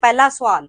ਪਹਿਲਾ ਸਵਾਲ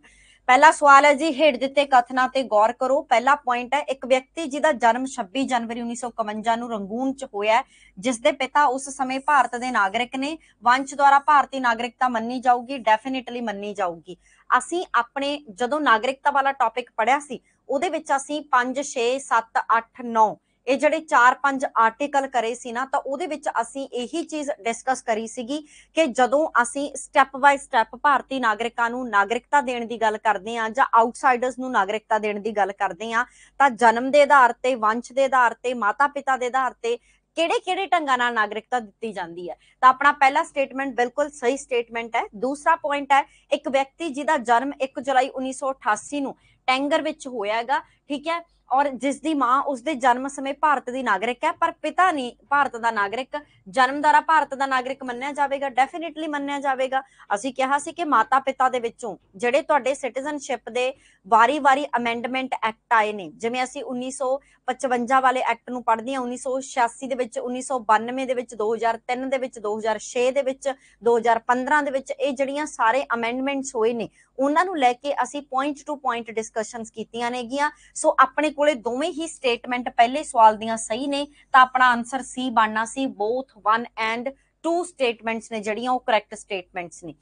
ਪਹਿਲਾ ਸਵਾਲ ਹੈ ਜੀ ਹੇਠ ਦਿੱਤੇ ਕਥਨਾਂ ਤੇ ਗੌਰ ਕਰੋ ਪਹਿਲਾ ਪੁਆਇੰਟ ਹੈ ਇੱਕ ਵਿਅਕਤੀ ਜਿਹਦਾ ਜਨਮ 26 ਜਨਵਰੀ 1951 ਨੂੰ ਰੰਗੂਨ 'ਚ ਹੋਇਆ ਜਿਸ ਦੇ ਪਿਤਾ ਉਸ ਸਮੇਂ ਭਾਰਤ ਦੇ ਨਾਗਰਿਕ ਨੇ ਵੰਸ਼ ਦੁਆਰਾ ਭਾਰਤੀ ਨਾਗਰਿਕਤਾ ਮੰਨੀ ਜਾਊਗੀ ਡੈਫੀਨਿਟਲੀ ਮੰਨੀ ਜਾਊਗੀ ਅਸੀਂ ਆਪਣੇ ਜਦੋਂ ਨਾਗਰਿਕਤਾ ਵਾਲਾ ਟੌਪਿਕ ਪੜਿਆ ਸੀ ਉਹਦੇ ਵਿੱਚ ਅਸੀਂ 5 6 7 8 9 ਇਹ ਜਿਹੜੇ 4-5 ਆਰਟੀਕਲ ਕਰੇ ਸੀ ਨਾ ਤਾਂ ਉਹਦੇ ਵਿੱਚ ਅਸੀਂ ਇਹੀ ਚੀਜ਼ ਡਿਸਕਸ ਕਰੀ ਸੀਗੀ ਕਿ ਜਦੋਂ ਅਸੀਂ ਸਟੈਪ ਬਾਈ ਸਟੈਪ ਭਾਰਤੀ ਨਾਗਰਿਕਾਂ ਨੂੰ ਨਾਗਰਿਕਤਾ ਦੇਣ ਦੀ ਗੱਲ ਕਰਦੇ ਆ ਜਾਂ ਆਊਟਸਾਈਡਰਸ ਨੂੰ ਨਾਗਰਿਕਤਾ ਦੇਣ ਦੀ ਗੱਲ ਕਰਦੇ ਆ ਤਾਂ ਜਨਮ ਦੇ ਆਧਾਰ ਤੇ ਵੰਸ਼ ਦੇ ਆਧਾਰ ਤੇ ਮਾਤਾ-ਪਿਤਾ ਦੇ ਆਧਾਰ ਤੇ ਕਿਹੜੇ-ਕਿਹੜੇ ਢੰਗਾਂ ਨਾਲ ਨਾਗਰਿਕਤਾ ਦਿੱਤੀ ਜਾਂਦੀ ਹੈ ਤਾਂ ਆਪਣਾ ਪਹਿਲਾ ਸਟੇਟਮੈਂਟ ਬਿਲਕੁਲ ਸਹੀ ਸਟੇਟਮੈਂਟ ਹੈ ਦੂਸਰਾ ਪੁਆਇੰਟ ਹੈ ਇੱਕ ਵਿਅਕਤੀ ਜਿਹਦਾ ਜਨਮ 1 ਜੁਲਾਈ 1988 ਨੂੰ ਟੈਂਗਰ ਵਿੱਚ ਹੋਇਆ ਹੈਗਾ ਠੀਕ ਹੈ ਔਰ ਜਿਸ ਦੀ ਮਾਂ ਉਸ ਦੇ ਜਨਮ ਸਮੇਂ ਭਾਰਤ ਦੀ ਨਾਗਰਿਕ ਹੈ ਪਰ ਪਿਤਾ ਨਹੀਂ ਭਾਰਤ ਦਾ ਨਾਗਰਿਕ ਜਨਮਦਾਰਾ ਭਾਰਤ ਦਾ ਨਾਗਰਿਕ ਮੰਨਿਆ ਜਾਵੇਗਾ ਡੈਫੀਨਿਟਲੀ ਮੰਨਿਆ ਜਾਵੇਗਾ ਅਸੀਂ ਕਿਹਾ ਸੀ ਕਿ ਮਾਤਾ ਪਿਤਾ ਦੇ ਵਿੱਚੋਂ ਜਿਹੜੇ ਤੁਹਾਡੇ ਸਿਟੀਜ਼ਨਸ਼ਿਪ ਦੇ ਵਾਰੀ-ਵਾਰੀ ਅਮੈਂਡਮੈਂਟ ਐਕਟ ਆਏ ਨੇ ਜਿਵੇਂ ਅਸੀਂ 1955 ਵਾਲੇ ਐਕਟ ਨੂੰ ਪੜ੍ਹਦੇ ਹਾਂ 1986 ਦੇ ਵਿੱਚ 1992 ਦੇ ਵਿੱਚ 2003 ਦੇ ਵਿੱਚ 2006 ਦੇ ਵਿੱਚ 2015 ਦੇ ਵਿੱਚ ਇਹ ਜਿਹੜੀਆਂ ਸਾਰੇ ਅਮੈਂਡਮੈਂਟਸ ਹੋਏ ਨੇ ਉਹਨਾਂ ਨੂੰ ਲੈ ਕੇ ਅਸੀਂ ਪੁਆਇੰਟ ਟੂ ਪੁਆਇੰਟ ਡਿਸਕਸ਼ਨਸ ਕੀਤੀਆਂ ਨੇਗੀਆਂ ਸੋ ਆਪਣੇ ਕੋਲੇ ਦੋਵੇਂ ਹੀ ਸਟੇਟਮੈਂਟ ਪਹਿਲੇ ਸਵਾਲ ਦੀਆਂ ਸਹੀ ਨੇ ਤਾਂ ਆਪਣਾ ਆਨਸਰ ਸੀ ਬਣਨਾ ਸੀ ਬੋਥ 1 ਐਂਡ 2 ਸਟੇਟਮੈਂਟਸ ਨੇ ਜਿਹੜੀਆਂ ਉਹ ਕਰੈਕਟ ਸਟੇਟਮੈਂਟਸ ਨੇ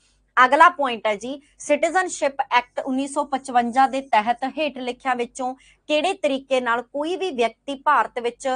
ਅਗਲਾ ਪੁਆਇੰਟ ਹੈ ਜੀ ਸਿਟੀਜ਼ਨਸ਼ਿਪ ਐਕਟ 1955 ਦੇ ਤਹਿਤ ਹੇਠ ਲਿਖਿਆਂ ਵਿੱਚੋਂ ਕਿਹੜੇ ਤਰੀਕੇ ਨਾਲ ਕੋਈ ਵੀ ਵਿਅਕਤੀ ਭਾਰਤ ਵਿੱਚ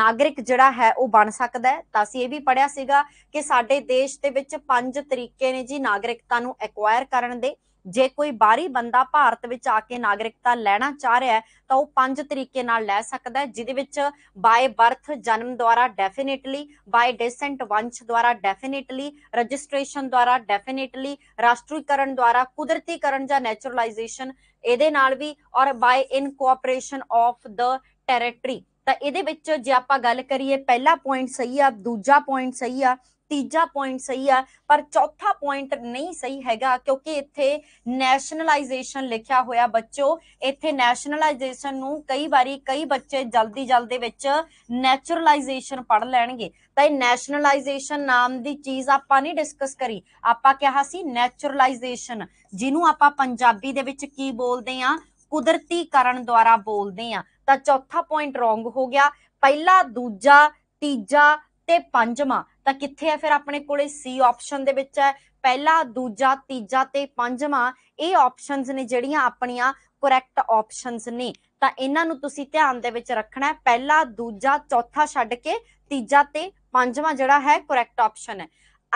ਨਾਗਰਿਕ ਜਿਹੜਾ ਹੈ ਉਹ ਬਣ ਸਕਦਾ ਹੈ ਤਾਂ ਅਸੀਂ ਇਹ ਵੀ ਪੜਿਆ ਸੀਗਾ ਕਿ ਸਾਡੇ ਦੇਸ਼ ਦੇ ਵਿੱਚ ਪੰਜ ਤਰੀਕੇ ਨੇ ਜੀ ਨਾਗਰਿਕਤਾ ਨੂੰ ਐਕਵਾਇਰ ਕਰਨ ਦੇ ਜੇ ਕੋਈ ਬਾਹਰੀ ਬੰਦਾ ਭਾਰਤ ਵਿੱਚ ਆ ਕੇ ਨਾਗਰਿਕਤਾ ਲੈਣਾ ਚਾਹ ਰਿਹਾ ਹੈ ਤਾਂ ਉਹ ਪੰਜ ਤਰੀਕੇ ਨਾਲ ਲੈ ਸਕਦਾ ਹੈ ਜਿਦੇ ਵਿੱਚ ਬਾਏ ਬਰਥ ਜਨਮ ਦੁਆਰਾ ਡੈਫੀਨਿਟਲੀ ਬਾਏ ਡਿਸੈਂਟ ਵੰਸ਼ ਦੁਆਰਾ ਡੈਫੀਨਿਟਲੀ ਰਜਿਸਟ੍ਰੇਸ਼ਨ ਦੁਆਰਾ ਡੈਫੀਨਿਟਲੀ ਰਾਸ਼ਟਰੀਕਰਨ ਦੁਆਰਾ ਕੁਦਰਤੀਕਰਨ ਜਾਂ ਨੈਚੁਰਲਾਈਜੇਸ਼ਨ ਇਹਦੇ ਨਾਲ ਵੀ or by incorporation of the territory ਤਾਂ ਇਹਦੇ ਵਿੱਚ ਜੇ ਆਪਾਂ ਗੱਲ ਕਰੀਏ ਪਹਿਲਾ ਪੁਆਇੰਟ ਸਹੀ ਆ ਦੂਜਾ ਪੁਆਇੰਟ ਸਹੀ ਆ ਤੀਜਾ ਪੁਆਇੰਟ ਸਹੀ ਆ ਪਰ ਚੌਥਾ ਪੁਆਇੰਟ ਨਹੀਂ ਸਹੀ ਹੈਗਾ ਕਿਉਂਕਿ ਇੱਥੇ ਨੈਸ਼ਨਲਾਈਜੇਸ਼ਨ ਲਿਖਿਆ ਹੋਇਆ ਬੱਚੋ ਇੱਥੇ ਨੈਸ਼ਨਲਾਈਜੇਸ਼ਨ ਨੂੰ ਕਈ ਵਾਰੀ ਕਈ ਬੱਚੇ ਜਲਦੀ ਜਲਦੀ ਵਿੱਚ ਨੈਚੁਰਲਾਈਜੇਸ਼ਨ ਪੜ ਲੈਣਗੇ ਤਾਂ ਇਹ ਨੈਸ਼ਨਲਾਈਜੇਸ਼ਨ ਨਾਮ ਦੀ ਚੀਜ਼ ਆਪਾਂ ਨਹੀਂ ਡਿਸਕਸ ਕਰੀ ਆਪਾਂ ਕਿਹਾ ਸੀ ਨੈਚੁਰਲਾਈਜੇਸ਼ਨ ਜਿਹਨੂੰ ਆਪਾਂ ਪੰਜਾਬੀ ਦੇ ਵਿੱਚ ਕੀ ਬੋਲਦੇ ਆ ਕੁਦਰਤੀਕਰਨ ਦੁਆਰਾ ਬੋਲਦੇ ਆ ਤਾਂ ਚੌਥਾ ਪੁਆਇੰਟ ਰੋਂਗ ਹੋ ਗਿਆ ਪਹਿਲਾ ਦੂਜਾ ਤੀਜਾ ਤੇ ਪੰਜਵਾਂ ਤਾਂ ਕਿੱਥੇ ਹੈ ਫਿਰ ਆਪਣੇ ਕੋਲੇ ਸੀ ਆਪਸ਼ਨ ਦੇ ਵਿੱਚ ਹੈ ਪਹਿਲਾ ਦੂਜਾ ਤੀਜਾ ਤੇ ਪੰਜਵਾਂ ਇਹ ਆਪਸ਼ਨਸ ਨੇ ਜਿਹੜੀਆਂ ਆਪਣੀਆਂ ਕਰੈਕਟ ਆਪਸ਼ਨਸ ਨੇ ਤਾਂ ਇਹਨਾਂ ਨੂੰ ਤੁਸੀਂ ਧਿਆਨ ਦੇ ਵਿੱਚ ਰੱਖਣਾ ਹੈ ਪਹਿਲਾ ਦੂਜਾ ਚੌਥਾ ਛੱਡ ਕੇ ਤੀਜਾ ਤੇ ਪੰਜਵਾਂ ਜਿਹੜਾ ਹੈ ਕਰੈਕਟ ਆਪਸ਼ਨ ਹੈ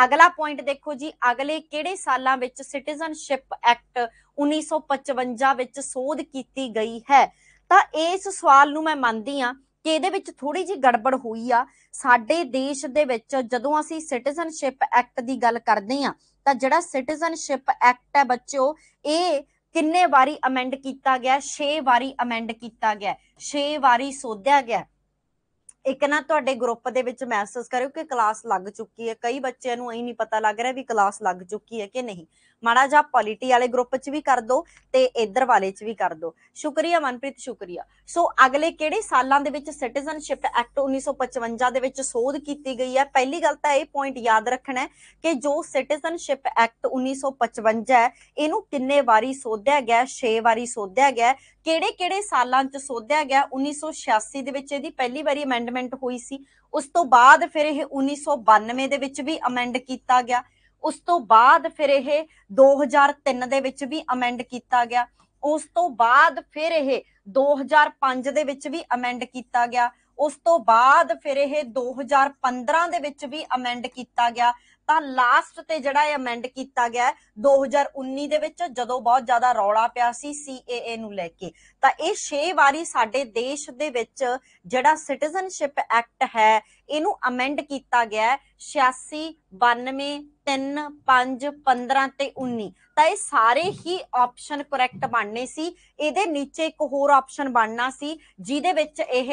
ਅਗਲਾ ਪੁਆਇੰਟ ਦੇਖੋ ਜੀ ਅਗਲੇ ਕਿਹੜੇ ਸਾਲਾਂ ਵਿੱਚ ਸਿਟੀਜ਼ਨਸ਼ਿਪ ਐਕਟ 1955 ਵਿੱਚ ਸੋਧ ਕੀਤੀ ਗਈ ਹੈ ਤਾਂ ਇਸ ਸਵਾਲ ਨੂੰ ਮੈਂ ਮੰਨਦੀ ਆ ਕਿ ਇਹਦੇ ਵਿੱਚ ਥੋੜੀ ਜੀ ਗੜਬੜ ਹੋਈ ਆ ਸਾਡੇ ਦੇਸ਼ ਦੇ ਵਿੱਚ ਜਦੋਂ ਅਸੀਂ ਸਿਟੀਜ਼ਨਸ਼ਿਪ ਐਕਟ ਦੀ ਗੱਲ ਕਰਦੇ ਆ ਤਾਂ ਜਿਹੜਾ ਸਿਟੀਜ਼ਨਸ਼ਿਪ ਐਕਟ ਹੈ ਬੱਚਿਓ ਇਹ ਕਿੰਨੇ ਵਾਰੀ ਅਮੈਂਡ ਕੀਤਾ ਗਿਆ 6 ਵਾਰੀ ਅਮੈਂਡ ਕੀਤਾ ਗਿਆ 6 ਵਾਰੀ ਸੋਧਿਆ ਗਿਆ ਇੱਕ ਨਾ ਤੁਹਾਡੇ ਗਰੁੱਪ ਦੇ ਵਿੱਚ ਮੈਸੇਜ ਕਰਿਓ ਕਿ ਕਲਾਸ ਲੱਗ ਚੁੱਕੀ ਹੈ ਕਈ ਬੱਚਿਆਂ ਨੂੰ ਇਹ ਨਹੀਂ ਪਤਾ ਲੱਗ ਰਿਹਾ ਵੀ ਕਲਾਸ ਲੱਗ ਚੁੱਕੀ ਹੈ ਕਿ ਨਹੀਂ ਮਾੜਾ ਜਾਂ ਪੋਲਿਟੀ ਵਾਲੇ ਗਰੁੱਪ 'ਚ ਵੀ ਕਰ ਦੋ ਤੇ ਇਧਰ ਵਾਲੇ 'ਚ ਵੀ ਕਰ ਦੋ ਸ਼ੁਕਰੀਆ ਮਨਪ੍ਰੀਤ ਸ਼ੁਕਰੀਆ ਸੋ ਅਗਲੇ ਕਿਹੜੇ ਸਾਲਾਂ ਦੇ ਵਿੱਚ ਸਿਟੀਜ਼ਨਸ਼ਿਪ ਐਕਟ 1955 ਦੇ ਵਿੱਚ ਸੋਧ ਕੀਤੀ ਗਈ ਹੈ ਪਹਿਲੀ ਗੱਲ ਤਾਂ ਇਹ ਪੁਆਇੰਟ ਯਾਦ ਰੱਖਣਾ ਹੈ ਕਿ ਜੋ ਸਿਟੀਜ਼ਨਸ਼ਿਪ ਐਕਟ 1955 ਹੈ ਇਹਨੂੰ ਕਿੰਨੇ ਵਾਰੀ ਸੋਧਿਆ ਗਿਆ 6 ਵਾਰੀ ਸੋਧਿਆ ਗਿਆ ਕਿਹੜੇ-ਕਿਹੜੇ ਸਾਲਾਂ 'ਚ ਸੋਧਿਆ ਗਿਆ 1986 ਦੇ ਵਿੱਚ ਇਹਦੀ ਪਹਿਲੀ ਵਾਰੀ ਅਮੈਂਡਮੈਂਟ ਹੋਈ ਸੀ ਉਸ ਤੋਂ ਬਾਅਦ ਫਿਰ ਇਹ 1992 ਦੇ ਵਿੱਚ ਵੀ ਅਮੈਂਡ ਕੀਤਾ ਗਿਆ ਉਸ ਤੋਂ ਬਾਅਦ ਫਿਰ ਇਹ 2003 ਦੇ ਵਿੱਚ ਵੀ ਅਮੈਂਡ ਕੀਤਾ ਗਿਆ ਉਸ ਤੋਂ ਬਾਅਦ ਫਿਰ ਇਹ 2005 ਦੇ ਵਿੱਚ ਵੀ ਅਮੈਂਡ ਕੀਤਾ ਗਿਆ ਉਸ ਤੋਂ ਬਾਅਦ ਫਿਰ ਇਹ 2015 ਦੇ ਵਿੱਚ ਵੀ ਅਮੈਂਡ ਕੀਤਾ ਗਿਆ ਤਾਂ ਲਾਸਟ ਤੇ ਜਿਹੜਾ ਇਹ ਅਮੈਂਡ ਕੀਤਾ ਗਿਆ 2019 ਦੇ ਵਿੱਚ ਜਦੋਂ ਬਹੁਤ ਜ਼ਿਆਦਾ ਰੌਲਾ ਪਿਆ ਸੀ CAA ਨੂੰ ਲੈ ਕੇ ਤਾਂ ਇਹ 6 ਵਾਰੀ ਸਾਡੇ ਦੇਸ਼ ਦੇ ਵਿੱਚ ਜਿਹੜਾ ਸਿਟੀਜ਼ਨਸ਼ਿਪ ਐਕਟ ਹੈ ਇਹਨੂੰ ਅਮੈਂਡ ਕੀਤਾ ਗਿਆ ਹੈ 86 92 3 5 15 ਤੇ 19 ਤਾਂ ਇਹ ਸਾਰੇ ਹੀ ਆਪਸ਼ਨ ਕਰੈਕਟ ਬਣਨੇ ਸੀ ਇਹਦੇ ਨੀਚੇ ਇੱਕ ਹੋਰ ਆਪਸ਼ਨ ਬਣਨਾ ਸੀ ਜਿਹਦੇ ਵਿੱਚ ਇਹ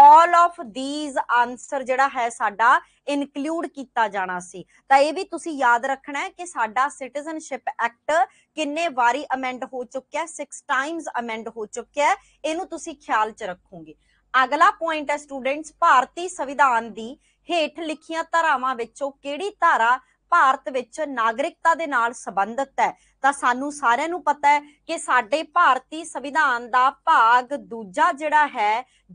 ਆਲ ਆਫ ਥੀਸ ਆਨਸਰ ਜਿਹੜਾ ਹੈ ਸਾਡਾ ਇਨਕਲੂਡ ਕੀਤਾ ਜਾਣਾ ਸੀ ਤਾਂ ਇਹ ਵੀ ਤੁਸੀਂ ਯਾਦ ਰੱਖਣਾ ਹੈ ਕਿ ਸਾਡਾ ਸਿਟੀਜ਼ਨਸ਼ਿਪ ਐਕਟ ਕਿੰਨੇ ਵਾਰੀ ਅਮੈਂਡ ਹੋ ਚੁੱਕਿਆ 6 ਟਾਈਮਸ ਅਮੈਂਡ ਹੋ ਚੁੱਕਿਆ ਇਹਨੂੰ ਤੁਸੀਂ ਖਿਆਲ ਚ ਰੱਖੋਗੇ ਅਗਲਾ ਪੁਆਇੰਟ ਹੈ ਸਟੂਡੈਂਟਸ ਭਾਰਤੀ ਸੰਵਿਧਾਨ ਦੀ ਹੇਠ ਲਿਖੀਆਂ ਧਾਰਾਵਾਂ ਵਿੱਚੋਂ ਕਿਹੜੀ ਧਾਰਾ ਭਾਰਤ ਵਿੱਚ ਨਾਗਰਿਕਤਾ ਦੇ ਨਾਲ ਸੰਬੰਧਿਤ ਹੈ ਤਾਂ ਸਾਨੂੰ ਸਾਰਿਆਂ ਨੂੰ ਪਤਾ ਹੈ ਕਿ ਸਾਡੇ ਭਾਰਤੀ ਸੰਵਿਧਾਨ ਦਾ ਭਾਗ ਦੂਜਾ ਜਿਹੜਾ ਹੈ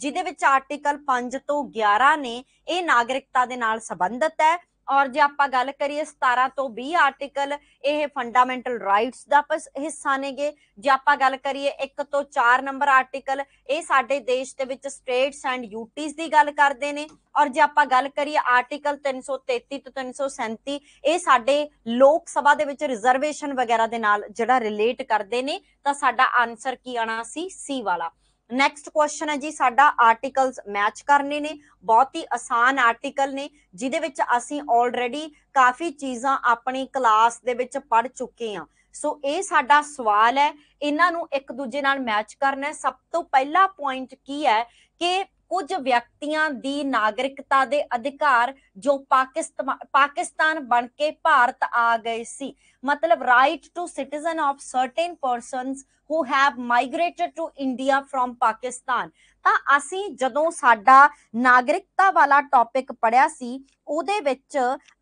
ਜਿਹਦੇ ਵਿੱਚ ਆਰਟੀਕਲ 5 ਤੋਂ 11 ਨੇ ਇਹ ਨਾਗਰਿਕਤਾ ਦੇ ਨਾਲ ਸੰਬੰਧਿਤ ਹੈ ਔਰ ਜੇ ਆਪਾਂ ਗੱਲ ਕਰੀਏ 17 ਤੋਂ 20 ਆਰਟੀਕਲ ਇਹ ਫੰਡਾਮੈਂਟਲ ਰਾਈਟਸ ਦਾ ਹਿੱਸਾ ਨੇਗੇ ਜੇ ਆਪਾਂ ਗੱਲ ਕਰੀਏ 1 ਤੋਂ 4 ਨੰਬਰ ਆਰਟੀਕਲ ਇਹ ਸਾਡੇ ਦੇਸ਼ ਦੇ ਵਿੱਚ ਸਟੇਟਸ ਐਂਡ ਯੂਟੀਜ਼ ਦੀ ਗੱਲ ਕਰਦੇ ਨੇ ਔਰ ਜੇ ਆਪਾਂ ਗੱਲ ਕਰੀਏ ਆਰਟੀਕਲ 333 ਤੋਂ 337 ਇਹ ਸਾਡੇ ਲੋਕ ਸਭਾ ਦੇ ਵਿੱਚ ਰਿਜ਼ਰਵੇਸ਼ਨ ਵਗੈਰਾ ਦੇ ਨਾਲ ਜਿਹੜਾ ਰਿਲੇਟ ਕਰਦੇ ਨੇ ਤਾਂ ਸਾਡਾ ਆਨਸਰ ਕੀ ਆਣਾ ਸੀ ਸੀ ਵਾਲਾ ਨੈਕਸਟ ਕੁਐਸਚਨ ਹੈ ਜੀ ਸਾਡਾ ਆਰਟੀਕਲਸ ਮੈਚ ਕਰਨੇ ਨੇ ਬਹੁਤ ਹੀ ਆਸਾਨ ਆਰਟੀਕਲ ਨੇ ਜਿਹਦੇ ਵਿੱਚ ਅਸੀਂ ਆਲਰੇਡੀ ਕਾਫੀ ਚੀਜ਼ਾਂ ਆਪਣੀ ਕਲਾਸ ਦੇ ਵਿੱਚ ਪੜ ਚੁੱਕੇ ਹਾਂ ਸੋ ਇਹ ਸਾਡਾ ਸਵਾਲ ਹੈ ਇਹਨਾਂ ਨੂੰ ਇੱਕ ਦੂਜੇ ਨਾਲ ਮੈਚ ਕਰਨਾ ਹੈ ਸਭ ਤੋਂ ਪਹਿਲਾ ਪੁਆਇੰਟ ਕੀ ਹੈ ਕਿ ਕੁਝ ਵਿਅਕਤੀਆਂ ਦੀ ਨਾਗਰਿਕਤਾ ਦੇ ਅਧਿਕਾਰ ਜੋ ਪਾਕਿਸਤਾਨ ਬਣ ਕੇ ਭਾਰਤ ਆ ਗਏ ਸੀ ਮਤਲਬ right to citizen of certain persons who have migrated to India from Pakistan ਤਾਂ ਅਸੀਂ ਜਦੋਂ ਸਾਡਾ ਨਾਗਰਿਕਤਾ ਵਾਲਾ ਟੌਪਿਕ ਪੜਿਆ ਸੀ ਉਹਦੇ ਵਿੱਚ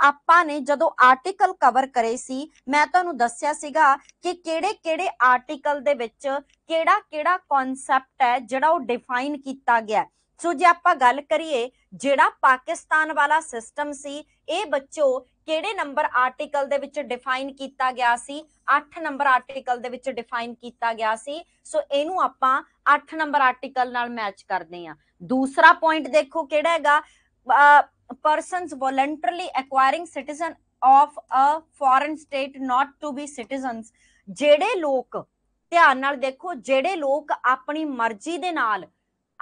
ਆਪਾਂ ਨੇ ਜਦੋਂ ਆਰਟੀਕਲ ਕਵਰ ਕਰੇ ਸੀ ਮੈਂ ਤੁਹਾਨੂੰ ਦੱਸਿਆ ਸੀਗਾ ਕਿ ਕਿਹੜੇ-ਕਿਹੜੇ ਆਰਟੀਕਲ ਦੇ ਵਿੱਚ ਕਿਹੜਾ-ਕਿਹੜਾ ਕਨਸੈਪਟ ਹੈ ਜਿਹੜਾ ਉਹ ਡਿਫਾਈਨ ਕੀਤਾ ਗਿਆ ਸੋ ਜੇ ਆਪਾਂ ਗੱਲ ਕਰੀਏ ਜਿਹੜਾ ਪਾਕਿਸਤਾਨ ਵਾਲਾ ਸਿਸਟਮ ਸੀ ਇਹ ਬੱਚੋ ਕਿਹੜੇ ਨੰਬਰ ਆਰਟੀਕਲ ਦੇ ਵਿੱਚ ਡਿਫਾਈਨ ਕੀਤਾ ਗਿਆ ਸੀ 8 ਨੰਬਰ ਆਰਟੀਕਲ ਦੇ ਵਿੱਚ ਡਿਫਾਈਨ ਕੀਤਾ ਗਿਆ ਸੀ ਸੋ ਇਹਨੂੰ ਆਪਾਂ 8 ਨੰਬਰ ਆਰਟੀਕਲ ਨਾਲ ਮੈਚ ਕਰਦੇ ਆ ਦੂਸਰਾ ਪੁਆਇੰਟ ਦੇਖੋ ਕਿਹੜਾ ਹੈਗਾ persons voluntarily acquiring citizen of a foreign state not to be citizens ਜਿਹੜੇ ਲੋਕ ਧਿਆਨ ਨਾਲ ਦੇਖੋ ਜਿਹੜੇ ਲੋਕ ਆਪਣੀ ਮਰਜ਼ੀ ਦੇ ਨਾਲ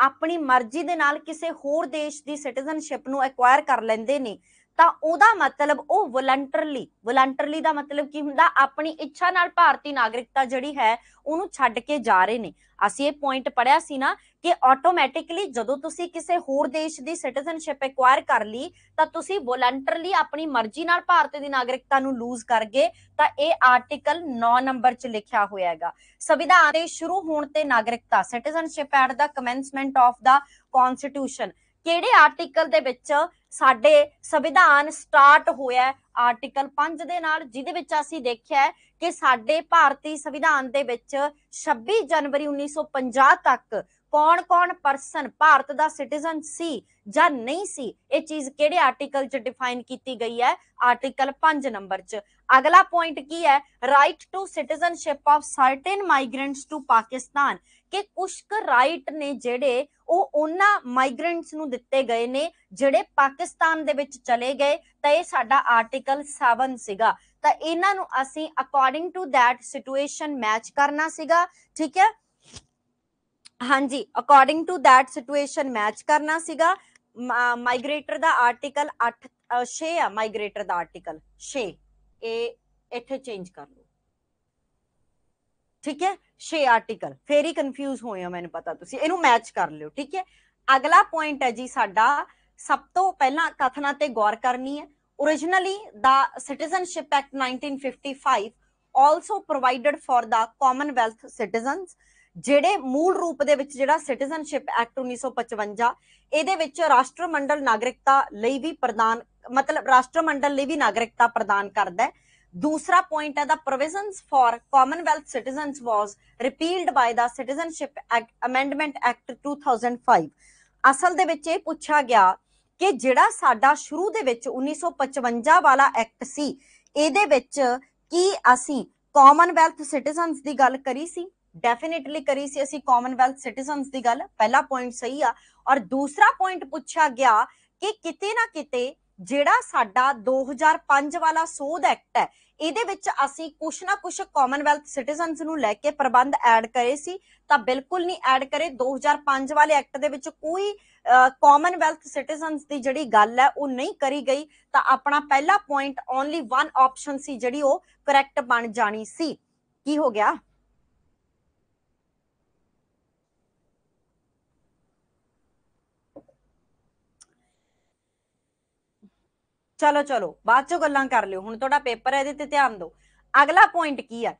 ਆਪਣੀ ਮਰਜ਼ੀ ਦੇ ਨਾਲ ਕਿਸੇ ਹੋਰ ਦੇਸ਼ ਦੀ ਸਿਟੀਜ਼ਨਸ਼ਿਪ ਨੂੰ ਐਕਵਾਇਰ ਕਰ ਲੈਂਦੇ ਨੇ ਤਾਂ ਉਹਦਾ ਮਤਲਬ ਉਹ ਵਲੰਟਰਲੀ ਵਲੰਟਰਲੀ ਦਾ ਮਤਲਬ ਕੀ ਹੁੰਦਾ ਆਪਣੀ ਇੱਛਾ ਨਾਲ ਭਾਰਤੀ ਨਾਗਰਿਕਤਾ ਜਿਹੜੀ ਹੈ ਉਹਨੂੰ ਛੱਡ ਕੇ ਜਾ ਰਹੇ ਨੇ ਅਸੀਂ ਇਹ ਪੁਆਇੰਟ ਪੜਿਆ ਸੀ ਨਾ ਕਿ ਆਟੋਮੈਟਿਕਲੀ ਜਦੋਂ ਤੁਸੀਂ ਕਿਸੇ ਹੋਰ ਦੇਸ਼ ਦੀ ਸਿਟੀਜ਼ਨਸ਼ਿਪ ਐਕਵਾਇਰ ਕਰ ਲਈ ਤਾਂ ਤੁਸੀਂ ਵਲੰਟਰਲੀ ਆਪਣੀ ਮਰਜ਼ੀ ਨਾਲ ਭਾਰਤ ਦੀ ਨਾਗਰਿਕਤਾ ਨੂੰ ਲੂਜ਼ ਕਰ ਗਏ ਤਾਂ ਇਹ ਆਰਟੀਕਲ 9 ਨੰਬਰ 'ਚ ਲਿਖਿਆ ਹੋਇਆ ਹੈਗਾ ਸੰਵਿਧਾਨ ਦੇ ਸ਼ੁਰੂ ਹੋਣ ਤੇ ਨਾਗਰਿਕਤਾ citizenship at the commencement of the constitution ਕਿਹੜੇ ਆਰਟੀਕਲ ਦੇ ਵਿੱਚ ਸਾਡੇ ਸੰਵਿਧਾਨ ਸਟਾਰਟ ਹੋਇਆ ਆਰਟੀਕਲ 5 ਦੇ ਨਾਲ ਜਿਹਦੇ ਵਿੱਚ ਅਸੀਂ ਦੇਖਿਆ ਕਿ ਸਾਡੇ ਭਾਰਤੀ ਸੰਵਿਧਾਨ ਦੇ ਵਿੱਚ 26 ਜਨਵਰੀ 1950 ਤੱਕ ਕੌਣ-ਕੌਣ ਪਰਸਨ ਭਾਰਤ ਦਾ ਸਿਟੀਜ਼ਨ ਸੀ ਜਾਂ ਨਹੀਂ ਸੀ ਇਹ ਚੀਜ਼ ਕਿਹੜੇ ਆਰਟੀਕਲ 'ਚ ਡਿਫਾਈਨ ਕੀਤੀ ਗਈ ਹੈ ਆਰਟੀਕਲ 5 ਨੰਬਰ 'ਚ ਅਗਲਾ ਪੁਆਇੰਟ ਕੀ ਹੈ right to citizenship of certain migrants to Pakistan ਕਿ ਕੁਸ਼ਕ ਰਾਈਟ ਨੇ ਜਿਹੜੇ ਉਹ ਉਹਨਾਂ ਮਾਈਗ੍ਰੈਂਟਸ ਨੂੰ ਦਿੱਤੇ ਗਏ ਨੇ ਜਿਹੜੇ ਪਾਕਿਸਤਾਨ ਦੇ ਵਿੱਚ ਚਲੇ ਗਏ ਤਾਂ ਇਹ ਸਾਡਾ ਆਰਟੀਕਲ 7 ਸੀਗਾ ਤਾਂ ਇਹਨਾਂ ਨੂੰ ਅਸੀਂ according to that situation match ਕਰਨਾ ਸੀਗਾ ਠੀਕ ਹੈ ਹਾਂਜੀ according to that situation match ਕਰਨਾ ਸੀਗਾ ਮਾਈਗ੍ਰੇਟਰ ਦਾ ਆਰਟੀਕਲ 8 6 ਆ ਮਾਈਗ੍ਰੇਟਰ ਦਾ ਆਰਟੀਕਲ 6 ਇਹ ਇੱਥੇ ਚੇਂਜ ਕਰ ਲਓ ਠੀਕ ਹੈ 6 ਆਰਟੀਕਲ ਫੇਰ ਹੀ ਕਨਫਿਊਜ਼ ਹੋਏ ਹੋ ਮੈਨੂੰ ਪਤਾ ਤੁਸੀਂ ਇਹਨੂੰ ਮੈਚ ਕਰ ਲਿਓ ਠੀਕ ਹੈ ਅਗਲਾ ਪੁਆਇੰਟ ਹੈ ਜੀ ਸਾਡਾ ਸਭ ਤੋਂ ਪਹਿਲਾਂ ਕਥਨਾ ਤੇ ਗੌਰ ਕਰਨੀ ਹੈ originally the citizenship act 1955 also provided for the commonwealth citizens ਜਿਹੜੇ ਮੂਲ ਰੂਪ ਦੇ ਵਿੱਚ ਜਿਹੜਾ ਸਿਟੀਜ਼ਨਸ਼ਿਪ ਐਕਟ 1955 ਇਹਦੇ ਵਿੱਚ ਰਾਸ਼ਟਰਮੰਡਲ ਨਾਗਰਿਕਤਾ ਲਈ ਵੀ ਪ੍ਰਦਾਨ ਮਤਲਬ ਰਾਸ਼ਟਰਮੰਡਲ ਲਈ ਵੀ ਨਾਗਰਿਕਤਾ ਪ੍ਰਦਾਨ ਕਰਦਾ ਹੈ ਦੂਸਰਾ ਪੁਆਇੰਟ ਹੈ the provisions for commonwealth citizens was repealed by the citizenship amendment act 2005 ਅਸਲ ਦੇ ਵਿੱਚ ਇਹ ਪੁੱਛਿਆ ਗਿਆ ਕਿ ਜਿਹੜਾ ਸਾਡਾ ਸ਼ੁਰੂ ਦੇ ਵਿੱਚ 1955 ਵਾਲਾ ਐਕਟ ਸੀ ਇਹਦੇ ਵਿੱਚ ਕੀ ਅਸੀਂ ਕਾਮਨਵੈਲਥ ਸਿਟੀਜ਼ਨਸ ਦੀ ਗੱਲ ਕਰੀ ਸੀ ਡੈਫੀਨਿਟਲੀ ਕਰੀ ਸੀ ਅਸੀਂ ਕਾਮਨਵੈਲਥ ਸਿਟੀਜ਼ਨਸ ਦੀ ਗੱਲ ਪਹਿਲਾ ਪੁਆਇੰਟ ਸਹੀ ਆ ਔਰ ਦੂਸਰਾ ਪੁਆਇੰਟ ਪੁੱਛਿਆ ਗਿਆ ਕਿ ਕਿਤੇ ਨਾ ਕਿਤੇ ਜਿਹੜਾ ਸਾਡਾ 2005 ਵਾਲਾ ਸੋਧ ਐਕਟ ਹੈ ਇਹਦੇ ਵਿੱਚ ਅਸੀਂ ਕੁਛ ਨਾ ਕੁਛ ਕਾਮਨਵੈਲਥ ਸਿਟੀਜ਼ਨਸ ਨੂੰ ਲੈ ਕੇ ਪ੍ਰਬੰਧ ਐਡ ਕਰੇ ਸੀ ਤਾਂ ਬਿਲਕੁਲ ਨਹੀਂ ਐਡ ਕਰੇ 2005 ਵਾਲੇ ਐਕਟ ਦੇ ਵਿੱਚ ਕੋਈ ਕਾਮਨਵੈਲਥ ਸਿਟੀਜ਼ਨਸ ਦੀ ਜਿਹੜੀ ਗੱਲ ਹੈ ਉਹ ਨਹੀਂ ਕਰੀ ਗਈ ਤਾਂ ਆਪਣਾ ਪਹਿਲਾ ਪੁਆਇੰਟ ਓਨਲੀ ਵਨ ਆਪਸ਼ਨ ਸੀ ਜਿਹੜੀ ਉਹ ਕਰੈਕਟ ਬਣ ਜਾਣੀ ਸੀ ਕੀ ਹੋ ਗਿਆ ਚਲੋ ਚਲੋ ਬਾਅਦ ਚੋਂ ਗੱਲਾਂ ਕਰ ਲਿਓ ਹੁਣ ਤੁਹਾਡਾ ਪੇਪਰ ਹੈ ਇਹਦੇ ਤੇ ਧਿਆਨ ਦਿਓ ਅਗਲਾ ਪੁਆਇੰਟ ਕੀ ਹੈ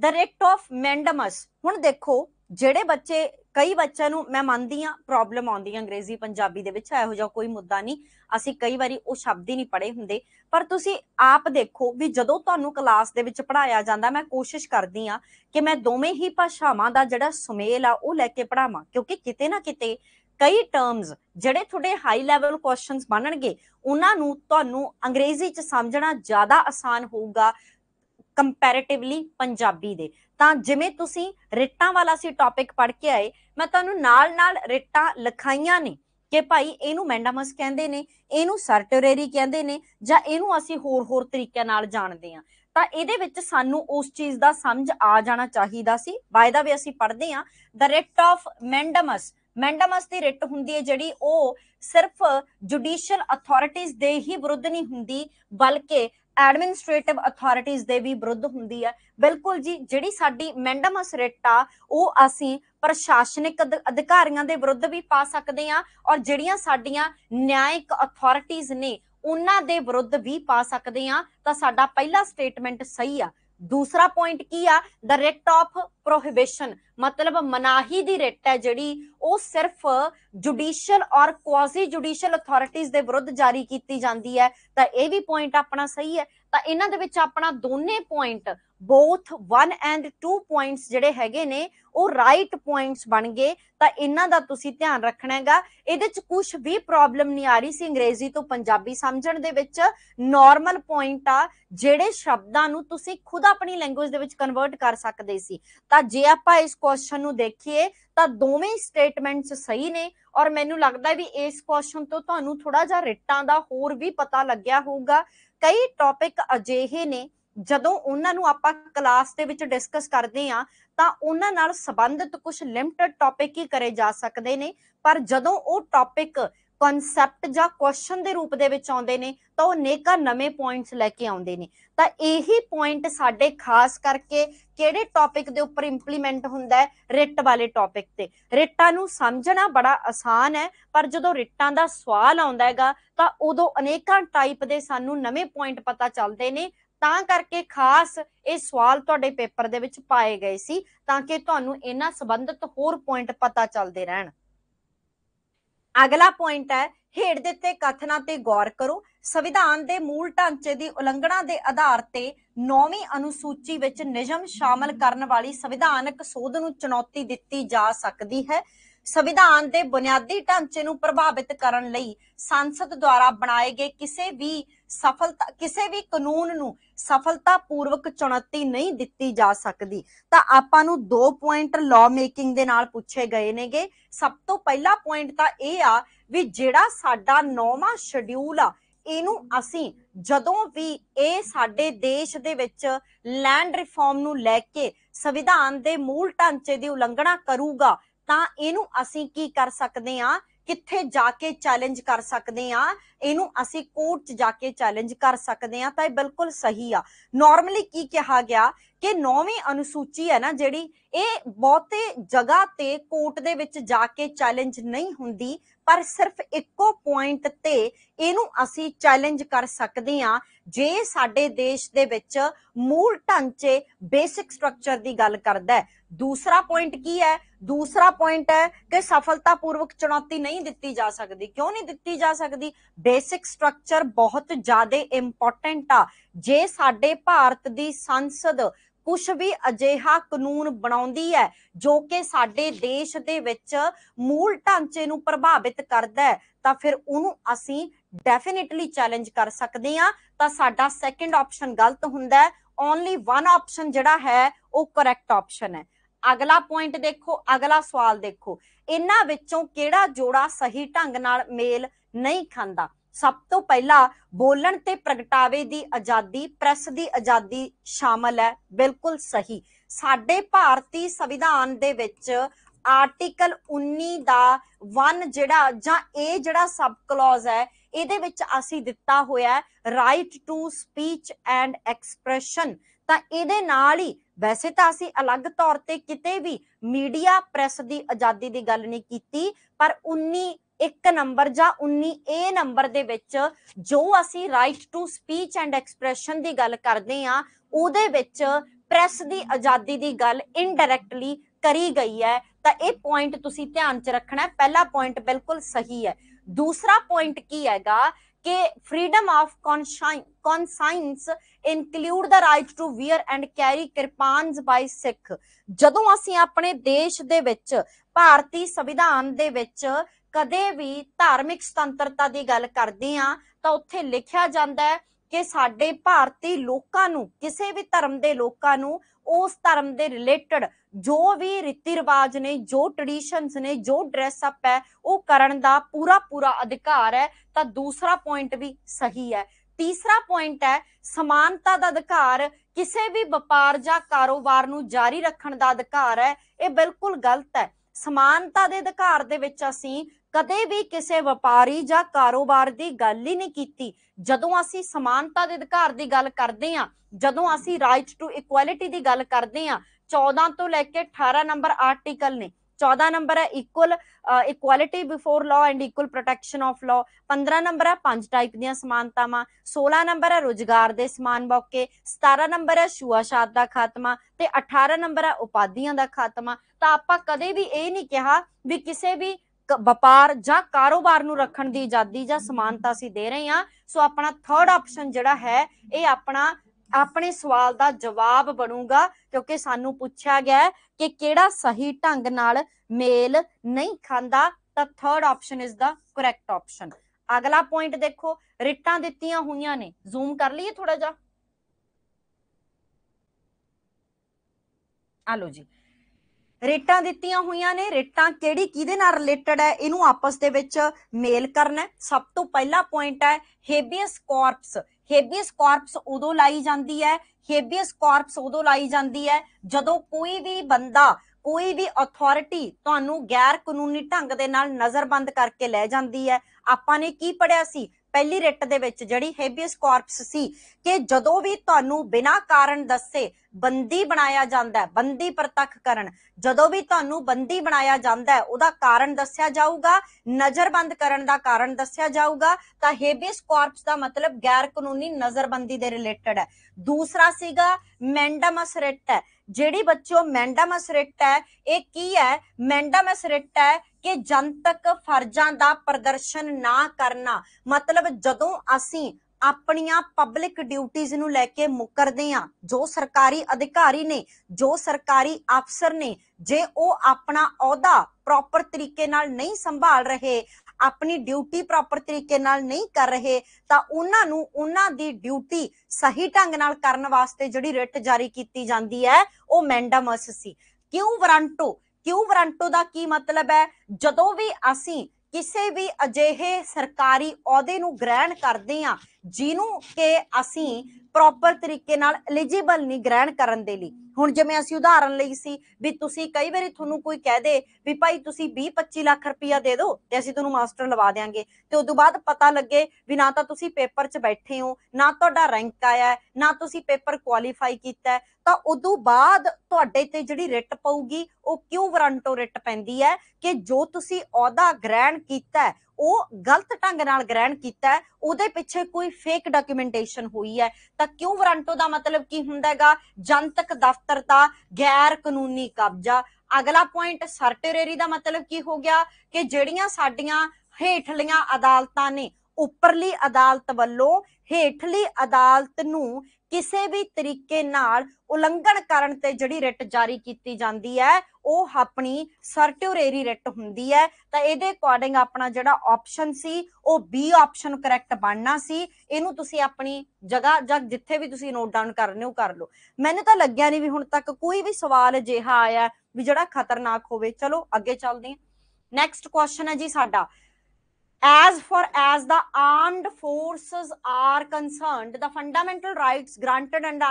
ਦ ਰੈਕਟ ਆਫ ਮੈਂਡਮਸ ਹੁਣ ਦੇਖੋ ਜਿਹੜੇ ਬੱਚੇ ਕਈ ਬੱਚਿਆਂ ਨੂੰ ਮੈਂ ਮੰਨਦੀ ਆ ਪ੍ਰੋਬਲਮ ਆਉਂਦੀ ਆ ਅੰਗਰੇਜ਼ੀ ਪੰਜਾਬੀ ਦੇ ਵਿੱਚ ਇਹੋ ਜਿਹਾ ਕੋਈ ਮੁੱਦਾ ਨਹੀਂ ਅਸੀਂ ਕਈ ਵਾਰੀ ਉਹ ਸ਼ਬਦ ਹੀ ਨਹੀਂ ਪੜੇ ਹੁੰਦੇ ਪਰ ਤੁਸੀਂ ਆਪ ਦੇਖੋ ਵੀ ਜਦੋਂ ਤੁਹਾਨੂੰ ਕਲਾਸ ਦੇ ਵਿੱਚ ਪੜਾਇਆ ਜਾਂਦਾ ਮੈਂ ਕੋਸ਼ਿਸ਼ ਕਰਦੀ ਆ ਕਿ ਮੈਂ ਦੋਵੇਂ ਹੀ ਭਾਸ਼ਾਵਾਂ ਦਾ ਜਿਹੜਾ ਸੁਮੇਲ ਆ ਉਹ ਲੈ ਕੇ ਪੜਾਵਾਂ ਕਿਉਂਕਿ ਕਿਤੇ ਨਾ ਕਿਤੇ ਕਈ ਟਰਮਸ ਜਿਹੜੇ ਤੁਹਾਡੇ ਹਾਈ ਲੈਵਲ ਕੁਐਸਚਨਸ ਬਣਨਗੇ ਉਹਨਾਂ ਨੂੰ ਤੁਹਾਨੂੰ ਅੰਗਰੇਜ਼ੀ ਚ ਸਮਝਣਾ ਜ਼ਿਆਦਾ ਆਸਾਨ ਹੋਊਗਾ ਕੰਪੈਰੀਟਿਵਲੀ ਪੰਜਾਬੀ ਦੇ ਤਾਂ ਜਿਵੇਂ ਤੁਸੀਂ ਰਿੱਟਾਂ ਵਾਲਾ ਸੀ ਟੌਪਿਕ ਪੜ੍ਹ ਕੇ ਆਏ ਮੈਂ ਤੁਹਾਨੂੰ ਨਾਲ-ਨਾਲ ਰਿੱਟਾਂ ਲਿਖਾਈਆਂ ਨੇ ਕਿ ਭਾਈ ਇਹਨੂੰ ਮੈਂਡਾਮਸ ਕਹਿੰਦੇ ਨੇ ਇਹਨੂੰ ਸਰਟੋਰੇਰੀ ਕਹਿੰਦੇ ਨੇ ਜਾਂ ਇਹਨੂੰ ਅਸੀਂ ਹੋਰ-ਹੋਰ ਤਰੀਕਿਆਂ ਨਾਲ ਜਾਣਦੇ ਆ ਤਾਂ ਇਹਦੇ ਵਿੱਚ ਸਾਨੂੰ ਉਸ ਚੀਜ਼ ਦਾ ਸਮਝ ਆ ਜਾਣਾ ਚਾਹੀਦਾ ਸੀ ਵਾਇਦਾ ਵੀ ਅਸੀਂ ਪੜ੍ਹਦੇ ਆ the writ of mandamus mandamus ਦੀ ਰਿਟ ਹੁੰਦੀ ਹੈ ਜਿਹੜੀ ਉਹ ਸਿਰਫ ਜੁਡੀਸ਼ੀਅਲ ਅਥਾਰਟੀਆਂ ਦੇ ਹੀ ਵਿਰੁੱਧ ਨਹੀਂ ਹੁੰਦੀ ਬਲਕਿ ਐਡਮਿਨਿਸਟ੍ਰੇਟਿਵ ਅਥਾਰਟੀਆਂ ਦੇ ਵੀ ਵਿਰੁੱਧ ਹੁੰਦੀ ਹੈ ਬਿਲਕੁਲ ਜੀ ਜਿਹੜੀ ਸਾਡੀ ਮੈਂਡਮਸ ਰਿਟ ਆ ਉਹ ਅਸੀਂ ਪ੍ਰਸ਼ਾਸਨਿਕ ਅਧਿਕਾਰੀਆਂ ਦੇ ਵਿਰੁੱਧ ਵੀ ਪਾ ਸਕਦੇ ਆ ਔਰ ਜਿਹੜੀਆਂ ਸਾਡੀਆਂ ਨਿਆਇਕ ਅਥਾਰਟੀਆਂ ਨੇ ਉਹਨਾਂ ਦੇ ਵਿਰੁੱਧ ਵੀ ਪਾ ਸਕਦੇ ਆ ਤਾਂ ਸਾਡਾ ਪਹਿਲਾ ਸਟੇਟਮੈਂਟ ਸਹੀ ਆ ਦੂਸਰਾ ਪੁਆਇੰਟ ਕੀ ਆ ਦ ਰਿਟ ਆਫ ਪ੍ਰੋਹਿਬਿਸ਼ਨ ਮਤਲਬ ਮਨਾਹੀ ਦੀ ਰਿਟ ਹੈ ਜਿਹੜੀ ਉਹ ਸਿਰਫ ਜੁਡੀਸ਼ੀਅਲ ਔਰ ਕੁਆਜ਼ੀ ਜੁਡੀਸ਼ੀਅਲ ਅਥਾਰਟੀਆਂ ਦੇ ਵਿਰੁੱਧ ਜਾਰੀ ਕੀਤੀ ਜਾਂਦੀ ਹੈ ਤਾਂ ਇਹ ਵੀ ਪੁਆਇੰਟ ਆਪਣਾ ਸਹੀ ਹੈ ਤਾਂ ਇਹਨਾਂ ਦੇ ਵਿੱਚ ਆਪਣਾ ਦੋਨੇ ਪੁਆਇੰਟ ਬੋਥ 1 ਐਂਡ 2 ਪੁਆਇੰਟਸ ਜਿਹੜੇ ਹੈਗੇ ਨੇ ਉਹ ਰਾਈਟ ਪੁਆਇੰਟਸ ਬਣ ਗਏ ਤਾਂ ਇਹਨਾਂ ਦਾ ਤੁਸੀਂ ਧਿਆਨ ਰੱਖਣਾ ਹੈਗਾ ਇਹਦੇ ਚ ਕੁਝ ਵੀ ਪ੍ਰੋਬਲਮ ਨਹੀਂ ਆ ਰਹੀ ਸੀ ਅੰਗਰੇਜ਼ੀ ਤੋਂ ਪੰਜਾਬੀ ਸਮਝਣ ਦੇ ਵਿੱਚ ਨਾਰਮਲ ਪੁਆਇੰਟ ਆ ਜਿਹੜੇ ਸ਼ਬਦਾਂ ਨੂੰ ਤੁਸੀਂ ਖੁਦ ਆਪਣੀ ਲੈਂਗੁਏਜ ਦੇ ਵਿੱਚ ਕਨਵਰਟ ਕਰ ਸਕਦੇ ਸੀ ਤਾਂ ਜੇ ਆਪਾਂ ਇਸ ਕੁਐਸਚਨ ਨੂੰ ਦੇਖੀਏ ਤਾਂ ਦੋਵੇਂ ਸਟੇਟਮੈਂਟਸ ਸਹੀ ਨੇ ਔਰ ਮੈਨੂੰ ਲੱਗਦਾ ਵੀ ਇਸ ਕੁਐਸਚਨ ਤੋਂ ਤੁਹਾਨੂੰ ਥੋੜਾ ਜਿਹਾ ਰਿੱਟਾਂ ਦਾ ਹੋਰ ਵੀ ਪਤਾ ਲੱਗਿਆ ਹੋਊਗਾ ਕਈ ਟੌਪਿਕ ਅਜਿਹੇ ਨੇ ਜਦੋਂ ਉਹਨਾਂ ਨੂੰ ਆਪਾਂ ਕਲਾਸ ਦੇ ਵਿੱਚ ਡਿਸਕਸ ਕਰਦੇ ਆ ਤਾਂ ਉਹਨਾਂ ਨਾਲ ਸੰਬੰਧਿਤ ਕੁਝ ਲਿਮਟਿਡ ਟੌਪਿਕ ਹੀ ਕਰੇ ਜਾ ਸਕਦੇ ਨੇ ਪਰ ਜਦੋਂ ਉਹ ਟੌਪਿਕ ਕਨਸੈਪਟ ਜਾਂ ਕੁਐਸਚਨ ਦੇ ਰੂਪ ਦੇ ਵਿੱਚ ਆਉਂਦੇ ਨੇ ਤਾਂ ਉਹ ਨੇਕਾ ਨਵੇਂ ਪੁਆਇੰਟਸ ਲੈ ਕੇ ਆਉਂਦੇ ਨੇ ਤਾਂ ਇਹੀ ਪੁਆਇੰਟ ਸਾਡੇ ਖਾਸ ਕਰਕੇ ਕਿਹੜੇ ਟੌਪਿਕ ਦੇ ਉੱਪਰ ਇੰਪਲੀਮੈਂਟ ਹੁੰਦਾ ਹੈ ਰਿੱਟ ਵਾਲੇ ਟੌਪਿਕ ਤੇ ਰਿੱਟਾਂ ਨੂੰ ਸਮਝਣਾ ਬੜਾ ਆਸਾਨ ਹੈ ਪਰ ਜਦੋਂ ਰਿੱਟਾਂ ਦਾ ਸਵਾਲ ਆਉਂਦਾ ਹੈਗਾ ਤਾਂ ਉਦੋਂ ਅਨੇਕਾਂ ਟਾਈਪ ਦੇ ਸਾਨੂੰ ਨਵੇਂ ਪੁਆਇੰਟ ਪਤਾ ਚੱਲਦੇ ਨੇ ਤਾਂ ਕਰਕੇ ਖਾਸ ਇਹ ਸਵਾਲ ਤੁਹਾਡੇ ਪੇਪਰ ਦੇ ਵਿੱਚ ਪਾਏ ਗਏ ਸੀ ਤਾਂ ਕਿ ਤੁਹਾਨੂੰ ਇਹਨਾਂ ਸੰਬੰਧਿਤ ਹੋਰ ਪੁਆਇੰਟ ਪਤਾ ਚੱਲਦੇ ਰਹਿਣ ਅਗਲਾ ਪੁਆਇੰਟ ਹੈ ਦੇ ਦਿੱਤੇ ਕਥਨਾਂ ਤੇ ਗੌਰ ਕਰੋ ਸੰਵਿਧਾਨ ਦੇ ਮੂਲ ਢਾਂਚੇ ਦੀ ਉਲੰਘਣਾ ਦੇ ਆਧਾਰ ਤੇ ਨੌਵੀਂ ਅਨੁਸੂਚੀ ਵਿੱਚ ਨਿਯਮ ਸ਼ਾਮਲ ਕਰਨ ਵਾਲੀ ਸੰਵਿਧਾਨਕ ਸੋਧ ਨੂੰ ਚੁਣੌਤੀ ਦਿੱਤੀ ਜਾ ਸਕਦੀ ਹੈ ਸੰਵਿਧਾਨ ਦੇ ਬੁਨਿਆਦੀ ਢਾਂਚੇ ਨੂੰ ਪ੍ਰਭਾਵਿਤ ਕਰਨ ਲਈ ਸੰਸਦ ਦੁਆਰਾ ਬਣਾਏ ਗਏ ਕਿਸੇ ਵੀ ਸਫਲਤਾ ਕਿਸੇ ਵੀ ਕਾਨੂੰਨ ਨੂੰ ਸਫਲਤਾਪੂਰਵਕ ਚੁਣੌਤੀ ਨਹੀਂ ਦਿੱਤੀ ਜਾ ਸਕਦੀ ਤਾਂ ਆਪਾਂ ਨੂੰ ਦੋ ਪੁਆਇੰਟ ਲਾਅ ਮੇਕਿੰਗ ਦੇ ਨਾਲ ਪੁੱਛੇ ਗਏ ਨੇਗੇ ਸਭ ਤੋਂ ਪਹਿਲਾ ਪੁਆਇੰਟ ਤਾਂ ਇਹ ਆ ਵੀ ਜਿਹੜਾ ਸਾਡਾ ਨੌਵਾਂ ਸ਼ਡਿਊਲ ਆ ਇਹਨੂੰ ਅਸੀਂ ਜਦੋਂ ਵੀ ਇਹ ਸਾਡੇ ਦੇਸ਼ ਦੇ ਵਿੱਚ ਲੈਂਡ ਰਿਫਾਰਮ ਨੂੰ ਲੈ ਕੇ ਸੰਵਿਧਾਨ ਦੇ ਮੂਲ ਢਾਂਚੇ ਦੀ ਉਲੰਘਣਾ ਕਰੂਗਾ ਤਾਂ ਇਹਨੂੰ ਅਸੀਂ ਕੀ ਕਰ ਸਕਦੇ ਆ ਕਿੱਥੇ ਜਾ ਕੇ ਚੈਲੰਜ ਕਰ ਸਕਦੇ ਆ ਇਹਨੂੰ ਅਸੀਂ ਕੋਰਟ 'ਚ ਜਾ ਕੇ ਚੈਲੰਜ ਕਰ ਸਕਦੇ ਆ ਤਾਂ ਇਹ ਬਿਲਕੁਲ ਸਹੀ ਆ ਨਾਰਮਲੀ ਕੀ ਕਿਹਾ ਗਿਆ ਕਿ ਨੌਵੀਂ ਅਨੁਸੂਚੀ ਹੈ ਨਾ ਜਿਹੜੀ ਇਹ ਬਹੁਤੇ ਜਗ੍ਹਾ ਤੇ ਕੋਰਟ ਦੇ ਵਿੱਚ ਜਾ ਕੇ ਚੈਲੰਜ ਨਹੀਂ ਹੁੰਦੀ ਪਰ ਸਿਰਫ ਇੱਕੋ ਪੁਆਇੰਟ ਤੇ ਇਹਨੂੰ ਅਸੀਂ ਚੈਲੰਜ ਕਰ ਸਕਦੇ ਆ ਜੇ ਸਾਡੇ ਦੇਸ਼ ਦੇ ਵਿੱਚ ਮੂਲ ਢਾਂਚੇ ਬੇਸਿਕ ਸਟਰਕਚਰ ਦੀ ਗੱਲ ਕਰਦਾ ਹੈ ਦੂਸਰਾ ਪੁਆਇੰਟ ਕੀ ਹੈ ਦੂਸਰਾ ਪੁਆਇੰਟ ਹੈ ਕਿ ਸਫਲਤਾਪੂਰਵਕ ਚੁਣੌਤੀ ਨਹੀਂ ਦਿੱਤੀ ਜਾ ਸਕਦੀ ਕਿਉਂ ਨਹੀਂ ਦਿੱਤੀ ਜਾ ਸਕਦੀ ਬੇਸਿਕ ਸਟਰਕਚਰ ਬਹੁਤ ਜ਼ਿਆਦਾ ਇੰਪੋਰਟੈਂਟ ਆ ਜੇ ਸਾਡੇ ਭਾਰਤ ਦੀ ਸੰਸਦ ਕੁਝ ਵੀ ਅਜਿਹਾ ਕਾਨੂੰਨ ਬਣਾਉਂਦੀ ਹੈ ਜੋ ਕਿ ਸਾਡੇ ਦੇਸ਼ ਦੇ ਵਿੱਚ ਮੂਲ ਢਾਂਚੇ ਨੂੰ ਪ੍ਰਭਾਵਿਤ ਕਰਦਾ ਹੈ ਤਾਂ ਫਿਰ ਉਹਨੂੰ ਅਸੀਂ ਡੈਫੀਨਿਟਲੀ ਚੈਲੰਜ ਕਰ ਸਕਦੇ ਹਾਂ ਤਾਂ ਸਾਡਾ ਸੈਕੰਡ ਆਪਸ਼ਨ ਗਲਤ ਹੁੰਦਾ ਹੈ ਓਨਲੀ ਵਨ ਆਪਸ਼ਨ ਜਿਹੜਾ ਹੈ ਉਹ ਕਰੈਕਟ ਆਪਸ਼ਨ ਹੈ ਅਗਲਾ ਪੁਆਇੰਟ ਦੇਖੋ ਅਗਲਾ ਸਵਾਲ ਦੇਖੋ ਇਹਨਾਂ ਵਿੱਚੋਂ ਕਿਹੜਾ ਜੋੜਾ ਸਹੀ ਢੰਗ ਨਾਲ ਮੇਲ ਨਹੀਂ ਖਾਂਦਾ ਸਭ ਤੋਂ ਪਹਿਲਾਂ ਬੋਲਣ ਤੇ ਪ੍ਰਗਟਾਵੇ ਦੀ ਆਜ਼ਾਦੀ ਪ੍ਰੈਸ ਦੀ ਆਜ਼ਾਦੀ ਸ਼ਾਮਲ ਹੈ ਬਿਲਕੁਲ ਸਹੀ ਸਾਡੇ ਭਾਰਤੀ ਸੰਵਿਧਾਨ ਦੇ ਵਿੱਚ ਆਰਟੀਕਲ 19 ਦਾ 1 ਜਿਹੜਾ ਜਾਂ ਇਹ ਜਿਹੜਾ ਸਬ ਕਲੌਜ਼ ਹੈ ਇਹਦੇ ਵਿੱਚ ਅਸੀਂ ਦਿੱਤਾ ਹੋਇਆ right to speech and expression ਤਾਂ ਇਹਦੇ ਨਾਲ ਹੀ ਵੈਸੇ ਤਾਂ ਅਸੀਂ ਅਲੱਗ ਤੌਰ ਤੇ ਕਿਤੇ ਵੀ ਮੀਡੀਆ ਪ੍ਰੈਸ ਦੀ ਆਜ਼ਾਦੀ ਦੀ ਗੱਲ ਨਹੀਂ ਕੀਤੀ ਪਰ 19 ਇੱਕ ਨੰਬਰ ਜਾਂ 19 ਏ ਨੰਬਰ ਦੇ ਵਿੱਚ ਜੋ ਅਸੀਂ right to speech and expression ਦੀ ਗੱਲ ਕਰਦੇ ਆ ਉਹਦੇ ਵਿੱਚ ਪ੍ਰੈਸ ਦੀ ਆਜ਼ਾਦੀ ਦੀ ਗੱਲ ਇਨਡਾਇਰੈਕਟਲੀ ਕਰੀ ਗਈ ਹੈ ਤਾਂ ਇਹ ਪੁਆਇੰਟ ਤੁਸੀਂ ਧਿਆਨ 'ਚ ਰੱਖਣਾ ਹੈ ਪਹਿਲਾ ਪੁਆਇੰਟ ਬਿਲਕੁਲ ਸਹੀ ਹੈ ਦੂਸਰਾ ਪੁਆਇੰਟ ਕੀ ਹੈਗਾ ਕਿ freedom of conscience include the right to wear and carry kirpans by Sikh ਜਦੋਂ ਅਸੀਂ ਆਪਣੇ ਦੇਸ਼ ਦੇ ਵਿੱਚ ਭਾਰਤੀ ਸੰਵਿਧਾਨ ਦੇ ਵਿੱਚ ਕਦੇ ਵੀ ਧਾਰਮਿਕ ਸੁਤੰਤਰਤਾ ਦੀ ਗੱਲ ਕਰਦੇ ਆ ਤਾਂ ਉੱਥੇ ਲਿਖਿਆ ਜਾਂਦਾ ਹੈ ਕਿ ਸਾਡੇ ਭਾਰਤੀ ਲੋਕਾਂ ਨੂੰ ਕਿਸੇ ਵੀ ਧਰਮ ਦੇ ਲੋਕਾਂ ਨੂੰ ਉਸ ਧਰਮ ਦੇ ਰਿਲੇਟਡ ਜੋ ਵੀ ਰੀਤੀ ਰਿਵਾਜ ਨੇ ਜੋ ਟ੍ਰੈਡੀਸ਼ਨਸ ਨੇ ਜੋ ਡਰੈਸ ਅਪ ਹੈ ਉਹ ਕਰਨ ਦਾ ਪੂਰਾ ਪੂਰਾ ਅਧਿਕਾਰ ਹੈ ਤਾਂ ਦੂਸਰਾ ਪੁਆਇੰਟ ਵੀ ਸਹੀ ਹੈ ਤੀਸਰਾ ਪੁਆਇੰਟ ਹੈ ਸਮਾਨਤਾ ਦਾ ਅਧਿਕਾਰ ਕਿਸੇ ਵੀ ਵਪਾਰ ਜਾਂ ਕਾਰੋਬਾਰ ਨੂੰ ਜਾਰੀ ਰੱਖਣ ਦਾ ਅਧਿਕਾਰ ਹੈ ਇਹ ਬਿਲਕੁਲ ਗਲਤ ਹੈ ਸਮਾਨਤਾ ਦੇ ਅਧਿਕਾਰ ਦੇ ਵਿੱਚ ਅਸੀਂ ਕਦੇ ਵੀ ਕਿਸੇ ਵਪਾਰੀ ਜਾਂ ਕਾਰੋਬਾਰ ਦੀ ਗੱਲ ਹੀ ਨਹੀਂ ਕੀਤੀ ਜਦੋਂ ਅਸੀਂ ਸਮਾਨਤਾ ਦੇ ਅਧਿਕਾਰ ਦੀ ਗੱਲ ਕਰਦੇ ਹਾਂ ਜਦੋਂ ਅਸੀਂ ਰਾਈਟ ਟੂ ਇਕੁਐਲਿਟੀ ਦੀ ਗੱਲ ਕਰਦੇ ਹਾਂ 14 ਤੋਂ ਲੈ ਕੇ 18 ਨੰਬਰ ਆਰਟੀਕਲ ਨੇ 14 ਨੰਬਰ ਹੈ equal equality before law and equal protection of law 15 number ਹੈ ਪੰਜ ਟਾਈਪ ਦੀਆਂ ਸਮਾਨਤਾਵਾਂ 16 ਨੰਬਰ ਹੈ ਰੋਜ਼ਗਾਰ ਦੇ ਸਮਾਨ ਮੌਕੇ 17 ਨੰਬਰ ਹੈ ਸ਼ੂਆਸ਼ਾਤ ਦਾ ਖਾਤਮਾ ਤੇ 18 ਨੰਬਰ ਹੈ ਉਪਾਧੀਆਂ ਦਾ ਖਾਤਮਾ ਤਾਂ ਆਪਾਂ ਕਦੇ ਵੀ ਇਹ ਨਹੀਂ ਕਿਹਾ ਵੀ ਕਿਸੇ ਵੀ ਵਪਾਰ ਜਾਂ ਕਾਰੋਬਾਰ ਨੂੰ ਰੱਖਣ ਦੀ ਆਜ਼ਾਦੀ ਜਾਂ ਸਮਾਨਤਾ ਅਸੀਂ ਦੇ ਰਹੇ ਹਾਂ ਸੋ ਆਪਣਾ ਥਰਡ ਆਪਸ਼ਨ ਜਿਹੜਾ ਹੈ ਇਹ ਆਪਣਾ ਆਪਣੇ ਸਵਾਲ ਦਾ ਜਵਾਬ ਬਣੂਗਾ ਕਿਉਂਕਿ ਸਾਨੂੰ ਪੁੱਛਿਆ ਗਿਆ ਕਿ ਕਿਹੜਾ ਸਹੀ ਢੰਗ ਨਾਲ ਮੇਲ ਨਹੀਂ ਖਾਂਦਾ ਤਾਂ third option is the correct option ਅਗਲਾ ਪੁਆਇੰਟ ਦੇਖੋ ਰਿਟਾਂ ਦਿੱਤੀਆਂ ਹੋਈਆਂ ਨੇ ਜ਼ੂਮ ਕਰ ਲਈਏ ਥੋੜਾ ਜਿਹਾ ਆਲੋ ਜੀ ਰੇਟਾਂ ਦਿੱਤੀਆਂ ਹੋਈਆਂ ਨੇ ਰੇਟਾਂ ਕਿਹੜੀ ਕਿਹਦੇ ਨਾਲ ਰਿਲੇਟਡ ਹੈ ਇਹਨੂੰ ਆਪਸ ਦੇ ਵਿੱਚ ਮੇਲ ਕਰਨਾ ਸਭ ਤੋਂ ਪਹਿਲਾ ਪੁਆਇੰਟ ਹੈ ਹੇਬੀਅਸ ਕਾਰਪਸ ਹੇਬੀਅਸ ਕਾਰਪਸ ਉਦੋਂ ਲਾਈ ਜਾਂਦੀ ਹੈ ਹੇਬੀਅਸ ਕਾਰਪਸ ਉਦੋਂ ਲਾਈ ਜਾਂਦੀ ਹੈ ਜਦੋਂ ਕੋਈ ਵੀ ਬੰਦਾ ਕੋਈ ਵੀ ਅਥਾਰਟੀ ਤੁਹਾਨੂੰ ਗੈਰ ਕਾਨੂੰਨੀ ਢੰਗ ਦੇ ਨਾਲ ਨਜ਼ਰਬੰਦ ਕਰਕੇ ਲੈ ਜਾਂਦੀ ਹੈ ਆਪਾਂ ਨੇ ਕੀ ਪੜਿਆ ਸੀ ਪਹਿਲੀ ਰਿਟ ਦੇ ਵਿੱਚ ਜਿਹੜੀ ਹੈਬੀਅਸ ਕਾਰਪਸ ਸੀ ਕਿ ਜਦੋਂ ਵੀ ਤੁਹਾਨੂੰ ਬਿਨਾਂ ਕਾਰਨ ਦੱਸੇ ਬੰਦੀ ਬਣਾਇਆ ਜਾਂਦਾ ਹੈ ਬੰਦੀ ਪ੍ਰਤੱਖ ਕਰਨ ਜਦੋਂ ਵੀ ਤੁਹਾਨੂੰ ਬੰਦੀ ਬਣਾਇਆ ਜਾਂਦਾ ਹੈ ਉਹਦਾ ਕਾਰਨ ਦੱਸਿਆ ਜਾਊਗਾ ਨਜ਼ਰਬੰਦ ਕਰਨ ਦਾ ਕਾਰਨ ਦੱਸਿਆ ਜਾਊਗਾ ਤਾਂ ਹੈਬੀਅਸ ਕਾਰਪਸ ਦਾ ਮਤਲਬ ਗੈਰ ਕਾਨੂੰਨੀ ਨਜ਼ਰਬੰਦੀ ਦੇ ਰਿਲੇਟਡ ਹੈ ਦੂਸਰਾ ਸੀਗਾ ਮੈਂਡਮਸ ਰਿਟ ਹੈ ਜਿਹੜੀ ਬੱਚੋ ਮੈਂਡਾਮਸ ਰਿਟ ਹੈ ਇਹ ਕੀ ਹੈ ਮੈਂਡਾਮਸ ਰਿਟ ਹੈ ਕਿ ਜਨਤਕ ਫਰਜ਼ਾਂ ਦਾ ਪ੍ਰਦਰਸ਼ਨ ਨਾ ਕਰਨਾ ਮਤਲਬ ਜਦੋਂ ਅਸੀਂ ਆਪਣੀਆਂ ਪਬਲਿਕ ਡਿਊਟੀਆਂ ਨੂੰ ਲੈ ਕੇ ਮੁਕਰਦੇ ਆ ਜੋ ਸਰਕਾਰੀ ਅਧਿਕਾਰੀ ਨੇ ਜੋ ਸਰਕਾਰੀ ਅਫਸਰ ਨੇ ਜੇ ਉਹ ਆਪਣਾ ਅਹੁਦਾ ਪ੍ਰੋਪਰ ਤਰੀਕੇ ਨਾਲ ਨਹੀਂ ਸੰਭਾਲ ਰਹੇ ਆਪਣੀ ਡਿਊਟੀ ਪ੍ਰੋਪਰ ਤਰੀਕੇ ਨਾਲ ਨਹੀਂ ਕਰ ਰਹੇ ਤਾਂ ਉਹਨਾਂ ਨੂੰ ਉਹਨਾਂ ਦੀ ਡਿਊਟੀ ਸਹੀ ਢੰਗ ਨਾਲ ਕਰਨ ਵਾਸਤੇ ਜਿਹੜੀ ਰਿਟ ਜਾਰੀ ਕੀਤੀ ਜਾਂਦੀ ਹੈ ਉਹ ਮੈਂਡਮਸ ਸੀ ਕਿਉਂ ਵਰੰਟੋ ਕਿਉਂ ਵਰੰਟੋ ਦਾ ਕੀ ਮਤਲਬ ਹੈ ਜਦੋਂ ਵੀ ਅਸੀਂ ਕਿਸੇ ਵੀ ਅਜਿਹੇ ਸਰਕਾਰੀ ਅਹੁਦੇ ਨੂੰ ਗ੍ਰਹਿਣ ਕਰਦੇ ਆ ਜਿਹਨੂੰ ਕਿ ਅਸੀਂ ਪ੍ਰੋਪਰ ਤਰੀਕੇ ਨਾਲ ਐਲੀਜੀਬਲ ਨਹੀਂ ਗ੍ਰਹਿਣ ਕਰਨ ਦੇ ਲਈ ਹੁਣ ਜਿਵੇਂ ਅਸੀਂ ਉਦਾਹਰਨ ਲਈ ਸੀ ਵੀ ਤੁਸੀਂ ਕਈ ਵਾਰੀ ਤੁਹਾਨੂੰ ਕੋਈ ਕਹਿ ਦੇ ਵੀ ਭਾਈ ਤੁਸੀਂ 20 25 ਲੱਖ ਰੁਪਇਆ ਦੇ ਦਿਓ ਤੇ ਅਸੀਂ ਤੁਹਾਨੂੰ ਮਾਸਟਰ ਲਵਾ ਦੇਾਂਗੇ ਤੇ ਉਦੋਂ ਬਾਅਦ ਪਤਾ ਲੱਗੇ ਵੀ ਨਾ ਤਾਂ ਤੁਸੀਂ ਪੇਪਰ 'ਚ ਬੈਠੇ ਹੋ ਨਾ ਤੁਹਾਡਾ ਰੈਂਕ ਆਇਆ ਨਾ ਤੁਸੀਂ ਪੇਪਰ ਕੁਆਲੀਫਾਈ ਕੀਤਾ ਤਾਂ ਉਦੋਂ ਬਾਅਦ ਤੁਹਾਡੇ ਤੇ ਜਿਹੜੀ ਰਿਟ ਪਊਗੀ ਉਹ ਕਿਉਂ ਵਾਰੰਟੋ ਰਿਟ ਪੈਂਦੀ ਹੈ ਕਿ ਜੋ ਤੁਸੀਂ ਅਹੁਦਾ ਗ੍ਰਹਿਣ ਕੀਤਾ ਉਹ ਗਲਤ ਢੰਗ ਨਾਲ ਗ੍ਰਹਿਣ ਕੀਤਾ ਉਹਦੇ ਪਿੱਛੇ ਕੋਈ ਫੇਕ ਡਾਕੂਮੈਂਟੇਸ਼ਨ ਹੋਈ ਹੈ ਤਾਂ ਕਿਉਂ ਵਾਰੰਟੋ ਦਾ ਮਤਲਬ ਕੀ ਹੁੰਦਾ ਹੈਗਾ ਜਨਤਕ ਦਫ਼ਤਰ ਦਾ ਗੈਰ ਕਾਨੂੰਨੀ ਕਬਜ਼ਾ ਅਗਲਾ ਪੁਆਇੰਟ ਸਰਟੇਰੀ ਦਾ ਮਤਲਬ ਕੀ ਹੋ ਗਿਆ ਕਿ ਜਿਹੜੀਆਂ ਸਾਡੀਆਂ ਹੇਠਲੀਆਂ ਅਦਾਲਤਾਂ ਨੇ ਉੱਪਰਲੀ ਅਦਾਲਤ ਵੱਲੋਂ ਹੇਠਲੀ ਅਦਾਲਤ ਨੂੰ ਕਿਸੇ ਵੀ ਤਰੀਕੇ ਨਾਲ ਉਲੰਘਣ ਕਰਨ ਤੇ ਜਿਹੜੀ ਰਿਟ ਜਾਰੀ ਕੀਤੀ ਜਾਂਦੀ ਹੈ ਉਹ ਆਪਣੀ ਸਰਟਿਉਰੇਰੀ ਰਿਟ ਹੁੰਦੀ ਹੈ ਤਾਂ ਇਹਦੇ ਅਕੋਰਡਿੰਗ ਆਪਣਾ ਜਿਹੜਾ ਆਪਸ਼ਨ ਸੀ ਉਹ ਬੀ ਆਪਸ਼ਨ ਕਰੈਕਟ ਬਣਨਾ ਸੀ ਇਹਨੂੰ ਤੁਸੀਂ ਆਪਣੀ ਜਗ੍ਹਾ ਜਾਂ ਜਿੱਥੇ ਵੀ ਤੁਸੀਂ ਨੋਟ ਡਾਊਨ ਕਰਨੇ ਹੋ ਕਰ ਲਓ ਮੈਨੂੰ ਤਾਂ ਲੱਗਿਆ ਨਹੀਂ ਵੀ ਹੁਣ ਤੱਕ ਕੋਈ ਵੀ ਸਵਾਲ ਅਜਿਹਾ ਆਇਆ ਵੀ ਜਿਹੜਾ ਖਤਰਨਾਕ ਹੋਵੇ ਚਲੋ ਅੱਗੇ ਚੱਲਦੇ ਹਾਂ ਨੈਕਸਟ ਕੁਐਸਚਨ ਹੈ ਜੀ ਸਾਡਾ as far as the armed forces are concerned the fundamental rights granted under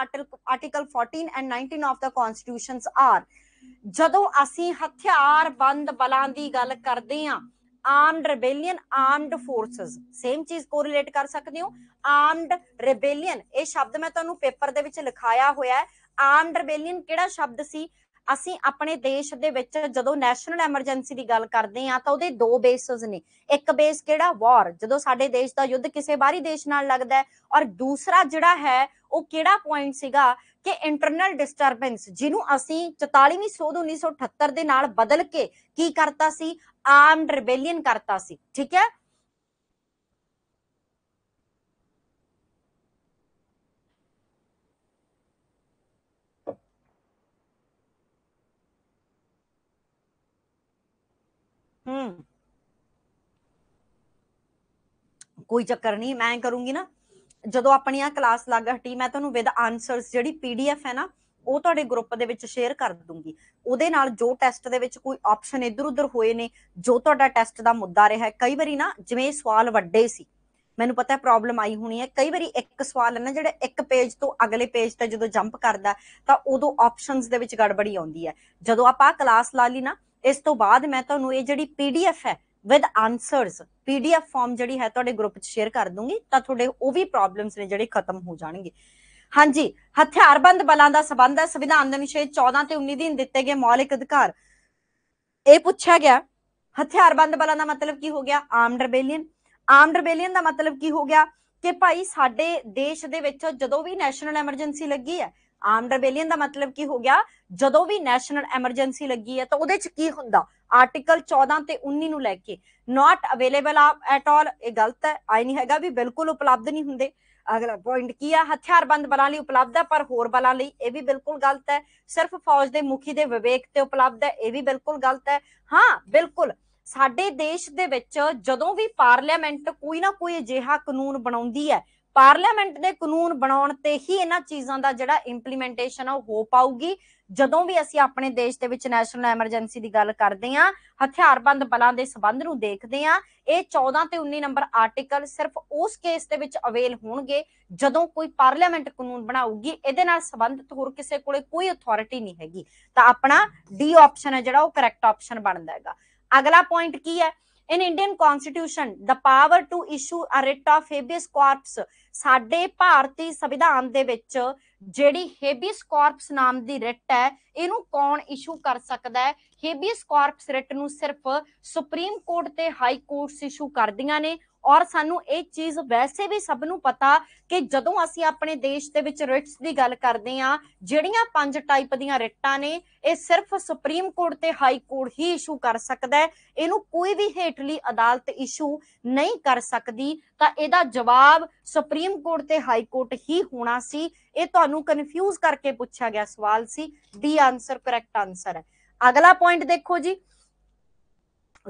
article 14 and 19 of the constitutions are ਜਦੋਂ ਅਸੀਂ ਹਥਿਆਰਬੰਦ ਬਲਾਂ ਦੀ ਗੱਲ ਕਰਦੇ ਆਂ armed rebellion armed forces same ਚੀਜ਼ ਕੋਰੀਲੇਟ ਕਰ ਸਕਦੇ ਹੋ ਆਰਮਡ ਰਿਬੈਲੀਅਨ ਇਹ ਸ਼ਬਦ ਮੈਂ ਤੁਹਾਨੂੰ ਪੇਪਰ ਦੇ ਵਿੱਚ ਲਿਖਾਇਆ ਹੋਇਆ ਹੈ ਆਰਮਡ ਰਿਬੈਲੀਅਨ ਕਿਹੜਾ ਸ਼ਬਦ ਸੀ ਅਸੀਂ ਆਪਣੇ ਦੇਸ਼ ਦੇ ਵਿੱਚ ਜਦੋਂ ਨੈਸ਼ਨਲ ਐਮਰਜੈਂਸੀ ਦੀ ਗੱਲ ਕਰਦੇ ਆ ਤਾਂ ਉਹਦੇ ਦੋ ਬੇਸਸ ਨੇ ਇੱਕ ਬੇਸ ਕਿਹੜਾ ਵਾਰ ਜਦੋਂ ਸਾਡੇ ਦੇਸ਼ ਦਾ ਯੁੱਧ ਕਿਸੇ ਬਾਹਰੀ ਦੇਸ਼ ਨਾਲ ਲੱਗਦਾ ਹੈ ਔਰ ਦੂਸਰਾ ਜਿਹੜਾ ਹੈ ਉਹ ਕਿਹੜਾ ਪੁਆਇੰਟ ਸੀਗਾ ਕਿ ਇੰਟਰਨਲ ਡਿਸਟਰਬੈਂਸ ਜਿਹਨੂੰ ਅਸੀਂ 44ਵੀਂ ਸੋਧ 1978 ਦੇ ਨਾਲ ਬਦਲ ਕੇ ਕੀ ਕਰਤਾ ਸੀ ਆਰਮਡ ਰਿਬੈਲੀਅਨ ਕਰਤਾ ਸੀ ਠੀਕ ਹੈ ਹੂੰ ਕੋਈ ਚੱਕਰ ਨਹੀਂ ਮੈਂ ਕਰੂੰਗੀ ਨਾ ਜਦੋਂ ਆਪਣੀ ਆ ਕਲਾਸ ਲੱਗ ਹਟੀ ਮੈਂ ਤੁਹਾਨੂੰ ਵਿਦ ਆਨਸਰਸ ਜਿਹੜੀ ਪੀਡੀਐਫ ਹੈ ਨਾ ਉਹ ਤੁਹਾਡੇ ਗਰੁੱਪ ਦੇ ਵਿੱਚ ਸ਼ੇਅਰ ਕਰ ਦੂੰਗੀ ਉਹਦੇ ਨਾਲ ਜੋ ਟੈਸਟ ਦੇ ਵਿੱਚ ਕੋਈ ਆਪਸ਼ਨ ਇਧਰ ਉਧਰ ਹੋਏ ਨੇ ਜੋ ਤੁਹਾਡਾ ਟੈਸਟ ਦਾ ਮੁੱਦਾ ਰਿਹਾ ਕਈ ਵਾਰੀ ਨਾ ਜਿਵੇਂ ਸਵਾਲ ਵੱਡੇ ਸੀ ਮੈਨੂੰ ਪਤਾ ਹੈ ਪ੍ਰੋਬਲਮ ਆਈ ਹੋਣੀ ਹੈ ਕਈ ਵਾਰੀ ਇੱਕ ਸਵਾਲ ਹੈ ਨਾ ਜਿਹੜਾ ਇੱਕ ਪੇਜ ਤੋਂ ਅਗਲੇ ਪੇਜ ਤੇ ਜਦੋਂ ਜੰਪ ਕਰਦਾ ਤਾਂ ਉਦੋਂ ਆਪਸ਼ਨਸ ਦੇ ਵਿੱਚ ਗੜਬੜੀ ਆਉਂਦੀ ਹੈ ਜਦੋਂ ਆਪਾਂ ਕਲਾਸ ਲਾ ਲਈ ਨਾ ਇਸ ਤੋਂ ਬਾਅਦ ਮੈਂ ਤੁਹਾਨੂੰ ਇਹ ਜਿਹੜੀ ਪੀਡੀਐਫ ਹੈ ਵਿਦ ਆਨਸਰਸ ਪੀਡੀਐਫ ਫਾਰਮ ਜਿਹੜੀ ਹੈ ਤੁਹਾਡੇ ਗਰੁੱਪ 'ਚ ਸ਼ੇਅਰ ਕਰ ਦੂੰਗੀ ਤਾਂ ਤੁਹਾਡੇ ਉਹ ਵੀ ਪ੍ਰੋਬਲਮਸ ਨੇ ਜਿਹੜੇ ਖਤਮ ਹੋ ਜਾਣਗੇ ਹਾਂਜੀ ਹਥਿਆਰਬੰਦ ਬਲਾਂ ਦਾ ਸਬੰਧ ਹੈ ਸੰਵਿਧਾਨ ਦੇ ਅਨੁਛੇਦ 14 ਤੇ 19 ਦੀਨ ਦਿੱਤੇ ਗਏ ਮੌਲਿਕ ਅਧਿਕਾਰ ਇਹ ਪੁੱਛਿਆ ਗਿਆ ਹਥਿਆਰਬੰਦ ਬਲਾਂ ਦਾ ਮਤਲਬ ਕੀ ਹੋ ਗਿਆ ਆਰਮਡ ਰਿਬੈਲੀਅਨ ਆਰਮਡ ਰਿਬੈਲੀਅਨ ਦਾ ਮਤਲਬ ਕੀ ਹੋ ਗਿਆ ਕਿ ਭਾਈ ਸਾਡੇ ਦੇਸ਼ ਦੇ ਵਿੱਚ ਜਦੋਂ ਵੀ ਨੈਸ਼ਨਲ ਐਮਰਜੈਂਸੀ ਲੱਗੀ ਹੈ ਆਮ ਰਬੇਲੀਅਨ ਦਾ ਮਤਲਬ ਕੀ ਹੋ ਗਿਆ ਜਦੋਂ ਵੀ ਨੈਸ਼ਨਲ ਐਮਰਜੈਂਸੀ ਲੱਗੀ ਹੈ ਤਾਂ ਉਹਦੇ ਚ ਕੀ ਹੁੰਦਾ ਆਰਟੀਕਲ 14 ਤੇ 19 ਨੂੰ ਲੈ ਕੇ ਨਾਟ ਅਵੇਲੇਬਲ ਐਟ ਆਲ ਇਹ ਗਲਤ ਹੈ ਆਈ ਨਹੀਂ ਹੈਗਾ ਵੀ ਬਿਲਕੁਲ ਉਪਲਬਧ ਨਹੀਂ ਹੁੰਦੇ ਅਗਲਾ ਪੁਆਇੰਟ ਕੀ ਆ ਹਥਿਆਰਬੰਦ ਬਲਾਂ ਲਈ ਉਪਲਬਧ ਹੈ ਪਰ ਹੋਰ ਬਲਾਂ ਲਈ ਇਹ ਵੀ ਬਿਲਕੁਲ ਗਲਤ ਹੈ ਸਿਰਫ ਫੌਜ ਦੇ ਮੁਖੀ ਦੇ ਵਿਵੇਕ ਤੇ ਉਪਲਬਧ ਹੈ ਇਹ ਵੀ ਬਿਲਕੁਲ ਗਲਤ ਹੈ ਹਾਂ ਬਿਲਕੁਲ ਸਾਡੇ ਦੇਸ਼ ਦੇ ਵਿੱਚ ਜਦੋਂ ਵੀ ਪਾਰਲੀਮੈਂਟ ਕੋਈ ਨਾ ਕੋਈ ਅਜਿਹਾ ਕਾਨੂੰਨ ਬਣਾਉਂਦੀ ਹੈ ਪਾਰਲੀਮੈਂਟ ਦੇ ਕਾਨੂੰਨ ਬਣਾਉਣ ਤੇ ਹੀ ਇਹਨਾਂ ਚੀਜ਼ਾਂ ਦਾ ਜਿਹੜਾ ਇੰਪਲੀਮੈਂਟੇਸ਼ਨ ਉਹ ਹੋ ਪਾਊਗੀ ਜਦੋਂ ਵੀ ਅਸੀਂ ਆਪਣੇ ਦੇਸ਼ ਦੇ ਵਿੱਚ ਨੈਸ਼ਨਲ ਐਮਰਜੈਂਸੀ ਦੀ ਗੱਲ ਕਰਦੇ ਹਾਂ ਹਥਿਆਰਬੰਦ ਬਲਾਂ ਦੇ ਸਬੰਧ ਨੂੰ ਦੇਖਦੇ ਹਾਂ ਇਹ 14 ਤੇ 19 ਨੰਬਰ ਆਰਟੀਕਲ ਸਿਰਫ ਉਸ ਕੇਸ ਦੇ ਵਿੱਚ ਅਵੇਲ ਹੋਣਗੇ ਜਦੋਂ ਕੋਈ ਪਾਰਲੀਮੈਂਟ ਕਾਨੂੰਨ ਬਣਾਊਗੀ ਇਹਦੇ ਨਾਲ ਸੰਬੰਧਿਤ ਹੋਰ ਕਿਸੇ ਕੋਲੇ ਕੋਈ ਅਥਾਰਟੀ ਨਹੀਂ ਹੈਗੀ ਤਾਂ ਆਪਣਾ ਡੀ ਆਪਸ਼ਨ ਹੈ ਜਿਹੜਾ ਉਹ ਕਰੈਕਟ ਆਪਸ਼ਨ ਬਣਦਾ ਹੈਗਾ ਅਗਲਾ ਪੁਆਇੰਟ ਕੀ ਹੈ in Indian constitution the power to issue a writ of habeas corpus ਸਾਡੇ ਭਾਰਤੀ ਸੰਵਿਧਾਨ ਦੇ ਵਿੱਚ ਜਿਹੜੀ ਹੇਬੀਸ ਕਾਰਪਸ ਨਾਮ ਦੀ ਰਿਟ ਹੈ ਇਹਨੂੰ ਕੌਣ ਇਸ਼ੂ ਕਰ ਸਕਦਾ ਹੈ ਹੇਬੀਸ ਕਾਰਪਸ ਰਿਟ ਨੂੰ ਸਿਰਫ ਸੁਪਰੀਮ ਕੋਰਟ ਤੇ ਹਾਈ ਕੋਰਟਸ ਇਸ਼ੂ ਕਰਦੀਆਂ ਨੇ ਔਰ ਸਾਨੂੰ ਇਹ ਚੀਜ਼ ਵੈਸੇ ਵੀ ਸਭ ਨੂੰ ਪਤਾ ਕਿ ਜਦੋਂ ਅਸੀਂ ਆਪਣੇ ਦੇਸ਼ ਦੇ ਵਿੱਚ ਰਿਟਸ ਦੀ ਗੱਲ ਕਰਦੇ ਆ ਜਿਹੜੀਆਂ ਪੰਜ ਟਾਈਪ ਦੀਆਂ ਰਿਟਾਂ ਨੇ ਇਹ ਸਿਰਫ ਸੁਪਰੀਮ ਕੋਰਟ ਤੇ ਹਾਈ ਕੋਰਟ ਹੀ ਇਸ਼ੂ ਕਰ ਸਕਦਾ ਇਹਨੂੰ ਕੋਈ ਵੀ ਹੇਠਲੀ ਅਦਾਲਤ ਇਸ਼ੂ ਨਹੀਂ ਕਰ ਸਕਦੀ ਤਾਂ ਇਹਦਾ ਜਵਾਬ ਸੁਪਰੀਮ ਕੋਰਟ ਤੇ ਹਾਈ ਕੋਰਟ ਹੀ ਹੋਣਾ ਸੀ ਇਹ ਤੁਹਾਨੂੰ ਕਨਫਿਊਜ਼ ਕਰਕੇ ਪੁੱਛਿਆ ਗਿਆ ਸਵਾਲ ਸੀ ਡੀ ਆਨਸਰ ਕਰੈਕਟ ਆਨਸਰ ਹੈ ਅਗਲਾ ਪੁਆਇੰਟ ਦੇਖੋ ਜੀ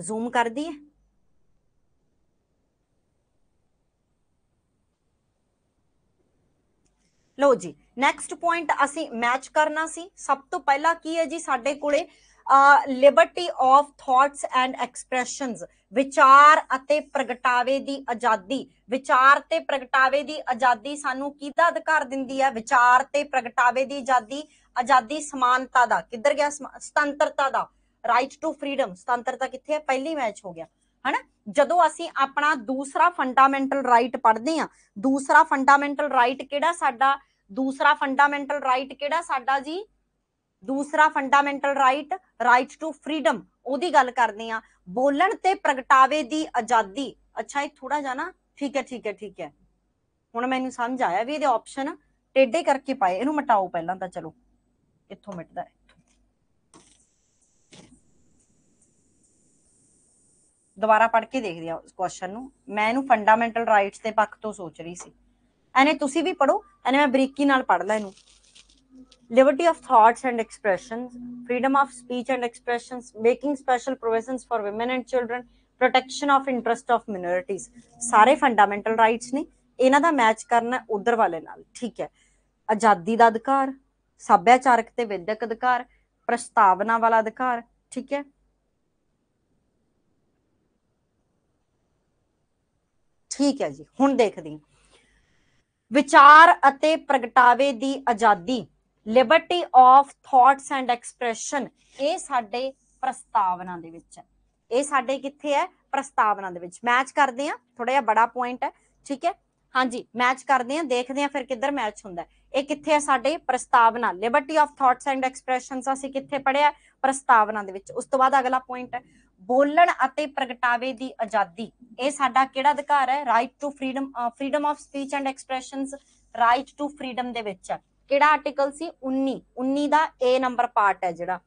ਜ਼ੂਮ ਕਰਦੀ ਹੈ ਲਓ ਜੀ ਨੈਕਸਟ ਪੁਆਇੰਟ ਅਸੀਂ ਮੈਚ ਕਰਨਾ ਸੀ ਸਭ ਤੋਂ ਪਹਿਲਾਂ ਕੀ ਹੈ ਜੀ ਸਾਡੇ ਕੋਲੇ liberty of thoughts and expressions ਵਿਚਾਰ ਅਤੇ ਪ੍ਰਗਟਾਵੇ ਦੀ ਆਜ਼ਾਦੀ ਵਿਚਾਰ ਤੇ ਪ੍ਰਗਟਾਵੇ ਦੀ ਆਜ਼ਾਦੀ ਸਾਨੂੰ ਕਿਹਦਾ ਅਧਿਕਾਰ ਦਿੰਦੀ ਹੈ ਵਿਚਾਰ ਤੇ ਪ੍ਰਗਟਾਵੇ ਦੀ ਆਜ਼ਾਦੀ ਆਜ਼ਾਦੀ ਸਮਾਨਤਾ ਦਾ ਕਿੱਧਰ ਗਿਆ ਸੁਤੰਤਰਤਾ ਦਾ ਰਾਈਟ ਟੂ ਫਰੀडम ਸੁਤੰਤਰਤਾ ਕਿੱਥੇ ਹੈ ਪਹਿਲੀ ਮੈਚ ਹੋ ਗਿਆ ਹਨਾ ਜਦੋਂ ਅਸੀਂ ਆਪਣਾ ਦੂਸਰਾ ਫੰਡਾਮੈਂਟਲ ਰਾਈਟ ਪੜ੍ਹਦੇ ਆ ਦੂਸਰਾ ਫੰਡਾਮੈਂਟਲ ਰਾਈਟ ਕਿਹੜਾ ਸਾਡਾ ਦੂਸਰਾ ਫੰਡਾਮੈਂਟਲ ਰਾਈਟ ਕਿਹੜਾ ਸਾਡਾ ਜੀ ਦੂਸਰਾ fundamental right right to freedom ਉਹਦੀ ਗੱਲ ਕਰਦੇ ਆ ਬੋਲਣ ਤੇ ਪ੍ਰਗਟਾਵੇ ਦੀ ਆਜ਼ਾਦੀ ਅੱਛਾ ਇਹ ਥੋੜਾ ਜਾਣਾ ਠੀਕ ਹੈ ਠੀਕ ਹੈ ਠੀਕ ਹੈ ਹੁਣ ਮੈਨੂੰ ਸਮਝ ਆਇਆ ਵੀ ਇਹਦੇ ਆਪਸ਼ਨ ਟੇਡੇ ਕਰਕੇ ਪਾਏ ਇਹਨੂੰ ਮਟਾਓ ਪਹਿਲਾਂ ਤਾਂ ਚਲੋ ਇੱਥੋਂ ਮਿਟਦਾ ਹੈ ਦੁਬਾਰਾ ਪੜ੍ਹ ਕੇ ਦੇਖਦੇ ਆ ਕੁਐਸਚਨ ਨੂੰ ਮੈਂ ਇਹਨੂੰ ਫੰਡਾਮੈਂਟਲ ਰਾਈਟਸ ਦੇ ਪੱਖ ਤੋਂ ਸੋਚ ਰਹੀ ਸੀ ਐਨੇ ਤੁਸੀਂ ਵੀ ਪੜੋ ਐਨੇ ਮੈਂ ਬਰੀਕੀ ਨਾਲ ਪੜ ਲੈ ਇਹਨੂੰ liberty of thoughts and expressions freedom of speech and expressions making special provisions for women and children protection of interest of minorities ਸਾਰੇ ਫੰਡਾਮੈਂਟਲ ਰਾਈਟਸ ਨੇ ਇਹਨਾਂ ਦਾ ਮੈਚ ਕਰਨਾ ਉਧਰ ਵਾਲੇ ਨਾਲ ਠੀਕ ਹੈ ਆਜ਼ਾਦੀ ਦਾ ਅਧਿਕਾਰ ਸੱਭਿਆਚਾਰਕ ਤੇ ਵਿਦਿਅਕ ਅਧਿਕਾਰ ਪ੍ਰਸਤਾਵਨਾ ਵਾਲਾ ਅਧਿਕਾਰ ਠੀਕ ਹੈ ਠੀਕ ਹੈ ਜੀ ਹੁਣ ਦੇਖਦੇ ਹਾਂ ਵਿਚਾਰ ਅਤੇ ਪ੍ਰਗਟਾਵੇ ਦੀ ਆਜ਼ਾਦੀ liberty of thoughts and expression ਇਹ ਸਾਡੇ ਪ੍ਰਸਤਾਵਨਾ ਦੇ ਵਿੱਚ ਹੈ ਇਹ ਸਾਡੇ ਕਿੱਥੇ ਹੈ ਪ੍ਰਸਤਾਵਨਾ ਦੇ ਵਿੱਚ ਮੈਚ ਕਰਦੇ ਆ ਥੋੜਾ ਜਿਹਾ ਬੜਾ ਪੁਆਇੰਟ ਹੈ ਠੀਕ ਹੈ ਹਾਂਜੀ ਮੈਚ ਕਰਦੇ ਆ ਦੇਖਦੇ ਆ ਫਿਰ ਕਿੱਧਰ ਮੈਚ ਹੁੰਦਾ ਇਹ ਕਿੱਥੇ ਹੈ ਸਾਡੇ ਪ੍ਰਸਤਾਵਨਾ liberty of thoughts and expressions ਅਸੀਂ ਕਿੱਥੇ ਪੜਿਆ ਪ੍ਰਸਤਾਵਨਾ ਦੇ ਵਿੱਚ ਉਸ ਤੋਂ ਬਾਅਦ ਅਗਲਾ ਪੁਆਇੰਟ ਹੈ ਬੋਲਣ ਅਤੇ ਪ੍ਰਗਟਾਵੇ ਦੀ ਆਜ਼ਾਦੀ ਇਹ ਸਾਡਾ ਕਿਹੜਾ ਅਧਿਕਾਰ ਹੈ right to freedom freedom of speech and expressions right to freedom ਦੇ ਵਿੱਚ ਹੈ ਕਿਹੜਾ ਆਰਟੀਕਲ ਸੀ 19 19 ਦਾ ਏ ਨੰਬਰ ਪਾਰਟ ਹੈ ਜਿਹੜਾ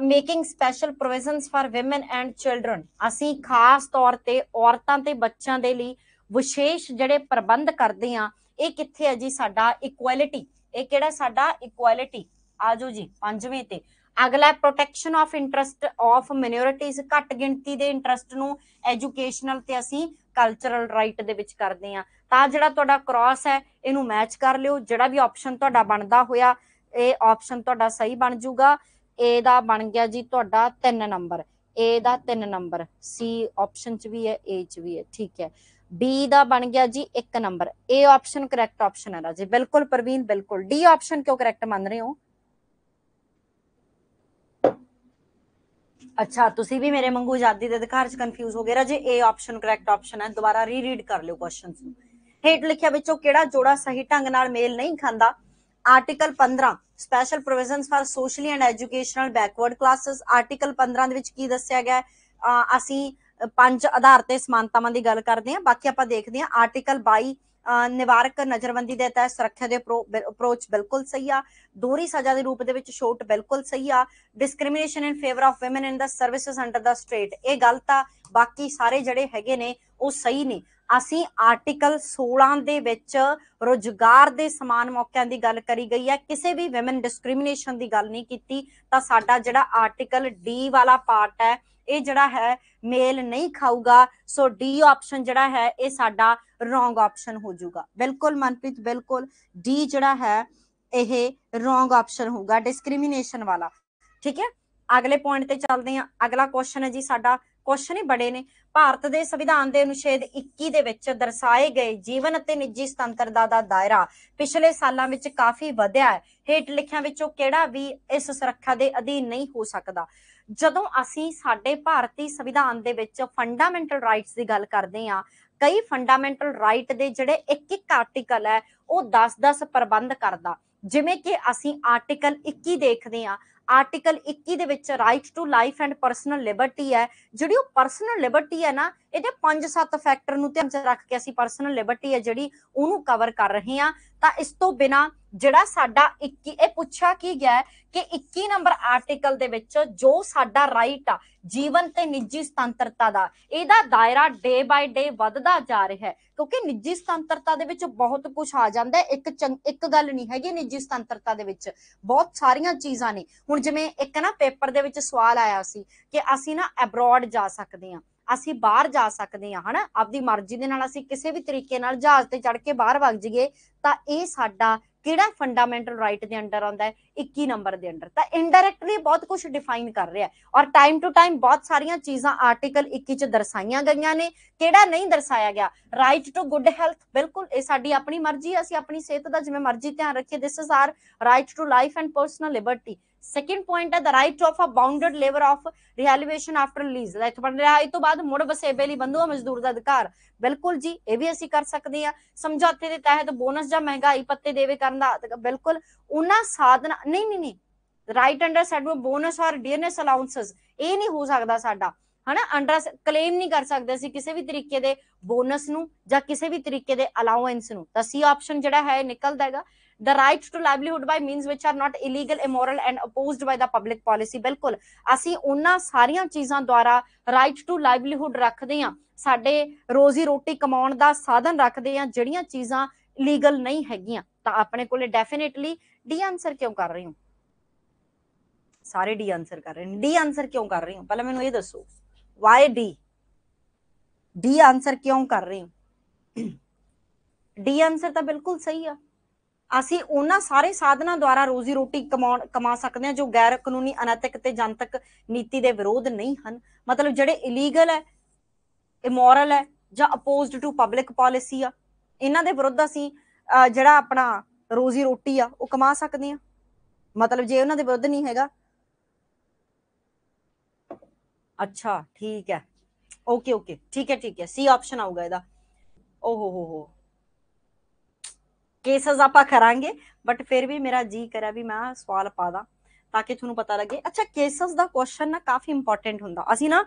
making special provisions for women and children ਅਸੀਂ ਖਾਸ ਤੌਰ ਤੇ ਔਰਤਾਂ ਤੇ ਬੱਚਿਆਂ ਦੇ ਲਈ ਵਿਸ਼ੇਸ਼ ਜਿਹੜੇ ਪ੍ਰਬੰਧ ਕਰਦੇ ਆ ਇਹ ਕਿੱਥੇ ਹੈ ਜੀ ਸਾਡਾ ਇਕੁਐਲਿਟੀ ਇਹ ਕਿਹੜਾ ਸਾਡਾ ਇਕੁਐਲਿਟੀ ਆਜੋ ਜੀ ਪੰਜਵੇਂ ਤੇ ਅਗਲਾ protection of interest of minorities ਘੱਟ ਗਿਣਤੀ ਦੇ ਇੰਟਰਸਟ ਨੂੰ ਐਜੂਕੇਸ਼ਨਲ ਤੇ ਅਸੀਂ ਕਲਚਰਲ ਰਾਈਟ ਦੇ ਵਿੱਚ ਕਰਦੇ ਆ ਤਾਂ ਜਿਹੜਾ ਤੁਹਾਡਾ ਕ੍ਰਾਸ ਹੈ ਇਹਨੂੰ ਮੈਚ ਕਰ ਲਿਓ ਜਿਹੜਾ ਵੀ ਆਪਸ਼ਨ ਤੁਹਾਡਾ ਬਣਦਾ ਹੋਇਆ ਇਹ ਆਪਸ਼ਨ ਤੁਹਾਡਾ ਸਹੀ ਬਣ ਜਾਊਗਾ ਏ ਦਾ ਬਣ ਗਿਆ ਜੀ ਤੁਹਾਡਾ 3 ਨੰਬਰ ਏ ਦਾ 3 ਨੰਬਰ ਸੀ ਆਪਸ਼ਨ ਚ ਵੀ ਹੈ ਏ ਚ ਵੀ ਹੈ ਠੀਕ ਹੈ ਬੀ ਦਾ ਬਣ ਗਿਆ ਜੀ 1 number A option correct option ਹੈ ਰਾਜੇ ਬਿਲਕੁਲ ਪ੍ਰਵੀਨ ਬਿਲਕੁਲ ਡੀ ਆਪਸ਼ਨ ਕਿਉਂ ਕਰੈਕਟ ਮੰਨ ਰਹੇ ਹੋ ਅੱਛਾ ਤੁਸੀਂ ਵੀ ਮੇਰੇ ਮੰਗੂ ਆਜ਼ਾਦੀ ਦੇ ਅਧਿਕਾਰ 'ਚ ਕਨਫਿਊਜ਼ ਹੋ ਗਏ ਰਾਜੇ ਇਹ ਆਪਸ਼ਨ ਕਰੈਕਟ ਆਪਸ਼ਨ ਹੈ ਦੁਬਾਰਾ ਰੀਰੀਡ ਕਰ ਲਿਓ ਕੁਐਸਚਨਸ ਨੂੰ ਹੇਠ ਲਿਖਿਆ ਵਿੱਚੋਂ ਕਿਹੜਾ ਜੋੜਾ ਸਹੀ ਢੰਗ ਨਾਲ ਮੇਲ ਨਹੀਂ ਖਾਂਦਾ article 15 special provisions for socially and educational backward classes article 15 ਦੇ ਵਿੱਚ ਕੀ ਦੱਸਿਆ ਗਿਆ ਅਸੀਂ ਪੰਜ ਆਧਾਰ ਤੇ ਸਮਾਨਤਾਵਾਂ ਦੀ ਗੱਲ ਕਰਦੇ ਹਾਂ ਬਾਕੀ ਆਪਾਂ ਦੇਖਦੇ ਹਾਂ ਆਰਟੀਕਲ 22 ਨਿਵਾਰਕ ਨਜ਼ਰਬੰਦੀ ਦੇ ਤਹਿਤ ਸੁਰੱਖਿਆ ਦੇ ਅਪਰੋਚ ਬਿਲਕੁਲ ਸਹੀ ਆ ਦੋਹਰੀ ਸਜ਼ਾ ਦੇ ਰੂਪ ਦੇ ਵਿੱਚ ਛੋਟ ਬਿਲਕੁਲ ਸਹੀ ਆ discrimination in favour of women in the services under the state ਇਹ ਗੱਲ ਤਾਂ ਬਾਕੀ ਸਾਰੇ ਜਿਹੜੇ ਹੈਗੇ ਨੇ ਉਹ ਸਹੀ ਨੇ ਅਸੀਂ ਆਰਟੀਕਲ 16 ਦੇ ਵਿੱਚ ਰੋਜ਼ਗਾਰ ਦੇ ਸਮਾਨ ਮੌਕਿਆਂ ਦੀ ਗੱਲ ਕਰੀ ਗਈ ਹੈ ਕਿਸੇ ਵੀ ਔਮਨ ਡਿਸਕ੍ਰਿਮੀਨੇਸ਼ਨ ਦੀ ਗੱਲ ਨਹੀਂ ਕੀਤੀ ਤਾਂ ਸਾਡਾ ਜਿਹੜਾ ਆਰਟੀਕਲ ਡੀ ਵਾਲਾ ਪਾਰਟ ਹੈ ਇਹ ਜਿਹੜਾ ਹੈ ਮੇਲ ਨਹੀਂ ਖਾਊਗਾ ਸੋ ਡੀ ਆਪਸ਼ਨ ਜਿਹੜਾ ਹੈ ਇਹ ਸਾਡਾ ਰੋਂਗ ਆਪਸ਼ਨ ਹੋ ਜਾਊਗਾ ਬਿਲਕੁਲ ਮਨਪ੍ਰੀਤ ਬਿਲਕੁਲ ਡੀ ਜਿਹੜਾ ਹੈ ਇਹ ਰੋਂਗ ਆਪਸ਼ਨ ਹੋਊਗਾ ਡਿਸਕ੍ਰਿਮੀਨੇਸ਼ਨ ਵਾਲਾ ਠੀਕ ਹੈ ਅਗਲੇ ਪੁਆਇੰਟ ਤੇ ਚੱਲਦੇ ਹਾਂ ਅਗਲਾ ਕੁਐਸਚਨ ਹੈ ਜੀ ਸਾਡਾ ਕੁਐਸਚਨ ਹੀ ਬੜੇ ਨੇ ਭਾਰਤ ਦੇ ਸੰਵਿਧਾਨ ਦੇ ਅਨੁਛੇਦ 21 ਦੇ ਵਿੱਚ ਦਰਸਾਏ ਗਏ ਜੀਵਨ ਅਤੇ ਨਿੱਜੀ ਸੁਤੰਤਰਤਾ ਦਾ ਦਾਇਰਾ ਪਿਛਲੇ ਸਾਲਾਂ ਵਿੱਚ ਕਾਫੀ ਵਧਿਆ ਹੈ ਹੇਠ ਲਿਖਿਆਂ ਵਿੱਚੋਂ ਕਿਹੜਾ ਵੀ ਇਸ ਸੁਰੱਖਿਆ ਦੇ ਅਧੀਨ ਨਹੀਂ ਹੋ ਸਕਦਾ ਜਦੋਂ ਅਸੀਂ ਸਾਡੇ ਭਾਰਤੀ ਸੰਵਿਧਾਨ ਦੇ ਵਿੱਚ ਫੰਡਾਮੈਂਟਲ ਰਾਈਟਸ ਦੀ ਗੱਲ ਕਰਦੇ ਆ ਕਈ ਫੰਡਾਮੈਂਟਲ ਰਾਈਟ ਦੇ ਜਿਹੜੇ ਇੱਕ ਇੱਕ ਆਰਟੀਕਲ ਹੈ ਉਹ 10-10 ਪ੍ਰਬੰਧ ਕਰਦਾ ਜਿਵੇਂ ਕਿ ਅਸੀਂ ਆਰਟੀਕਲ 21 ਦੇਖਦੇ ਆ ਆਰਟੀਕਲ 21 ਦੇ ਵਿੱਚ right to life and personal liberty ਹੈ ਜਿਹੜੀ ਉਹ ਪਰਸਨਲ ਲਿਬਰਟੀ ਹੈ ਨਾ ਇਹਦੇ 5-7 ਫੈਕਟਰ ਨੂੰ ਧਿਆਨ 'ਚ ਰੱਖ ਕੇ ਅਸੀਂ ਪਰਸਨਲ ਲਿਬਰਟੀ ਹੈ ਜਿਹੜੀ ਉਹਨੂੰ ਕਵਰ ਕਰ ਰਹੇ ਆ ਤਾਂ ਇਸ ਤੋਂ ਬਿਨਾ ਜਿਹੜਾ ਸਾਡਾ 21 ਇਹ ਪੁੱਛਿਆ ਕੀ ਗਿਆ ਕਿ 21 ਨੰਬਰ ਆਰਟੀਕਲ ਦੇ ਵਿੱਚ ਜੋ ਸਾਡਾ ਰਾਈਟ ਆ ਜੀਵਨ ਤੇ ਨਿੱਜੀ ਸੁਤੰਤਰਤਾ ਦਾ ਇਹਦਾ ਦਾਇਰਾ ਡੇ ਬਾਈ ਡੇ ਵੱਧਦਾ ਜਾ ਰਿਹਾ ਹੈ ਕਿਉਂਕਿ ਨਿੱਜੀ ਸੁਤੰਤਰਤਾ ਦੇ ਵਿੱਚ ਬਹੁਤ ਕੁਝ ਆ ਜਾਂਦਾ ਹੈ ਇੱਕ ਇੱਕ ਗੱਲ ਨਹੀਂ ਹੈਗੀ ਨਿੱਜੀ ਸੁਤੰਤਰਤਾ ਦੇ ਵਿੱਚ ਬਹੁਤ ਸਾਰੀਆਂ ਚੀਜ਼ਾਂ ਨੇ ਹੁਣ ਜਿਵੇਂ ਇੱਕ ਨਾ ਪੇਪਰ ਦੇ ਵਿੱਚ ਸਵਾਲ ਆਇਆ ਸੀ ਕਿ ਅਸੀਂ ਨਾ ਐਬਰੋਡ ਜਾ ਸਕਦੇ ਹਾਂ ਅਸੀਂ ਬਾਹਰ ਜਾ ਸਕਦੇ ਹਾਂ ਹਨਾ ਆਪਦੀ ਮਰਜ਼ੀ ਦੇ ਨਾਲ ਅਸੀਂ ਕਿਸੇ ਵੀ ਤਰੀਕੇ ਨਾਲ ਜਹਾਜ਼ ਤੇ ਚੜ ਕੇ ਬਾਹਰ ਵਗ ਜਾਈਏ ਤਾਂ ਇਹ ਸਾਡਾ ਕਿਹੜਾ ਫੰਡਾਮੈਂਟਲ ਰਾਈਟ ਦੇ ਅੰਡਰ ਆਉਂਦਾ ਹੈ 21 ਨੰਬਰ ਦੇ ਅੰਡਰ ਤਾਂ ਇਨਡਾਇਰੈਕਟਲੀ ਬਹੁਤ ਕੁਝ ਡਿਫਾਈਨ ਕਰ ਰਿਹਾ ਔਰ ਟਾਈਮ ਟੂ ਟਾਈਮ ਬਹੁਤ ਸਾਰੀਆਂ ਚੀਜ਼ਾਂ ਆਰਟੀਕਲ 21 ਚ ਦਰਸਾਈਆਂ ਗਈਆਂ ਨੇ ਕਿਹੜਾ ਨਹੀਂ ਦਰਸਾਇਆ ਗਿਆ ਰਾਈਟ ਟੂ ਗੁੱਡ ਹੈਲਥ ਬਿਲਕੁਲ ਇਹ ਸਾਡੀ ਆਪਣੀ ਮਰਜ਼ੀ ਅਸੀਂ ਆਪਣੀ ਸਿਹਤ ਦਾ ਜਿਵੇਂ ਮਰਜ਼ੀ ਧਿਆਨ ਰੱਖੀਏ this is our right to life and personal liberty second point ਹੈ the right of a bounded labour of rehabilitation after release like ਬਣ ਰਿਹਾ ਇਹ ਤੋਂ ਬਾਅਦ ਮੁੜ ਵਸੇਬੇ ਲਈ ਬੰਦੂਆ ਮਜ਼ਦੂਰ ਦਾ ਅਧਿਕਾਰ ਬਿਲਕੁਲ ਜੀ ਇਹ ਵੀ ਅਸੀਂ ਕਰ ਸਕਦੇ ਹਾਂ ਸਮਝੌਤੇ ਦੇ ਤਹਿਤ ਬੋਨਸ ਜਾਂ ਮਹਿੰਗਾਈ ਪੱਤੇ ਦੇਵੇ ਕਰਨ ਦਾ ਬਿਲਕੁਲ ਉਹਨਾਂ ਸਾਧਨ ਨਹੀਂ ਨਹੀਂ ਨਹੀਂ ਰਾਈਟ ਅੰਡਰ ਸੈਡੂ ਬੋਨਸ ਔਰ ਡੀਅਰਨੈਸ ਅਲਾਉਂਸਸ ਇਹ ਨਹੀਂ ਹੋ ਸਕਦਾ ਸਾਡਾ ਹਨਾ ਅੰਡਰ ਕਲੇਮ ਨਹੀਂ ਕਰ ਸਕਦੇ ਅਸੀਂ ਕਿਸੇ ਵੀ ਤਰੀਕੇ ਦੇ ਬੋਨਸ ਨੂੰ ਜਾਂ ਕਿਸੇ ਵੀ ਤਰੀਕੇ ਦੇ ਅਲਾਉਂਸ ਨੂੰ ਤਾਂ ਸੀ ਆਪਸ਼ਨ ਜਿਹੜਾ ਹੈ ਨਿਕਲਦਾ ਹੈਗਾ the right to livelihood by means which are not illegal immoral and opposed by the public policy ਬਿਲਕੁਲ ਅਸੀਂ ਉਹਨਾਂ ਸਾਰੀਆਂ ਚੀਜ਼ਾਂ ਦੁਆਰਾ ਰਾਈਟ ਟੂ ਲਾਈਵਲੀਹੁੱਡ ਰੱਖਦੇ ਆ ਸਾਡੇ ਰੋਜ਼ੀ ਰੋਟੀ ਕਮਾਉਣ ਦਾ ਸਾਧਨ ਰੱਖਦੇ ਆ ਜਿਹੜੀਆਂ ਚੀਜ਼ਾਂ ਲੀਗਲ ਨਹੀਂ ਹੈਗੀਆਂ ਤਾਂ ਆਪਣੇ ਕੋਲੇ ਡੈਫੀਨਿਟਲੀ ਡੀ ਆਨਸਰ ਕਿਉਂ ਕਰ ਰਹੀ ਹਾਂ ਸਾਰੇ ਡੀ ਆਨਸਰ ਕਰ ਰਹੇ ਨੇ ਡੀ ਆਨਸਰ ਕਿਉਂ ਕਰ ਰਹੀ ਹਾਂ ਪਹਿਲਾਂ ਮੈਨੂੰ ਇਹ ਦੱਸੋ ਵਾਈ ਡੀ ਡੀ ਆਨਸਰ ਕਿਉਂ ਕਰ ਰਹੀ ਹਾਂ ਡੀ ਆਨਸਰ ਤਾਂ ਬਿਲਕੁਲ ਸਹੀ ਆ ਅਸੀਂ ਉਹਨਾਂ ਸਾਰੇ ਸਾਧਨਾਂ ਦੁਆਰਾ ਰੋਜ਼ੀ ਰੋਟੀ ਕਮਾਉਣ ਕਮਾ ਸਕਦੇ ਹਾਂ ਜੋ ਗੈਰ ਕਾਨੂੰਨੀ ਅਨੈਤਿਕ ਤੇ ਜਨਤਕ ਨੀਤੀ ਦੇ ਵਿਰੋਧ ਨਹੀਂ ਹਨ ਮਤਲਬ ਜਿਹੜੇ ਇਲੀਗਲ ਹੈ ਇਮੋਰਲ ਹੈ ਜਾਂ ਅਪੋਜ਼ਡ ਟੂ ਪਬਲਿਕ ਪਾਲਿਸੀ ਆ ਇਹਨਾਂ ਦੇ ਵਿਰੁੱਧ ਅਸੀਂ ਜਿਹੜਾ ਆਪਣਾ ਰੋਜ਼ੀ ਰੋਟੀ ਆ ਉਹ ਕਮਾ ਸਕਦੇ ਹਾਂ ਮਤਲਬ ਜੇ ਉਹਨਾਂ ਦੇ ਵਿਰੁੱਧ ਨਹੀਂ ਹੈਗਾ ਅੱਛਾ ਠੀਕ ਹੈ ਓਕੇ ਓਕੇ ਠੀਕ ਹੈ ਠੀਕ ਹੈ ਸੀ ਆਪਸ਼ਨ ਆਊਗਾ ਇਹਦਾ ਓਹੋ ਹੋ ਹੋ ਕੇਸਸ ਆਪਾਂ ਕਰਾਂਗੇ ਬਟ ਫਿਰ ਵੀ ਮੇਰਾ ਜੀ ਕਰਿਆ ਵੀ ਮੈਂ ਸਵਾਲ ਪਾ ਦਾਂ ਤਾਂ ਕਿ ਤੁਹਾਨੂੰ ਪਤਾ ਲੱਗੇ ਅੱਛਾ ਕੇਸਸ ਦਾ ਕੁਐਸਚਨ ਨਾ ਕਾਫੀ ਇੰਪੋਰਟੈਂਟ ਹੁੰਦਾ ਅਸੀਂ ਨਾ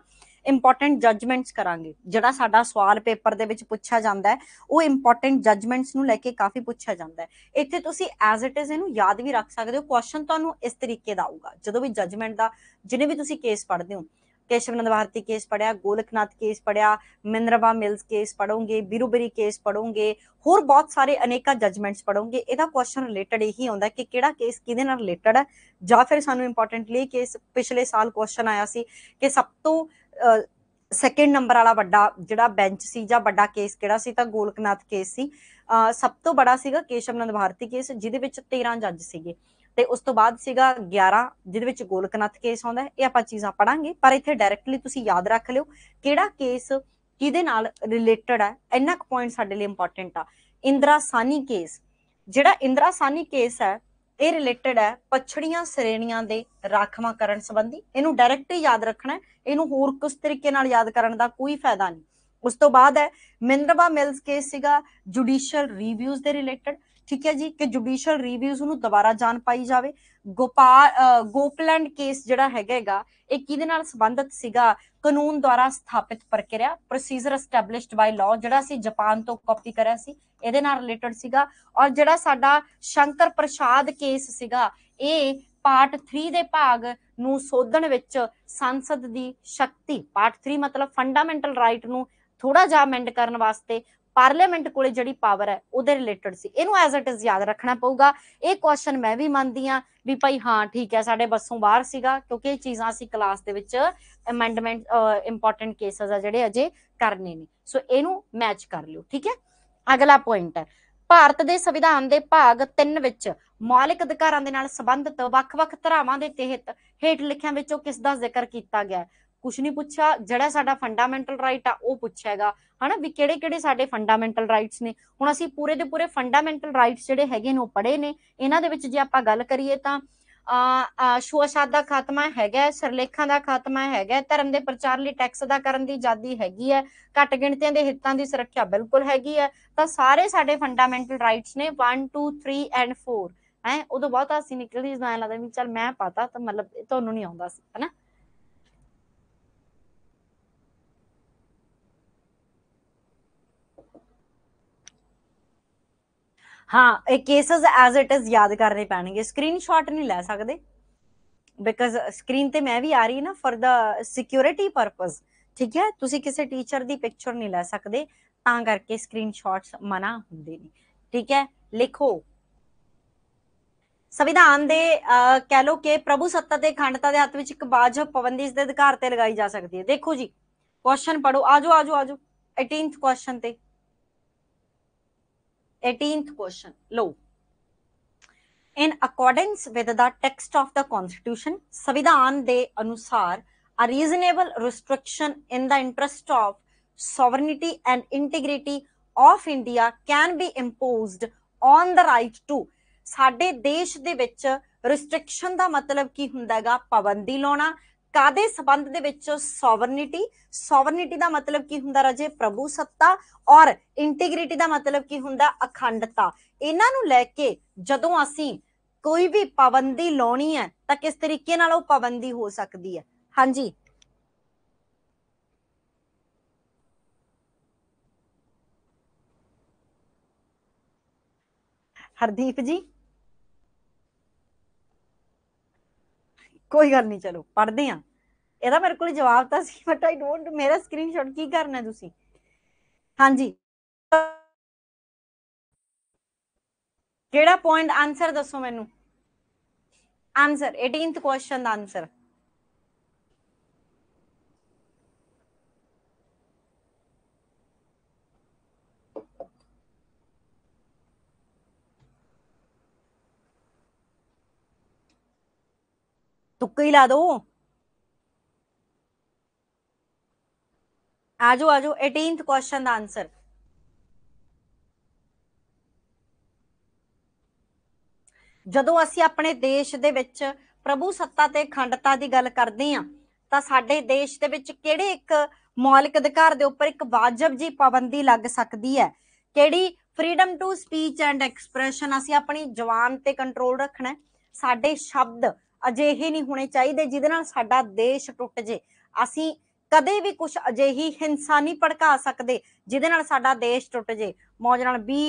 ਇੰਪੋਰਟੈਂਟ ਜੱਜਮੈਂਟਸ ਕਰਾਂਗੇ ਜਿਹੜਾ ਸਾਡਾ ਸਵਾਲ ਪੇਪਰ ਦੇ ਵਿੱਚ ਪੁੱਛਿਆ ਜਾਂਦਾ ਹੈ ਉਹ ਇੰਪੋਰਟੈਂਟ ਜੱਜਮੈਂਟਸ ਨੂੰ ਲੈ ਕੇ ਕਾਫੀ ਪੁੱਛਿਆ ਜਾਂਦਾ ਹੈ ਇੱਥੇ ਤੁਸੀਂ ਐਜ਼ ਇਟ ਇਜ਼ ਇਹਨੂੰ ਯਾਦ ਵੀ ਰੱਖ ਸਕਦੇ ਹੋ ਕੁਐਸਚਨ ਤੁਹਾਨੂੰ ਇਸ ਤਰੀਕੇ ਦਾ ਆਊਗਾ ਜਦੋਂ ਵੀ ਜੱਜਮੈਂਟ ਦਾ ਜਿਹਨੇ ਵੀ ਤੁਸੀਂ ਕੇਸ ਪੜ੍ਹਦੇ ਹੋ ਕੇਸ਼ਵ ਨੰਦ ਭਾਰਤੀ ਕੇਸ ਪੜਿਆ गोलकनाथ ਕੇਸ ਪੜਿਆ ਮਿੰਦਰਵਾ ਮਿਲਸ ਕੇਸ ਪੜੋਗੇ ਬਿਰੂਬਰੀ ਕੇਸ ਪੜੋਗੇ ਹੋਰ ਬਹੁਤ ਸਾਰੇ ਅਨੇਕਾਂ ਜਜਮੈਂਟਸ ਪੜੋਗੇ ਇਹਦਾ ਕੁਐਸਚਨ ਰਿਲੇਟਡ ਇਹੀ ਆਉਂਦਾ ਕਿ ਕਿਹੜਾ ਕੇਸ ਕਿਹਦੇ ਨਾਲ ਰਿਲੇਟਡ ਹੈ ਜਾਂ ਫਿਰ ਸਾਨੂੰ ਇੰਪੋਰਟੈਂਟਲੀ ਕੇਸ ਪਿਛਲੇ ਸਾਲ ਕੁਐਸਚਨ ਆਇਆ ਸੀ ਕਿ ਸਭ ਤੋਂ ਸੈਕੰਡ ਨੰਬਰ ਵਾਲਾ ਵੱਡਾ ਜਿਹੜਾ ਬੈਂਚ ਸੀ ਜਾਂ ਵੱਡਾ ਕੇਸ ਕਿਹੜਾ ਸੀ ਤਾਂ ਗੋਲਕਨਾਥ ਕੇਸ ਸੀ ਸਭ ਤੋਂ ਵੱਡਾ ਸੀਗਾ ਕੇਸ਼ਵਨੰਦ ਭਾਰਤੀ ਕੇਸ ਜਿਹਦੇ ਵਿੱਚ 13 ਜੱਜ ਸੀਗੇ ਤੇ ਉਸ ਤੋਂ ਬਾਅਦ ਸੀਗਾ 11 ਜਿਹਦੇ ਵਿੱਚ ਗੋਲਕਨਾਥ ਕੇਸ ਆਉਂਦਾ ਹੈ ਇਹ ਆਪਾਂ ਚੀਜ਼ਾਂ ਪੜਾਂਗੇ ਪਰ ਇੱਥੇ ਡਾਇਰੈਕਟਲੀ ਤੁਸੀਂ ਯਾਦ ਰੱਖ ਲਿਓ ਕਿਹੜਾ ਕੇਸ ਕਿਹਦੇ ਨਾਲ ਰਿਲੇਟਡ ਹੈ ਇੰਨਾ ਕੁ ਪੁਆਇੰਟ ਸਾਡੇ ਲਈ ਇੰਪੋਰਟੈਂਟ ਆ ਇੰਦਰਾ ਸਾਨੀ ਕੇਸ ਜਿਹੜਾ ਇੰਦਰਾ ਸਾਨੀ ਕੇਸ ਹੈ ਇਹ ਰਿਲੇਟਡ ਹੈ ਪਛੜੀਆਂ ਸ਼੍ਰੇਣੀਆਂ ਦੇ ਰਾਖਵਾਂ ਕਰਨ ਸੰਬੰਧੀ ਇਹਨੂੰ ਡਾਇਰੈਕਟ ਯਾਦ ਰੱਖਣਾ ਇਹਨੂੰ ਹੋਰ ਕਿਸ ਤਰੀਕੇ ਨਾਲ ਯਾਦ ਕਰਨ ਦਾ ਕੋਈ ਫਾਇਦਾ ਨਹੀਂ ਉਸ ਤੋਂ ਬਾਅਦ ਹੈ ਮਿੰਦਰਵਾ ਮਿਲਸ ਕੇਸ ਸੀਗਾ ਜੁਡੀਸ਼ੀਅਲ ਰਿਵਿਊਜ਼ ਦੇ ਰਿਲੇਟਡ ਠੀਕ ਹੈ ਜੀ ਕਿ ਜੁਡੀਸ਼ੀਅਲ ਰਿਵਿਊਜ਼ ਨੂੰ ਦੁਬਾਰਾ ਜਾਣ ਪਾਈ ਜਾਵੇ ਗੋਪਾਲ ਗੋਪਲੈਂਡ ਕੇਸ ਜਿਹੜਾ ਹੈਗਾਗਾ ਇਹ ਕਿਹਦੇ ਨਾਲ ਸੰਬੰਧਿਤ ਸੀਗਾ ਕਾਨੂੰਨ ਦੁਆਰਾ ਸਥਾਪਿਤ ਪ੍ਰਕਿਰਿਆ ਪ੍ਰੋਸੀਜਰ ਐਸਟੈਬਲਿਸ਼ਡ ਬਾਈ ਲਾਅ ਜਿਹੜਾ ਸੀ ਜਾਪਾਨ ਤੋਂ ਕਾਪੀ ਕਰਿਆ ਸੀ ਇਹਦੇ ਨਾਲ ਰਿਲੇਟਡ ਸੀਗਾ ਔਰ ਜਿਹੜਾ ਸਾਡਾ ਸ਼ੰਕਰ ਪ੍ਰਸ਼ਾਦ ਕੇਸ ਸੀਗਾ ਇਹ ਪਾਰਟ 3 ਦੇ ਭਾਗ ਨੂੰ ਸੋਧਣ ਵਿੱਚ ਸੰਸਦ ਦੀ ਸ਼ਕਤੀ ਪਾਰਟ 3 ਮਤਲਬ ਫੰਡਾਮੈਂਟਲ ਰਾਈਟ ਨੂੰ ਥੋੜਾ ਜਿਹਾ ਅਮੈਂਡ ਕਰਨ ਵਾਸਤੇ ਪਾਰਲੀਮੈਂਟ ਕੋਲੇ ਜਿਹੜੀ ਪਾਵਰ ਹੈ ਉਹਦੇ ਰਿਲੇਟਡ ਸੀ ਇਹਨੂੰ ਐਜ਼ ਇਟ ਇਜ਼ ਯਾਦ ਰੱਖਣਾ ਪਊਗਾ ਇਹ ਕੁਐਸਚਨ ਮੈਂ ਵੀ ਮੰਨਦੀ ਆ ਵੀ ਭਾਈ ਹਾਂ ਠੀਕ ਹੈ ਸਾਡੇ ਬੱਸੋਂ ਬਾਹਰ ਸੀਗਾ ਕਿਉਂਕਿ ਇਹ ਚੀਜ਼ਾਂ ਅਸੀਂ ਕਲਾਸ ਦੇ ਵਿੱਚ ਅਮੈਂਡਮੈਂਟ ਇੰਪੋਰਟੈਂਟ ਕੇਸਸ ਆ ਜਿਹੜੇ ਅਜੇ ਕਰਨੇ ਨੇ ਸੋ ਇਹਨੂੰ ਮੈਚ ਕਰ ਲਿਓ ਠੀਕ ਹੈ ਅਗਲਾ ਪੁਆਇੰਟ ਹੈ ਭਾਰਤ ਦੇ ਸੰਵਿਧਾਨ ਦੇ ਭਾਗ 3 ਵਿੱਚ ਮੌਲਿਕ ਅਧਿਕਾਰਾਂ ਦੇ ਨਾਲ ਸੰਬੰਧਿਤ ਵੱਖ-ਵੱਖ ਧਰਾਵਾਂ ਦੇ ਤਹਿਤ ਹੇਠ ਲਿਖਿਆਂ ਵਿੱਚੋਂ ਕਿਸ ਦਾ ਜ਼ਿਕਰ ਕੀਤਾ ਗਿਆ ਹੈ ਕੁਝ ਨਹੀਂ ਪੁੱਛਿਆ ਜਿਹੜਾ ਸਾਡਾ ਫੰਡਾਮੈਂਟਲ ਰਾਈਟ ਆ ਉਹ ਪੁੱਛੇਗਾ ਹਨਾ ਵੀ ਕਿਹੜੇ ਕਿਹੜੇ ਸਾਡੇ ਫੰਡਾਮੈਂਟਲ ਰਾਈਟਸ ਨੇ ਹੁਣ ਅਸੀਂ ਪੂਰੇ ਦੇ ਪੂਰੇ ਫੰਡਾਮੈਂਟਲ ਰਾਈਟਸ ਜਿਹੜੇ ਹੈਗੇ ਨੇ ਉਹ ਪੜੇ ਨੇ ਇਹਨਾਂ ਦੇ ਵਿੱਚ ਜੇ ਆਪਾਂ ਗੱਲ ਕਰੀਏ ਤਾਂ ਸ਼ੋਸ਼ਾਦ ਦਾ ਖਾਤਮਾ ਹੈਗਾ ਸਰਲੇਖਾਂ ਦਾ ਖਾਤਮਾ ਹੈਗਾ ਧਰਮ ਦੇ ਪ੍ਰਚਾਰ ਲਈ ਟੈਕਸ ਦਾ ਕਰਨ ਦੀ ਆਜ਼ਾਦੀ ਹੈਗੀ ਹੈ ਘੱਟ ਗਿਣਤੀਆਂ ਦੇ ਹਿੱਤਾਂ ਦੀ ਸੁਰੱਖਿਆ ਬਿਲਕੁਲ ਹੈਗੀ ਹੈ ਤਾਂ ਸਾਰੇ ਸਾਡੇ ਫੰਡਾਮੈਂਟਲ ਰਾਈਟਸ ਨੇ 1 2 3 ਐਂਡ 4 ਹੈ ਉਦੋਂ ਬਹੁਤ ਆਸੀ ਨਿਕਲਦੀ ਜਦੋਂ ਨਾਲ ਲੱਗਦਾ ਵੀ ਚਲ ਮੈਂ ਪਤਾ ਤਾਂ ਮਤਲਬ ਤੁਹਾਨੂੰ ਨਹੀਂ ਆਉਂਦਾ ਸੀ ਹਨਾ ਹਾਂ ਇਹ ਕੇਸਸ ਐਜ਼ ਇਟ ਇਜ਼ ਯਾਦ ਕਰਨੇ ਪੈਣਗੇ ਸਕਰੀਨਸ਼ਾਟ ਨਹੀਂ ਲੈ ਸਕਦੇ ਬਿਕਾਜ਼ ਸਕਰੀਨ ਤੇ ਮੈਂ ਵੀ ਆ ਰਹੀ ਨਾ ਫॉर ਦਾ ਸਿਕਿਉਰਿਟੀ ਪਰਪਸ ਠੀਕ ਹੈ ਤੁਸੀਂ ਕਿਸੇ ਟੀਚਰ ਦੀ ਪਿਕਚਰ ਨਹੀਂ ਲੈ ਸਕਦੇ ਤਾਂ ਕਰਕੇ ਸਕਰੀਨਸ਼ਾਟਸ ਮਨਾ ਹੁੰਦੇ ਨੇ ਠੀਕ ਹੈ ਲਿਖੋ ਸੰਵਿਧਾਨ ਦੇ ਕਹਿ ਲੋ ਕਿ ਪ੍ਰਭੂ ਸੱਤਾ ਤੇ ਖੰਡਤਾ ਦੇ ਹੱਥ ਵਿੱਚ ਇੱਕ ਬਾਝ ਪਵੰਦੀ ਇਸ ਦੇ ਅਧਿਕਾਰ ਤੇ ਲਗਾਈ ਜਾ ਸਕਦੀ ਹੈ ਦੇਖੋ ਜੀ ਕੁਐਸਚਨ ਪੜੋ ਆਜੋ ਆਜੋ ਆਜੋ 18th ਕੁਐਸਚਨ ਤੇ 18th question, law. In accordance with the text of the constitution, Savidhan De Anusar, a reasonable restriction in the interest of sovereignty and integrity of India can be imposed on the right to ਸਾਡੇ ਦੇਸ਼ ਦੇ ਵਿੱਚ restriction ਦਾ ਮਤਲਬ ਕੀ ਹੁੰਦਾ ਹੈਗਾ ਪਾਬੰਦੀ ਲਾਉਣਾ ਕਾਦੇ ਸਬੰਧ ਦੇ ਵਿੱਚ ਸੋਵਰਨਿਟੀ ਸੋਵਰਨਿਟੀ ਦਾ ਮਤਲਬ ਕੀ ਹੁੰਦਾ ਰਾਜੇ ਪ੍ਰਭੂ ਸੱਤਾ ਔਰ ਇੰਟੀਗ੍ਰਿਟੀ ਦਾ ਮਤਲਬ ਕੀ ਹੁੰਦਾ ਅਖੰਡਤਾ ਇਹਨਾਂ ਨੂੰ ਲੈ ਕੇ ਜਦੋਂ ਅਸੀਂ ਕੋਈ ਵੀ ਪਾਬੰਦੀ ਲਾਉਣੀ ਹੈ ਤਾਂ ਕਿਸ ਤਰੀਕੇ ਨਾਲ ਉਹ ਪਾਬੰਦੀ ਹੋ ਸਕਦੀ ਹੈ ਹਾਂਜੀ ਹਰਦੀਪ ਜੀ ਕੋਈ ਗੱਲ ਨਹੀਂ ਚਲੋ ਪੜਦੇ ਆ ਇਹਦਾ ਮੇਰੇ ਕੋਲ ਜਵਾਬ ਤਾਂ ਸੀ ਬਟ ਆਈ ਡੋਨਟ ਮੇਰਾ ਸਕਰੀਨਸ਼ਾਟ ਕੀ ਕਰਨਾ ਤੁਸੀਂ ਹਾਂਜੀ ਕਿਹੜਾ ਪੁਆਇੰਟ ਆਨਸਰ ਦੱਸੋ ਮੈਨੂੰ ਆਨਸਰ 18th ਕੁਐਸਚਨ ਦਾ ਆਨਸਰ ਤੁੱਕਾ ਹੀ ਲਾ ਦੋ ਆਜੋ ਆਜੋ 18th ਕੁਐਸਚਨ ਦਾ ਆਨਸਰ ਜਦੋਂ ਅਸੀਂ ਆਪਣੇ ਦੇਸ਼ ਦੇ ਵਿੱਚ ਪ੍ਰਭੂ ਸੱਤਾ ਤੇ ਖੰਡਤਾ ਦੀ ਗੱਲ ਕਰਦੇ ਆ ਤਾਂ ਸਾਡੇ ਦੇਸ਼ ਦੇ ਵਿੱਚ ਕਿਹੜੇ ਇੱਕ ਮੌਲਿਕ ਅਧਿਕਾਰ ਦੇ ਉੱਪਰ ਇੱਕ ਵਾਜਬ ਜੀ ਪਾਬੰਦੀ ਲੱਗ ਸਕਦੀ ਹੈ ਕਿਹੜੀ freedom to speech and expression ਅਸੀਂ ਆਪਣੀ ਜਵਾਨ ਤੇ ਕੰਟਰੋਲ ਰੱਖਣਾ ਸਾਡੇ ਸ਼ਬਦ ਅਜਿਹੇ ਨਹੀਂ ਹੋਣੇ ਚਾਹੀਦੇ ਜਿਹਦੇ ਨਾਲ ਸਾਡਾ ਦੇਸ਼ ਟੁੱਟ ਜੇ ਅਸੀਂ ਕਦੇ ਵੀ ਕੁਝ ਅਜਿਹੀ ਹਿੰਸਾ ਨਹੀਂ ਭੜਕਾ ਸਕਦੇ ਜਿਹਦੇ ਨਾਲ ਸਾਡਾ ਦੇਸ਼ ਟੁੱਟ ਜੇ ਮੌਜ ਨਾਲ ਬੀ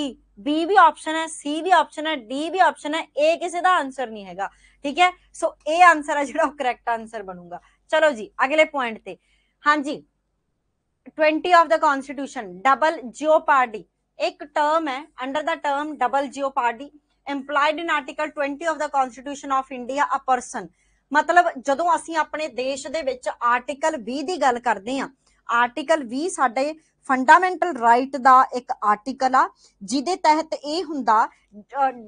ਬੀ ਵੀ ਆਪਸ਼ਨ ਹੈ ਸੀ ਵੀ ਆਪਸ਼ਨ ਹੈ ਡੀ ਵੀ ਆਪਸ਼ਨ ਹੈ ਏ ਕਿਸੇ ਦਾ ਆਨਸਰ ਨਹੀਂ ਹੈਗਾ ਠੀਕ ਹੈ ਸੋ ਇਹ ਆਨਸਰ ਹੈ ਜਿਹੜਾ ਉਹ ਕਰੈਕਟ ਆਨਸਰ ਬਣੂਗਾ ਚਲੋ ਜੀ ਅਗਲੇ ਪੁਆਇੰਟ ਤੇ ਹਾਂਜੀ 20 of the constitution double jeopardy ਇੱਕ ਟਰਮ ਹੈ under the term double jeopardy implied in article 20 of the constitution of India a person ਮਤਲਬ ਜਦੋਂ ਅਸੀਂ ਆਪਣੇ ਦੇਸ਼ ਦੇ ਵਿੱਚ ਆਰਟੀਕਲ 20 ਦੀ ਗੱਲ ਕਰਦੇ ਹਾਂ ਆਰਟੀਕਲ 20 ਸਾਡੇ ਫੰਡਾਮੈਂਟਲ ਰਾਈਟ ਦਾ ਇੱਕ ਆਰਟੀਕਲ ਆ ਜਿਹਦੇ ਤਹਿਤ ਇਹ ਹੁੰਦਾ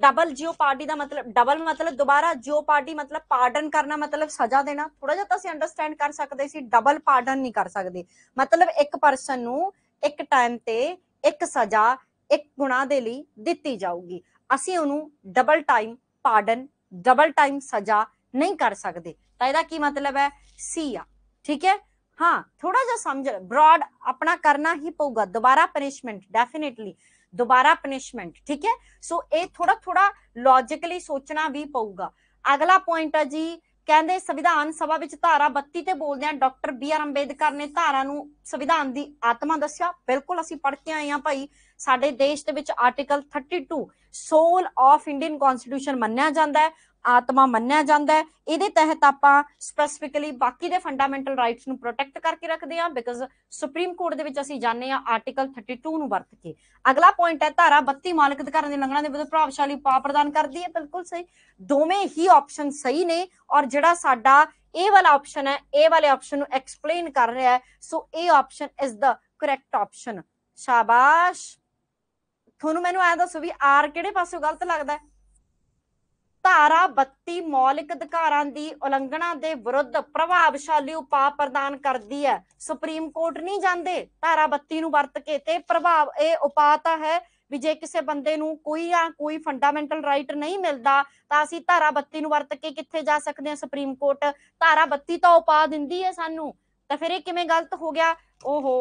ਡਬਲ ਜਿਓ ਪਾਰਟੀ ਦਾ ਮਤਲਬ ਡਬਲ ਮਤਲਬ ਦੁਬਾਰਾ ਜਿਓ ਪਾਰਟੀ ਮਤਲਬ ਪਾਰਡਨ ਕਰਨਾ ਮਤਲਬ ਸਜ਼ਾ ਦੇਣਾ ਥੋੜਾ ਜਿਹਾ ਤਾਂ ਅਸੀਂ ਅੰਡਰਸਟੈਂਡ ਕਰ ਸਕਦੇ ਸੀ ਡਬਲ ਪਾਰਡਨ ਨਹੀਂ ਕਰ ਸਕਦੇ ਮਤਲਬ ਇੱਕ ਪਰਸਨ ਨੂੰ ਇੱਕ ਟਾਈਮ ਤੇ ਇੱਕ ਸਜ਼ਾ ਇੱਕ ਗੁਨਾਹ ਦੇ ਲਈ ਦਿੱਤੀ ਜਾਊਗੀ ਅਸੀਂ ਉਹਨੂੰ double time pardon double time ਸਜ਼ਾ ਨਹੀਂ ਕਰ ਸਕਦੇ ਤਾਂ ਇਹਦਾ ਕੀ ਮਤਲਬ ਹੈ ਸੀ ਆ ਠੀਕ ਹੈ ਹਾਂ ਥੋੜਾ ਜਿਹਾ ਸਮਝ ਬ੍ਰਾਡ ਆਪਣਾ ਕਰਨਾ ਹੀ ਪਊਗਾ ਦੁਬਾਰਾ ਪਨਿਸ਼ਮੈਂਟ ਡੈਫੀਨਿਟਲੀ ਦੁਬਾਰਾ ਪਨਿਸ਼ਮੈਂਟ ਠੀਕ ਹੈ ਸੋ ਇਹ ਥੋੜਾ ਥੋੜਾ ਲੌਜੀਕਲੀ ਸੋਚਣਾ ਵੀ ਪਊਗਾ ਅਗਲਾ ਪੁਆਇੰਟ ਆ ਜੀ ਕਹਿੰਦੇ ਸੰਵਿਧਾਨ ਸਭਾ ਵਿੱਚ ਧਾਰਾ 32 ਤੇ ਬੋਲਦਿਆਂ ਡਾਕਟਰ ਬੀ ਆਰ ਅੰਬੇਦਕਰ ਨੇ ਧਾਰਾ ਨੂੰ ਸੰਵਿਧਾਨ ਦੀ ਆਤਮਾ ਦੱਸਿਆ ਬਿਲਕੁਲ ਅਸੀਂ ਪੜ੍ਹ ਕੇ ਆਏ ਹਾਂ ਭਾਈ ਸਾਡੇ ਦੇਸ਼ ਦੇ ਵਿੱਚ article 32 soul of Indian constitution ਮੰਨਿਆ ਜਾਂਦਾ ਹੈ ਆਤਮਾ ਮੰਨਿਆ ਜਾਂਦਾ ਹੈ ਇਹਦੇ ਤਹਿਤ ਆਪਾਂ ਸਪੈਸੀਫਿਕਲੀ ਬਾਕੀ ਦੇ ਫੰਡਾਮੈਂਟਲ ਰਾਈਟਸ ਨੂੰ ਪ੍ਰੋਟੈਕਟ ਕਰਕੇ ਰੱਖਦੇ ਹਾਂ ਬਿਕਾਜ਼ ਸੁਪਰੀਮ ਕੋਰਟ ਦੇ ਵਿੱਚ ਅਸੀਂ ਜਾਣਦੇ ਹਾਂ ਆਰਟੀਕਲ 32 ਨੂੰ ਵਰਤ ਕੇ ਅਗਲਾ ਪੁਆਇੰਟ ਹੈ ਧਾਰਾ 32 ਮਾਲਕ ਅਧਿਕਾਰਾਂ ਦੇ ਲੰਘਣਾ ਦੇ ਵਿਰੁੱਧ ਪ੍ਰਭਾਵਸ਼ਾਲੀ ਉਪਾਅ ਪ੍ਰਦਾਨ ਕਰਦੀ ਹੈ ਬਿਲਕੁਲ ਸਹੀ ਦੋਵੇਂ ਹੀ ਆਪਸ਼ਨ ਸਹੀ ਨੇ ਔਰ ਜਿਹੜਾ ਸਾਡਾ ਇਹ ਵਾਲਾ ਆਪਸ਼ਨ ਹੈ ਇਹ ਵਾਲੇ ਆਪਸ਼ਨ ਨੂੰ ਐਕਸਪਲੇਨ ਕਰ ਰਿਹਾ ਹੈ ਸੋ ਇਹ option is the correct option ਸ਼ਾਬਾਸ਼ ਤੁਹਾਨੂੰ ਮੈਨੂੰ ਆਇਆ ਦੱਸੋ ਵੀ ਆਰ ਕਿਹੜੇ ਪਾਸੇ ਗਲਤ ਲੱਗਦਾ ਹੈ ਧਾਰਾ 32 ਮੌਲਿਕ ਅਧਿਕਾਰਾਂ ਦੀ ਉਲੰਘਣਾ ਦੇ ਵਿਰੁੱਧ ਪ੍ਰਭਾਵਸ਼ਾਲੀ ਉਪਾਅ ਪ੍ਰਦਾਨ ਕਰਦੀ ਹੈ ਸੁਪਰੀਮ ਕੋਰਟ ਨਹੀਂ ਜਾਂਦੇ ਧਾਰਾ 32 ਨੂੰ ਵਰਤ ਕੇ ਤੇ ਪ੍ਰਭਾਵ ਇਹ ਉਪਾਅ ਤਾਂ ਹੈ ਵੀ ਜੇ ਕਿਸੇ ਬੰਦੇ ਨੂੰ ਕੋਈ ਆ ਕੋਈ ਫੰਡਾਮੈਂਟਲ ਰਾਈਟ ਨਹੀਂ ਮਿਲਦਾ ਤਾਂ ਅਸੀਂ ਧਾਰਾ 32 ਨੂੰ ਵਰਤ ਕੇ ਕਿੱਥੇ ਜਾ ਸਕਦੇ ਹਾਂ ਸੁਪਰੀਮ ਕੋਰਟ ਧਾਰਾ 32 ਤਾਂ ਉਪਾਅ ਦਿੰਦੀ ਹੈ ਸਾਨੂੰ ਤਾਂ ਫਿਰ ਇਹ ਕਿਵੇਂ ਗਲਤ ਹੋ ਗਿਆ ਓਹੋ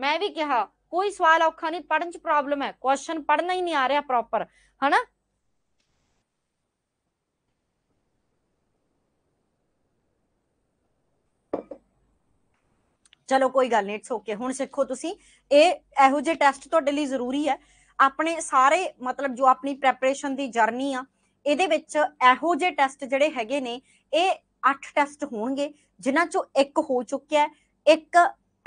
ਮੈਂ ਵੀ ਕਿਹਾ ਕੋਈ ਸਵਾਲ ਔਖਾ ਨਹੀਂ ਪੜਨ ਚ ਪ੍ਰੋਬਲਮ ਹੈ ਕੁਐਸਚਨ ਪੜਨਾ ਹੀ ਨਹੀਂ ਆ ਰਿਹਾ ਪ੍ਰੋਪਰ ਹਨਾ ਚਲੋ ਕੋਈ ਗੱਲ ਨਹੀਂ ਇਟਸ ਓਕੇ ਹੁਣ ਸਿੱਖੋ ਤੁਸੀਂ ਇਹ ਇਹੋ ਜਿਹੇ ਟੈਸਟ ਤੁਹਾਡੇ ਲਈ ਜ਼ਰੂਰੀ ਹੈ ਆਪਣੇ ਸਾਰੇ ਮਤਲਬ ਜੋ ਆਪਣੀ ਪ੍ਰੈਪਰੇਸ਼ਨ ਦੀ ਜਰਨੀ ਆ ਇਹਦੇ ਵਿੱਚ ਇਹੋ ਜਿਹੇ ਟੈਸਟ ਜਿਹੜੇ ਹੈਗੇ ਨੇ ਇਹ 8 ਟੈਸਟ ਹੋਣਗੇ ਜਿਨ੍ਹਾਂ ਚੋਂ ਇੱਕ ਹੋ ਚੁੱਕਿਆ ਇੱਕ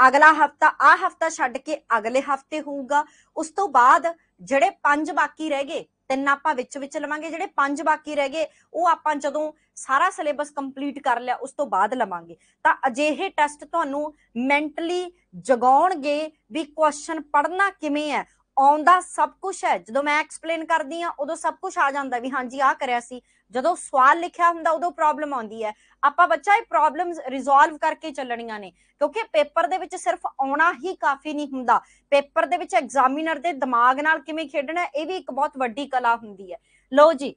ਅਗਲਾ ਹਫਤਾ ਆ ਹਫਤਾ ਛੱਡ ਕੇ ਅਗਲੇ ਹਫਤੇ ਹੋਊਗਾ ਉਸ ਤੋਂ ਬਾਅਦ ਜਿਹੜੇ 5 ਬਾਕੀ ਰਹਿ ਗਏ ਤਿੰਨ ਆਪਾਂ ਵਿੱਚ ਵਿੱਚ ਲਵਾਂਗੇ ਜਿਹੜੇ ਪੰਜ ਬਾਕੀ ਰਹਿ ਗਏ ਉਹ ਆਪਾਂ ਜਦੋਂ ਸਾਰਾ ਸਿਲੇਬਸ ਕੰਪਲੀਟ ਕਰ ਲਿਆ ਉਸ ਤੋਂ ਬਾਅਦ ਲਵਾਂਗੇ ਤਾਂ ਅਜਿਹੇ ਟੈਸਟ ਤੁਹਾਨੂੰ ਮੈਂਟਲੀ ਜਗਾਉਣਗੇ ਵੀ ਕੁਐਸਚਨ ਪੜ੍ਹਨਾ ਕਿਵੇਂ ਹੈ ਆਉਂਦਾ ਸਭ ਕੁਝ ਹੈ ਜਦੋਂ ਮੈਂ ਐਕਸਪਲੇਨ ਕਰਦੀ ਆ ਉਦੋਂ ਸਭ ਕੁਝ ਆ ਜਾਂਦਾ ਵੀ ਹਾਂਜੀ ਆ ਕਰਿਆ ਸੀ ਜਦੋਂ ਸਵਾਲ ਲਿਖਿਆ ਹੁੰਦਾ ਉਦੋਂ ਪ੍ਰੋਬਲਮ ਆਉਂਦੀ ਹੈ ਆਪਾਂ ਬੱਚਾ ਇਹ ਪ੍ਰੋਬਲਮਸ ਰਿਜ਼ੋਲਵ ਕਰਕੇ ਚੱਲਣੀਆਂ ਨੇ ਕਿਉਂਕਿ ਪੇਪਰ ਦੇ ਵਿੱਚ ਸਿਰਫ ਆਉਣਾ ਹੀ ਕਾਫੀ ਨਹੀਂ ਹੁੰਦਾ ਪੇਪਰ ਦੇ ਵਿੱਚ ਐਗਜ਼ਾਮੀਨਰ ਦੇ ਦਿਮਾਗ ਨਾਲ ਕਿਵੇਂ ਖੇਡਣਾ ਇਹ ਵੀ ਇੱਕ ਬਹੁਤ ਵੱਡੀ ਕਲਾ ਹੁੰਦੀ ਹੈ ਲਓ ਜੀ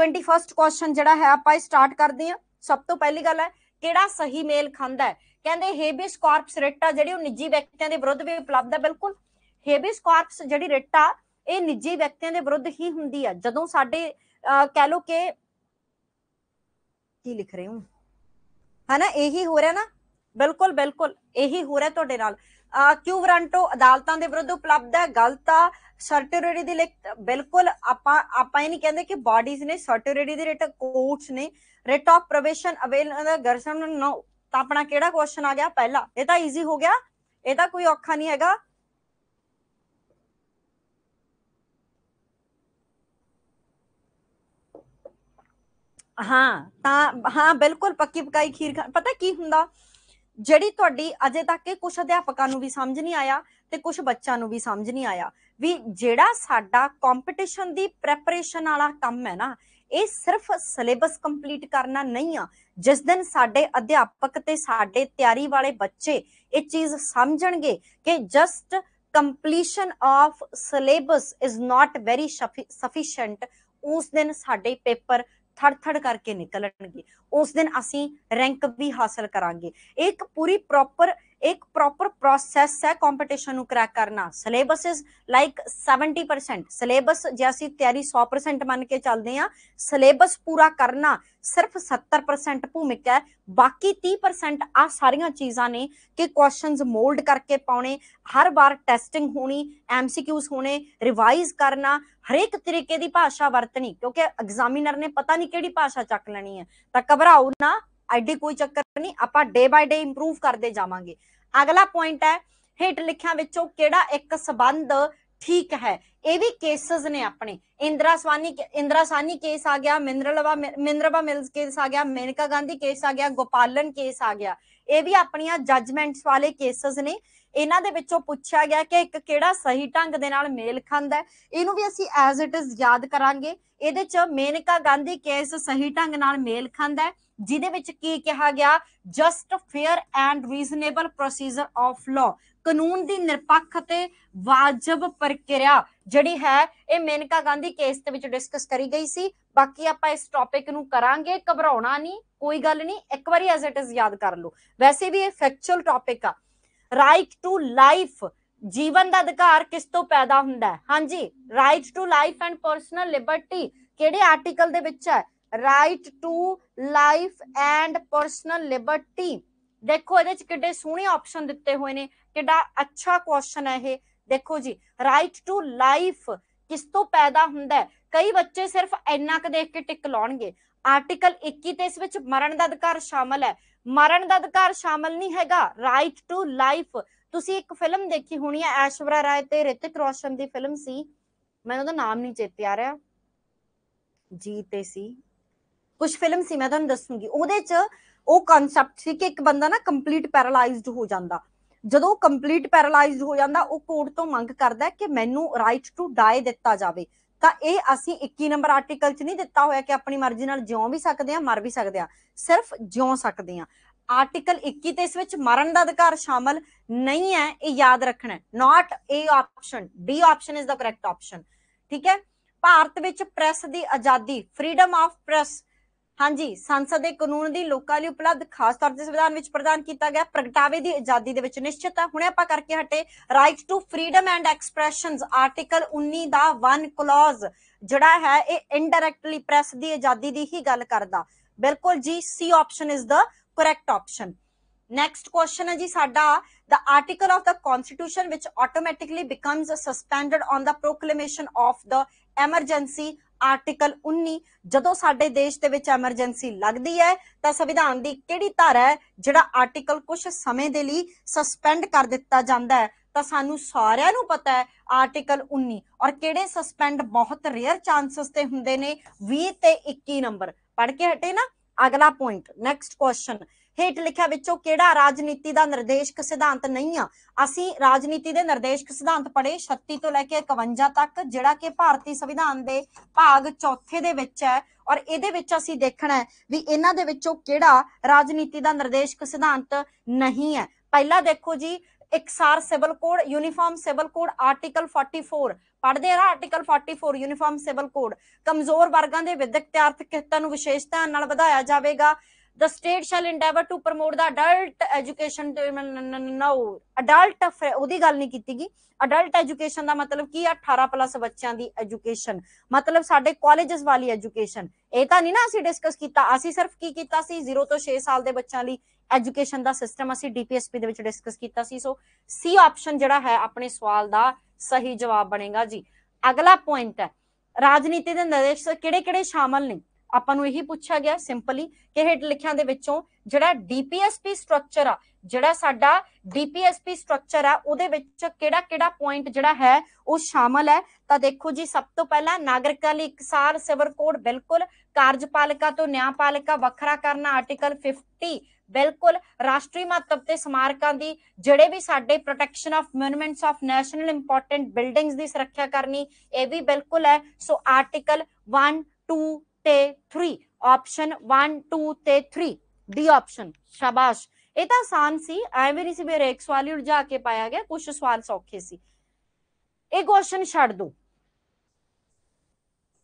21st ਕੁਐਸਚਨ ਜਿਹੜਾ ਹੈ ਆਪਾਂ ਸਟਾਰਟ ਕਰਦੇ ਹਾਂ ਸਭ ਤੋਂ ਪਹਿਲੀ ਗੱਲ ਹੈ ਕਿਹੜਾ ਸਹੀ ਮੇਲ ਖਾਂਦਾ ਹੈ ਕਹਿੰਦੇ ਹੇਬਿਸ ਕਾਰਪਸ ਰਿਟਾ ਜਿਹੜੀ ਉਹ ਨਿੱਜੀ ਵਿਅਕਤੀਆਂ ਦੇ ਵਿਰੁੱਧ ਵੀ ਉਪਲਬਧ ਹੈ ਬਿਲਕੁਲ ਹੇਬਿਸ ਕਾਰਪਸ ਜਿਹੜੀ ਰਿਟਾ ਇਹ ਨਿੱਜੀ ਵਿਅਕਤੀਆਂ ਦੇ ਵਿਰੁੱਧ ਹੀ ਹੁੰਦੀ ਹੈ ਜਦੋਂ ਸਾਡੇ ਕਹਿ ਲੋ ਕਿ ਕੀ ਲਿਖ ਰਹੀ ਹੂੰ ਹਨਾ ਇਹੀ ਹੋ ਰਿਹਾ ਨਾ ਬਿਲਕੁਲ ਬਿਲਕੁਲ ਇਹੀ ਹੋ ਰਿਹਾ ਤੁਹਾਡੇ ਨਾਲ ਕਿਉਂ ਵਰੰਟੋ ਅਦਾਲਤਾਂ ਦੇ ਵਿਰੁੱਧ ਉਪਲਬਧ ਹੈ ਗਲਤ ਆ ਸਰਟੋਰੇਟੀ ਦੀ ਬਿਲਕੁਲ ਆਪਾਂ ਆਪਾਂ ਇਹ ਨਹੀਂ ਕਹਿੰਦੇ ਕਿ ਬਾਡੀਜ਼ ਨੇ ਸਰਟੋਰੇਟੀ ਦੀ ਰਿਟ ਕੋਰਟਸ ਨੇ ਰਿਟ ਆਫ ਪ੍ਰੋਬੇਸ਼ਨ ਅਵੇਲ ਗਰਸਨ ਨੋ ਤਾਂ ਆਪਣਾ ਕਿਹੜਾ ਕੁਐਸਚਨ ਆ ਗਿਆ ਪਹਿਲਾ ਇਹ ਤਾਂ ਈਜ਼ੀ ਹੋ ਗਿਆ ਇਹ ਤਾਂ ਕੋਈ ਔਖਾ ਨਹੀਂ ਹੈਗਾ ਹਾਂ ਤਾਂ ਹਾਂ ਬਿਲਕੁਲ ਪੱਕੀ ਪਕਾਈ ਖੀਰ ਪਤਾ ਕੀ ਹੁੰਦਾ ਜਿਹੜੀ ਤੁਹਾਡੀ ਅਜੇ ਤੱਕ ਇਹ ਕੁਝ ਅਧਿਆਪਕਾਂ ਨੂੰ ਵੀ ਸਮਝ ਨਹੀਂ ਆਇਆ ਤੇ ਕੁਝ ਬੱਚਿਆਂ ਨੂੰ ਵੀ ਸਮਝ ਨਹੀਂ ਆਇਆ ਵੀ ਜਿਹੜਾ ਸਾਡਾ ਕੰਪੀਟੀਸ਼ਨ ਦੀ ਪ੍ਰੈਪਰੇਸ਼ਨ ਵਾਲਾ ਕੰਮ ਹੈ ਨਾ ਇਹ ਸਿਰਫ ਸਿਲੇਬਸ ਕੰਪਲੀਟ ਕਰਨਾ ਨਹੀਂ ਆ ਜਿਸ ਦਿਨ ਸਾਡੇ ਅਧਿਆਪਕ ਤੇ ਸਾਡੇ ਤਿਆਰੀ ਵਾਲੇ ਬੱਚੇ ਇਹ ਚੀਜ਼ ਸਮਝਣਗੇ ਕਿ just completion of syllabus is not very sufficient ਉਸ ਦਿਨ ਸਾਡੇ ਪੇਪਰ ਥੜ-ਥੜ ਕਰਕੇ ਨਿਕਲਣਗੇ ਉਸ ਦਿਨ ਅਸੀਂ ਰੈਂਕ ਵੀ ਹਾਸਲ ਕਰਾਂਗੇ ਇੱਕ ਪੂਰੀ ਪ੍ਰੋਪਰ ਇੱਕ ਪ੍ਰੋਪਰ ਪ੍ਰੋਸੈਸ ਹੈ ਕੰਪੀਟੀਸ਼ਨ ਨੂੰ ਕਰੈਕ ਕਰਨਾ ਸਿਲੇਬਸਿਸ ਲਾਈਕ 70% ਸਿਲੇਬਸ ਜੇ ਅਸੀਂ ਤਿਆਰੀ 100% ਮੰਨ ਕੇ ਚੱਲਦੇ ਆ ਸਿਲੇਬਸ ਪੂਰਾ ਕਰਨਾ ਸਿਰਫ 70% ਭੂਮਿਕਾ ਹੈ ਬਾਕੀ 30% ਆ ਸਾਰੀਆਂ ਚੀਜ਼ਾਂ ਨੇ ਕਿ ਕੁਐਸਚਨਸ ਮੋਲਡ ਕਰਕੇ ਪਾਉਣੇ ਹਰ ਵਾਰ ਟੈਸਟਿੰਗ ਹੋਣੀ ਐਮਸੀਕਿਊਸ ਹੋਣੇ ਰਿਵਾਈਜ਼ ਕਰਨਾ ਹਰੇਕ ਤਰੀਕੇ ਦੀ ਭਾਸ਼ਾ ਵਰਤਣੀ ਕਿਉਂਕਿ ਐਗਜ਼ਾਮੀਨਰ ਨੇ ਪਤਾ ਨਹੀਂ ਕਿਹੜੀ ਭਾਸ਼ਾ ਚੱਕ ਲੈਣੀ ਹੈ ਤਾਂ ਘਬਰਾਓ ਨਾ ਐਡੀ ਕੋਈ ਚੱਕਰ ਨਹੀਂ ਆਪਾਂ ਡੇ ਬਾਈ ਡੇ ਇੰਪਰੂਵ ਕਰਦੇ ਜਾਵਾਂਗੇ ਅਗਲਾ ਪੁਆਇੰਟ ਹੈ ਹਿੱਟ ਲਿਖਿਆਂ ਵਿੱਚੋਂ ਕਿਹੜਾ ਇੱਕ ਸਬੰਧ ਠੀਕ ਹੈ ਇਹ ਵੀ ਕੇਸਸ ਨੇ ਆਪਣੇ ਇੰਦਰਾ ਸਵਾਨੀ ਇੰਦਰਾ ਸਾਨੀ ਕੇਸ ਆ ਗਿਆ ਮਿੰਦਰਲਵਾ ਮਿੰਦਰਵਾ ਮਿਲਸ ਕੇਸ ਆ ਗਿਆ ਮੇਨਕਾ ਗਾਂਧੀ ਕੇਸ ਆ ਗਿਆ ਗੋਪਾਲਨ ਕੇਸ ਆ ਗਿਆ ਇਹ ਵੀ ਆਪਣੀਆਂ ਜੱਜਮੈਂਟਸ ਵਾਲੇ ਕੇਸਸ ਨੇ ਇਹਨਾਂ ਦੇ ਵਿੱਚੋਂ ਪੁੱਛਿਆ ਗਿਆ ਕਿ ਇੱਕ ਕਿਹੜਾ ਸਹੀ ਢੰਗ ਦੇ ਨਾਲ ਮੇਲ ਖਾਂਦਾ ਹੈ ਇਹਨੂੰ ਵੀ ਅਸੀਂ ਐਜ਼ ਇਟ ਇਜ਼ ਯਾਦ ਕਰਾਂਗੇ ਇਹਦੇ ਚ ਮੇਨਕਾ ਗਾਂਧੀ ਕੇਸ ਸਹੀ ਢੰਗ ਨਾਲ ਮੇਲ ਖਾਂਦਾ ਹੈ ਜਿਹਦੇ ਵਿੱਚ ਕੀ ਕਿਹਾ ਗਿਆ just fair and reasonable procedure of law ਕਾਨੂੰਨ ਦੀ ਨਿਰਪੱਖ ਤੇ ਵਾਜਬ ਪ੍ਰਕਿਰਿਆ ਜਿਹੜੀ ਹੈ ਇਹ ਮੇਨਕਾ ਗਾਂਧੀ ਕੇਸ ਦੇ ਵਿੱਚ ਡਿਸਕਸ ਕਰੀ ਗਈ ਸੀ ਬਾਕੀ ਆਪਾਂ ਇਸ ਟੌਪਿਕ ਨੂੰ ਕਰਾਂਗੇ ਘਬਰਾਉਣਾ ਨਹੀਂ ਕੋਈ ਗੱਲ ਨਹੀਂ ਇੱਕ ਵਾਰੀ ਐਜ਼ ਇਟ ਇਜ਼ ਯਾਦ ਕਰ ਲਓ ਵੈਸੇ ਵੀ ਇਹ ਫੈਕਚੁਅਲ ਟੌਪਿਕ ਆ ਰਾਈਟ ਟੂ ਲਾਈਫ ਜੀਵਨ ਦਾ ਅਧਿਕਾਰ ਕਿਸ ਤੋਂ ਪੈਦਾ ਹੁੰਦਾ ਹੈ ਹਾਂਜੀ right to life and personal liberty ਕਿਹੜੇ ਆਰਟੀਕਲ ਦੇ ਵਿੱਚ ਹੈ right to life and personal liberty ਦੇਖੋ ਇਹਦੇ ਚ ਕਿੱਡੇ ਸੋਹਣੇ ਆਪਸ਼ਨ ਦਿੱਤੇ ਹੋਏ ਨੇ ਕਿੱਡਾ ਅੱਛਾ ਕੁਐਸਚਨ ਹੈ ਇਹ ਦੇਖੋ ਜੀ ਰਾਈਟ ਟੂ ਲਾਈਫ ਕਿਸ ਤੋਂ ਪੈਦਾ ਹੁੰਦਾ ਹੈ ਕਈ ਬੱਚੇ ਸਿਰਫ ਇੰਨਾ ਕ ਦੇਖ ਕੇ ਟਿਕ ਲਾਉਣਗੇ ਆਰਟੀਕਲ 21 ਤੇ ਇਸ ਵਿੱਚ ਮਰਨ ਦਾ ਅਧਿਕਾਰ ਸ਼ਾਮਲ ਹੈ ਮਰਨ ਦਾ ਅਧਿਕਾਰ ਸ਼ਾਮਲ ਨਹੀਂ ਹੈਗਾ ਰਾਈਟ ਟੂ ਲਾਈਫ ਤੁਸੀਂ ਇੱਕ ਫਿਲਮ ਦੇਖੀ ਹੋਣੀ ਹੈ ਐਸ਼ਵਰਾ ਰਾਏ ਤੇ ਰਿਤਿਕ ਰੋਸ਼ਨ ਦੀ ਫਿਲਮ ਸੀ ਮੈਨੂੰ ਉਹਦਾ ਨਾਮ ਨਹੀਂ ਚੇਤੇ ਆ ਰਿਹਾ ਜੀਤੇ ਸੀ ਕੁਝ ਫਿਲਮ ਸੀ ਮੈਂ ਤੁਹਾਨੂੰ ਦੱਸੂਗੀ ਉਹਦੇ 'ਚ ਉਹ ਕਨਸੈਪਟ ਸੀ ਕਿ ਇੱਕ ਬੰਦਾ ਨਾ ਕੰਪਲੀਟ ਪੈਰਾਲਾਈਜ਼ਡ ਹੋ ਜਾਂਦਾ ਜਦੋਂ ਕੰਪਲੀਟ ਪੈਰਾਲਾਈਜ਼ਡ ਹੋ ਜਾਂਦਾ ਉਹ ਕੋਰਟ ਤੋਂ ਮੰਗ ਕਰਦਾ ਕਿ ਮੈਨੂੰ ਰਾਈਟ ਟੂ ਡਾਈ ਦਿੱਤਾ ਜਾਵੇ ਤਾਂ ਇਹ ਅਸੀਂ 21 ਨੰਬਰ ਆਰਟੀਕਲ 'ਚ ਨਹੀਂ ਦਿੱਤਾ ਹੋਇਆ ਕਿ ਆਪਣੀ ਮਰਜ਼ੀ ਨਾਲ ਜਿਉਂ ਵੀ ਸਕਦੇ ਆ ਮਰ ਵੀ ਸਕਦੇ ਆ ਸਿਰਫ ਜਿਉਂ ਸਕਦੇ ਆ ਆਰਟੀਕਲ 21 ਤੇ ਇਸ ਵਿੱਚ ਮਰਨ ਦਾ ਅਧਿਕਾਰ ਸ਼ਾਮਲ ਨਹੀਂ ਹੈ ਇਹ ਯਾਦ ਰੱਖਣਾ not A option D option is the correct option ਠੀਕ ਹੈ ਭਾਰਤ ਵਿੱਚ ਪ੍ਰੈਸ ਦੀ ਆਜ਼ਾਦੀ ਫਰੀडम ਆਫ ਪ੍ਰੈਸ ਹਾਂਜੀ ਸੰਸਦ ਦੇ ਕਾਨੂੰਨ ਦੀ ਲੋਕਾਂ ਲਈ ਉਪਲਬਧ ਖਾਸ ਤੌਰ ਤੇ ਸੰਵਿਧਾਨ ਵਿੱਚ ਪ੍ਰਦਾਨ ਕੀਤਾ ਗਿਆ ਪ੍ਰਗਟਾਵੇ ਦੀ ਆਜ਼ਾਦੀ ਦੇ ਵਿੱਚ ਨਿਸ਼ਚਿਤ ਹੈ ਹੁਣੇ ਆਪਾਂ ਕਰਕੇ ਹਟੇ right to freedom and expressions article 19 ਦਾ 1 ਕਲੌਜ਼ ਜਿਹੜਾ ਹੈ ਇਹ ਇਨਡਾਇਰੈਕਟਲੀ ਪ੍ਰੈਸ ਦੀ ਆਜ਼ਾਦੀ ਦੀ ਹੀ ਗੱਲ ਕਰਦਾ ਬਿਲਕੁਲ ਜੀ C option is the correct option next question ਹੈ ਜੀ ਸਾਡਾ the article of the constitution ਵਿਚ automatically becomes suspended on the proclamation of the emergency article 19 ਜਦੋਂ ਸਾਡੇ ਦੇਸ਼ ਦੇ ਵਿੱਚ ਐਮਰਜੈਂਸੀ ਲੱਗਦੀ ਹੈ ਤਾਂ ਸੰਵਿਧਾਨ ਦੀ ਕਿਹੜੀ ਧਾਰਾ ਹੈ ਜਿਹੜਾ ਆਰਟੀਕਲ ਕੁਝ ਸਮੇਂ ਦੇ ਲਈ ਸਸਪੈਂਡ ਕਰ ਦਿੱਤਾ ਜਾਂਦਾ ਹੈ ਤਾਂ ਸਾਨੂੰ ਸਾਰਿਆਂ ਨੂੰ ਪਤਾ ਹੈ ਆਰਟੀਕਲ 19 ਔਰ ਕਿਹੜੇ ਸਸਪੈਂਡ ਬਹੁਤ ਰੇਅਰ ਚਾਂਸਸ ਤੇ ਹੁੰਦੇ ਨੇ 20 ਤੇ 21 ਨੰਬਰ ਪੜ ਕੇ ਹਟੇ ਨਾ ਅਗਲਾ ਪੁਆਇੰਟ ਨੈਕਸਟ ਕੁਐਸਚਨ ਹੇਠ ਲਿਖਿਆ ਵਿੱਚੋਂ ਕਿਹੜਾ ਰਾਜਨੀਤੀ ਦਾ ਨਿਰਦੇਸ਼ਕ ਸਿਧਾਂਤ ਨਹੀਂ ਆ ਅਸੀਂ ਰਾਜਨੀਤੀ ਦੇ ਨਿਰਦੇਸ਼ਕ ਸਿਧਾਂਤ ਪੜ੍ਹੇ 36 ਤੋਂ ਲੈ ਕੇ 51 ਤੱਕ ਜਿਹੜਾ ਕਿ ਭਾਰਤੀ ਸੰਵਿਧਾਨ ਦੇ ਭਾਗ ਚੌਥੇ ਦੇ ਵਿੱਚ ਹੈ ਔਰ ਇਹਦੇ ਵਿੱਚ ਅਸੀਂ ਦੇਖਣਾ ਹੈ ਵੀ ਇਹਨਾਂ ਦੇ ਵਿੱਚੋਂ ਕਿਹੜਾ ਰਾਜਨੀਤੀ ਦਾ ਨਿਰਦੇਸ਼ਕ ਸਿਧਾਂਤ ਨਹੀਂ ਹੈ ਪਹਿਲਾ ਦੇਖੋ ਜੀ ਇਕਸਾਰ civil code uniform civil code article 44 ਪੜਦੇ ਆ ਆਰਟੀਕਲ 44 ਯੂਨੀਫਾਰਮ ਸਿਵਲ ਕੋਡ ਕਮਜ਼ੋਰ ਵਰਗਾਂ ਦੇ ਵਿਦਿਅਕ ਤੇ ਆਰਥਿਕ ਹਿੱਤਾਂ ਨੂੰ ਵਿਸ਼ੇਸ਼ਤਾ ਨਾਲ ਵਧਾਇਆ ਜਾਵੇਗਾ the state shall endeavor to promote the adult education no adult ਉਹਦੀ ਗੱਲ ਨਹੀਂ ਕੀਤੀ ਗਈ ਅਡਲਟ ਐਜੂਕੇਸ਼ਨ ਦਾ ਮਤਲਬ ਕੀ ਆ 18 ਪਲੱਸ ਬੱਚਿਆਂ ਦੀ ਐਜੂਕੇਸ਼ਨ ਮਤਲਬ ਸਾਡੇ ਕਾਲਜਸ ਵਾਲੀ ਐਜੂਕੇਸ਼ਨ ਇਹ ਤਾਂ ਨਹੀਂ ਨਾ ਅਸੀਂ ਡਿਸਕਸ ਕੀਤਾ ਅਸੀਂ ਸਿਰਫ ਕੀ ਕੀਤਾ ਸੀ 0 ਤੋਂ 6 ਸਾਲ ਦੇ ਬੱਚਿਆਂ ਲਈ ਐਜੂਕੇਸ਼ਨ ਦਾ ਸਿਸਟਮ ਅਸੀਂ ਡੀਪੀਐਸਪੀ ਦੇ ਵਿੱਚ ਡਿਸਕਸ ਕੀਤਾ ਸੀ ਸੋ ਸੀ ਆਪਸ਼ਨ ਜਿਹੜਾ ਹੈ ਆਪਣੇ ਸਵਾਲ ਦਾ ਸਹੀ ਜਵਾਬ ਬਣੇਗਾ ਜੀ ਅਗਲਾ ਪੁਆਇੰਟ ਹੈ ਰਾਜਨੀਤੀ ਦੇ ਨਿਰਦੇਸ਼ ਕਿਹੜੇ-ਕਿਹੜੇ ਸ਼ਾਮਲ ਨੇ ਆਪਾਂ ਨੂੰ ਇਹੀ ਪੁੱਛਿਆ ਗਿਆ ਸਿੰਪਲੀ ਕਿ ਹੇਠ ਲਿਖਿਆਂ ਦੇ ਵਿੱਚੋਂ ਜਿਹੜਾ ਡੀਪੀਐਸਪੀ ਸਟਰਕਚਰ ਆ ਜਿਹੜਾ ਸਾਡਾ ਡੀਪੀਐਸਪੀ ਸਟਰਕਚਰ ਆ ਉਹਦੇ ਵਿੱਚ ਕਿਹੜਾ ਕਿਹੜਾ ਪੁਆਇੰਟ ਜਿਹੜਾ ਹੈ ਉਹ ਸ਼ਾਮਲ ਹੈ ਤਾਂ ਦੇਖੋ ਜੀ ਸਭ ਤੋਂ ਪਹਿਲਾਂ ਨਾਗਰਿਕਾਂ ਲਈ ਇਕਸਾਰ ਸਿਵਰ ਕੋਡ ਬਿਲਕੁਲ ਕਾਰਜਪਾਲਿਕਾ ਤੋਂ ਨਿਆਂਪਾਲਿਕਾ ਵੱਖਰਾ ਕਰਨਾ ਆਰਟੀਕਲ 50 ਬਿਲਕੁਲ ਰਾਸ਼ਟਰੀ ਮਹੱਤਵ ਤੇ ਸਮਾਰਕਾਂ ਦੀ ਜਿਹੜੇ ਵੀ ਸਾਡੇ protection of monuments of national important buildings ਦੀ ਸੁਰੱਖਿਆ ਕਰਨੀ ਇਹ ਵੀ ਬਿਲਕੁਲ ਹੈ ਸੋ ਆਰਟੀਕਲ 1 2 ਤੇ 3 ਆਪਸ਼ਨ 1 2 ਤੇ 3 ਡੀ ਆਪਸ਼ਨ ਸ਼ਾਬਾਸ਼ ਇਹ ਤਾਂ ਆਸਾਨ ਸੀ ਐਵੇਂ ਨਹੀਂ ਸੀ ਮੇਰੇ ਐਕਸ ਵਾਲੀ ਹੀ ਉਲਝਾ ਕੇ ਪਾਇਆ ਗਿਆ ਕੁਝ ਸਵਾਲ ਸੌਖੇ ਸੀ ਇਹ ਕੁਐਸਚਨ ਛੱਡ ਦੋ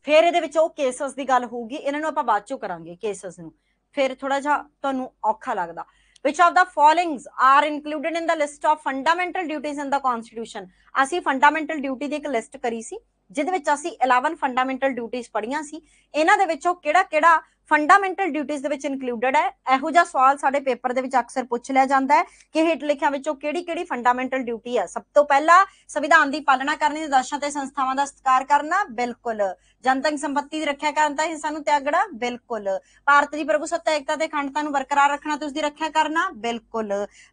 ਫਿਰ ਇਹਦੇ ਵਿੱਚ ਉਹ ਕੇਸਸ ਦੀ ਗੱਲ ਹੋਊਗੀ ਇਹਨਾਂ ਨੂੰ ਆਪਾਂ ਬਾਅਦ ਚੋਂ ਕਰਾਂਗੇ ਕੇਸਸ ਨੂੰ ਫਿਰ ਥੋੜਾ ਜਿਹਾ ਤੁਹਾਨੂੰ ਔਖਾ ਲੱਗਦਾ which of the followings are included in the list of fundamental duties in the constitution ਅਸੀਂ ਫੰਡਾਮੈਂਟਲ ਡਿਊਟੀ ਦੀ ਇੱਕ ਲਿਸਟ ਕਰੀ ਸੀ ਜਿਹਦੇ ਵਿੱਚ ਅਸੀਂ 11 ਫੰਡਾਮੈਂਟਲ ਡਿਊਟੀਆਂ ਪੜ੍ਹੀਆਂ ਸੀ ਇਹਨਾਂ ਦੇ ਵਿੱਚੋਂ ਕਿਹੜਾ ਕਿਹੜਾ ਫੰਡਾਮੈਂਟਲ ਡਿਊਟੀਆਂ ਦੇ ਵਿੱਚ ਇਨਕਲੂਡਡ ਹੈ ਇਹੋ ਜਿਹਾ ਸਵਾਲ ਸਾਡੇ ਪੇਪਰ ਦੇ ਵਿੱਚ ਅਕਸਰ ਪੁੱਛ ਲਿਆ ਜਾਂਦਾ ਹੈ ਕਿ ਹੇਠ ਲਿਖਿਆਂ ਵਿੱਚੋਂ ਕਿਹੜੀ-ਕਿਹੜੀ ਫੰਡਾਮੈਂਟਲ ਡਿਊਟੀ ਹੈ ਸਭ ਤੋਂ ਪਹਿਲਾਂ ਸੰਵਿਧਾਨ ਦੀ ਪਾਲਣਾ ਕਰਨੀ ਦਰਸ਼ਾਂ ਤੇ ਸੰਸਥਾਵਾਂ ਦਾ ਸਤਿਕਾਰ ਕਰਨਾ ਬਿਲਕੁਲ ਜਨਤਕ ਸੰਪਤੀ ਦੀ ਰੱਖਿਆ ਕਰਨ ਦਾ ਹਿੱਸਾ ਨੂੰ ਤਿਆਗਣਾ ਬਿਲਕੁਲ ਭਾਰਤ ਦੀ ਪ੍ਰਭੂਸੱਤਾ ਏਕਤਾ ਤੇ ਅਖੰਡਤਾ ਨੂੰ ਬਰਕਰਾਰ ਰੱਖਣਾ ਤੇ ਉਸ ਦੀ ਰੱਖਿਆ ਕਰਨਾ ਬਿਲਕੁਲ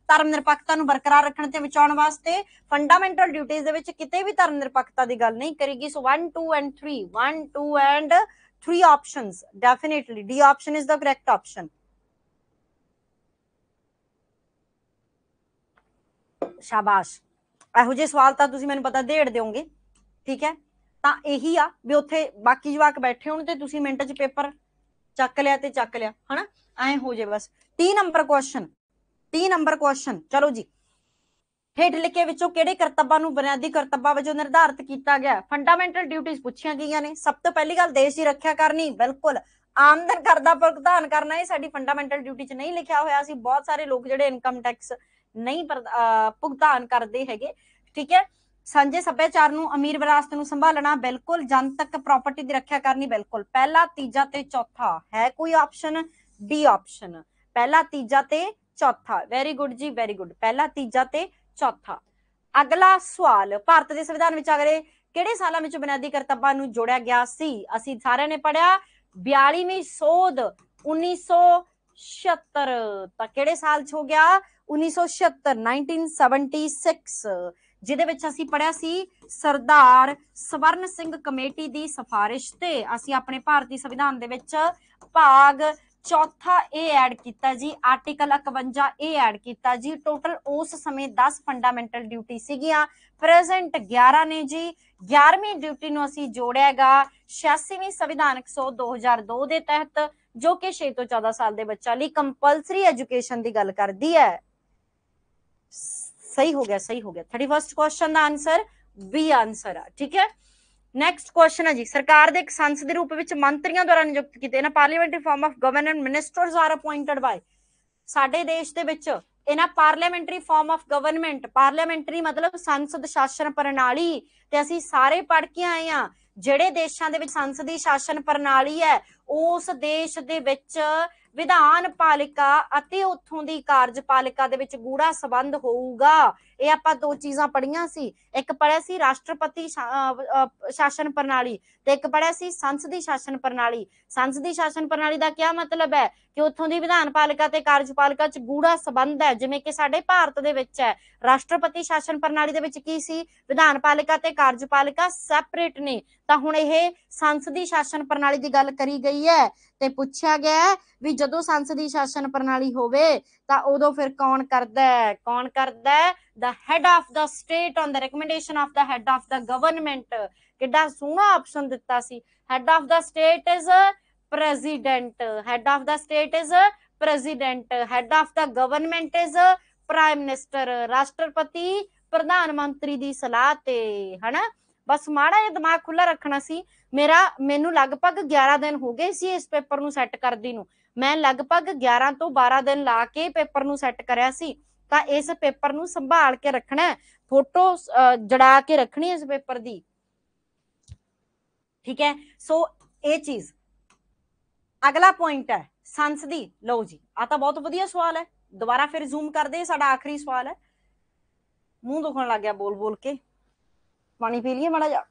ਧਰਮ ਨਿਰਪੱਖਤਾ ਨੂੰ ਬਰਕਰਾਰ ਰੱਖਣ ਤੇ ਵਿਚਾਰਨ ਵਾਸਤੇ ਫੰਡਾਮੈਂਟਲ ਡਿਊਟੀਆਂ ਦੇ ਵਿੱਚ ਕਿਤੇ ਵੀ ਧਰਮ ਨਿਰਪੱਖਤਾ ਦੀ ਗੱਲ ਨਹੀਂ ਕਰੇਗੀ so 1 2 and 3 1 2 and three options definitely d option is the correct option ਸ਼ਾਬਾਸ਼ ਇਹੋ ਜਿਹੇ ਸਵਾਲ ਤਾਂ ਤੁਸੀਂ ਮੈਨੂੰ ਪਤਾ ਦੇੜ ਦਿਓਗੇ ਠੀਕ ਹੈ ਤਾਂ ਇਹੀ ਆ ਵੀ ਉੱਥੇ ਬਾਕੀ ਜਵਾਕ ਬੈਠੇ ਹੋਣ ਤੇ ਤੁਸੀਂ ਮਿੰਟ 'ਚ ਪੇਪਰ ਚੱਕ ਲਿਆ ਤੇ ਚੱਕ ਲਿਆ ਹਨਾ ਐ ਹੋ ਜੇ ਬਸ 30 ਨੰਬਰ ਕੁਐਸਚਨ 30 ਨੰਬਰ ਕੁਐਸਚਨ ਚਲੋ ਜੀ ਹੇਠ ਲਿਖੇ ਵਿੱਚੋਂ ਕਿਹੜੇ ਕਰਤੱਵਾਂ ਨੂੰ ਬੁਨਿਆਦੀ ਕਰਤੱਵਾਂ ਵਜੋਂ ਨਿਰਧਾਰਿਤ ਕੀਤਾ ਗਿਆ ਫੰਡਾਮੈਂਟਲ ਡਿਊਟੀਆਂ ਪੁੱਛੀਆਂ ਗਈਆਂ ਨੇ ਸਭ ਤੋਂ ਪਹਿਲੀ ਗੱਲ ਦੇਸ਼ ਦੀ ਰੱਖਿਆ ਕਰਨੀ ਬਿਲਕੁਲ ਆਮਦਨ ਕਰ ਦਾ ਭੁਗਤਾਨ ਕਰਨਾ ਇਹ ਸਾਡੀ ਫੰਡਾਮੈਂਟਲ ਡਿਊਟੀ 'ਚ ਨਹੀਂ ਲਿਖਿਆ ਹੋਇਆ ਸੀ ਬਹੁਤ ਸਾਰੇ ਲੋਕ ਜਿਹੜੇ ਇਨਕਮ ਟੈਕਸ ਨਹੀਂ ਭੁਗਤਾਨ ਕਰਦੇ ਹੈਗੇ ਠੀਕ ਹੈ ਸਾਂਝੇ ਸੱਭਿਆਚਾਰ ਨੂੰ ਅਮੀਰ ਵਿਰਾਸਤ ਨੂੰ ਸੰਭਾਲਣਾ ਬਿਲਕੁਲ ਜਨ ਤੱਕ ਪ੍ਰਾਪਰਟੀ ਦੀ ਰੱਖਿਆ ਕਰਨੀ ਬਿਲਕੁਲ ਪਹਿਲਾ ਤੀਜਾ ਤੇ ਚੌਥਾ ਹੈ ਕੋਈ ਆਪਸ਼ਨ ਡੀ ਆਪਸ਼ਨ ਪਹਿਲਾ ਤੀਜਾ ਤੇ ਚੌਥਾ ਵੈਰੀ ਗੁੱਡ ਜੀ ਵੈਰੀ ਗੁੱਡ ਪਹਿਲਾ ਤੀਜਾ ਤੇ ਚੌਥਾ ਅਗਲਾ ਸਵਾਲ ਭਾਰਤ ਦੇ ਸੰਵਿਧਾਨ ਵਿੱਚ ਅਗਲੇ ਕਿਹੜੇ ਸਾਲਾਂ ਵਿੱਚ ਬੁਨਿਆਦੀ ਕਰਤੱਬਾਂ ਨੂੰ ਜੋੜਿਆ ਗਿਆ ਸੀ ਅਸੀਂ ਸਾਰਿਆਂ ਨੇ ਪੜਿਆ 42ਵੀਂ ਸੋਧ 1976 ਤਾਂ ਕਿਹੜੇ ਸਾਲ 'ਚ ਹੋ ਗਿਆ 1976 1976 ਜਿਹਦੇ ਵਿੱਚ ਅਸੀਂ ਪੜਿਆ ਸੀ ਸਰਦਾਰ ਸਵਰਨ ਸਿੰਘ ਕਮੇਟੀ ਦੀ ਸਿਫਾਰਿਸ਼ ਤੇ ਅਸੀਂ ਆਪਣੇ ਭਾਰਤੀ ਸੰਵਿਧਾਨ ਦੇ ਵਿੱਚ ਭਾਗ ਚੌਥਾ ਇਹ ਐਡ ਕੀਤਾ ਜੀ ਆਰਟੀਕਲ 51 ਇਹ ਐਡ ਕੀਤਾ ਜੀ ਟੋਟਲ ਉਸ ਸਮੇਂ 10 ਫੰਡਾਮੈਂਟਲ ਡਿਊਟੀ ਸੀਗੀਆਂ ਪ੍ਰੈਜ਼ੈਂਟ 11 ਨੇ ਜੀ 11ਵੀਂ ਡਿਊਟੀ ਨੂੰ ਅਸੀਂ ਜੋੜਿਆਗਾ 86ਵੀਂ ਸੰਵਿਧਾਨਕ ਸੋ 2002 ਦੇ ਤਹਿਤ ਜੋ ਕਿ 6 ਤੋਂ 14 ਸਾਲ ਦੇ ਬੱਚਾ ਲਈ ਕੰਪਲਸਰੀ ਐਜੂਕੇਸ਼ਨ ਦੀ ਗੱਲ ਕਰਦੀ ਹੈ ਸਹੀ ਹੋ ਗਿਆ ਸਹੀ ਹੋ ਗਿਆ 31st ਕੁਐਸਚਨ ਦਾ ਆਨਸਰ ਬੀ ਆਨਸਰ ਆ ਠੀਕ ਹੈ ਨੈਕਸਟ ਕੁਐਸਚਨ ਹੈ ਜੀ ਸਰਕਾਰ ਦੇ ਇੱਕ ਸੰਸਦ ਦੇ ਰੂਪ ਵਿੱਚ ਮੰਤਰੀਆਂ ਦੁਆਰਾ ਨਿਯੁਕਤ ਕੀਤੇ ਇਹਨਾਂ parliamentary form of government ministers are appointed by ਸਾਡੇ ਦੇਸ਼ ਦੇ ਵਿੱਚ ਇਹਨਾਂ parliamentary form of government parliamentary ਮਤਲਬ ਸੰਸਦ ਸ਼ਾਸਨ ਪ੍ਰਣਾਲੀ ਤੇ ਅਸੀਂ ਸਾਰੇ ਪੜ ਕੇ ਆਏ ਆ ਜਿਹੜੇ ਦੇਸ਼ਾਂ ਦੇ ਵਿੱਚ ਸੰਸਦੀ ਸ਼ਾਸਨ ਪ੍ਰਣਾਲੀ ਹੈ ਉਸ ਦੇਸ਼ ਦੇ ਵਿੱਚ ਵਿਧਾਨ ਪਾਲਿਕਾ ਅਤੇ ਉੱਥੋਂ ਦੀ ਕਾਰਜਪਾਲਿਕਾ ਦੇ ਵਿੱਚ ਗੂੜਾ ਸਬੰਧ ਹੋਊਗਾ ਇਹ ਆਪਾਂ ਦੋ ਚੀਜ਼ਾਂ ਪੜੀਆਂ ਸੀ ਇੱਕ ਪੜਿਆ ਸੀ ਰਾਸ਼ਟਰਪਤੀ ਸ਼ਾਸਨ ਪ੍ਰਣਾਲੀ ਤੇ ਇੱਕ ਪੜਿਆ ਸੀ ਸੰਸਦੀ ਸ਼ਾਸਨ ਪ੍ਰਣਾਲੀ ਸੰਸਦੀ ਸ਼ਾਸਨ ਪ੍ਰਣਾਲੀ ਦਾ ਕੀ ਮਤਲਬ ਹੈ ਕਿ ਉੱਥੋਂ ਦੀ ਵਿਧਾਨ ਪਾਲਿਕਾ ਤੇ ਕਾਰਜਪਾਲਿਕਾ 'ਚ ਗੂੜਾ ਸਬੰਧ ਹੈ ਜਿਵੇਂ ਕਿ ਸਾਡੇ ਭਾਰਤ ਦੇ ਵਿੱਚ ਹੈ ਰਾਸ਼ਟਰਪਤੀ ਸ਼ਾਸਨ ਪ੍ਰਣਾਲੀ ਦੇ ਵਿੱਚ ਕੀ ਸੀ ਵਿਧਾਨ ਪਾਲਿਕਾ ਤੇ ਕਾਰਜਪਾਲਿਕਾ ਸੈਪਰੇਟ ਨੇ ਤਾਂ ਹੁਣ ਇਹ ਸੰਸਦੀ ਸ਼ਾਸਨ ਪ੍ਰਣਾਲੀ ਦੀ ਗੱਲ ਕਰੀ ਗਈ ਹੈ ਤੇ ਪੁੱਛਿਆ ਗਿਆ ਵੀ ਜਦੋਂ ਸੰਸਦੀ ਸ਼ਾਸਨ ਪ੍ਰਣਾਲੀ ਹੋਵੇ ਤਾਂ ਉਦੋਂ ਫਿਰ ਕੌਣ ਕਰਦਾ ਹੈ ਕੌਣ ਕਰਦਾ ਹੈ the head of the state on the recommendation of the head of the government ਕਿੱਡਾ ਸੋਹਣਾ ਆਪਸ਼ਨ ਦਿੱਤਾ ਸੀ head of the state is president head of the state is president head of the government is prime minister ਰਾਸ਼ਟਰਪਤੀ ਪ੍ਰਧਾਨ ਮੰਤਰੀ ਦੀ ਸਲਾਹ ਤੇ ਹਨਾ ਬਸ ਮਾੜਾ ਜਿਹਾ ਦਿਮਾਗ ਖੁੱਲਾ ਰੱਖਣਾ ਸੀ ਮੇਰਾ ਮੈਨੂੰ ਲਗਭਗ 11 ਦਿਨ ਹੋ ਗਏ ਸੀ ਇਸ ਪੇਪਰ ਨੂੰ ਸੈੱਟ ਕਰਦੀ ਨੂੰ ਮੈਂ ਲਗਭਗ 11 ਤੋਂ 12 ਦਿਨ ਲਾ ਕੇ ਪੇਪਰ ਨੂੰ ਸੈੱਟ ਕਰਿਆ ਸੀ ਤਾਂ ਇਸ ਪੇਪਰ ਨੂੰ ਸੰਭਾਲ ਕੇ ਰੱਖਣਾ ਫੋਟੋ ਜੜਾ ਕੇ ਰੱਖਣੀ ਇਸ ਪੇਪਰ ਦੀ ਠੀਕ ਹੈ ਸੋ ਇਹ ਚੀਜ਼ ਅਗਲਾ ਪੁਆਇੰਟ ਹੈ ਸੰਸ ਦੀ ਲਓ ਜੀ ਆ ਤਾਂ ਬਹੁਤ ਵਧੀਆ ਸਵਾਲ ਹੈ ਦੁਬਾਰਾ ਫਿਰ ਜ਼ੂਮ ਕਰਦੇ ਸਾਡਾ ਆਖਰੀ ਸਵਾਲ ਹੈ ਮੂੰਹ ਦੁਖਣ ਲੱਗ ਗਿਆ ਬੋਲ ਬੋਲ ਕੇ ਪਾਣੀ ਪੀ ਲਈਏ ਮਾੜਾ ਜਾ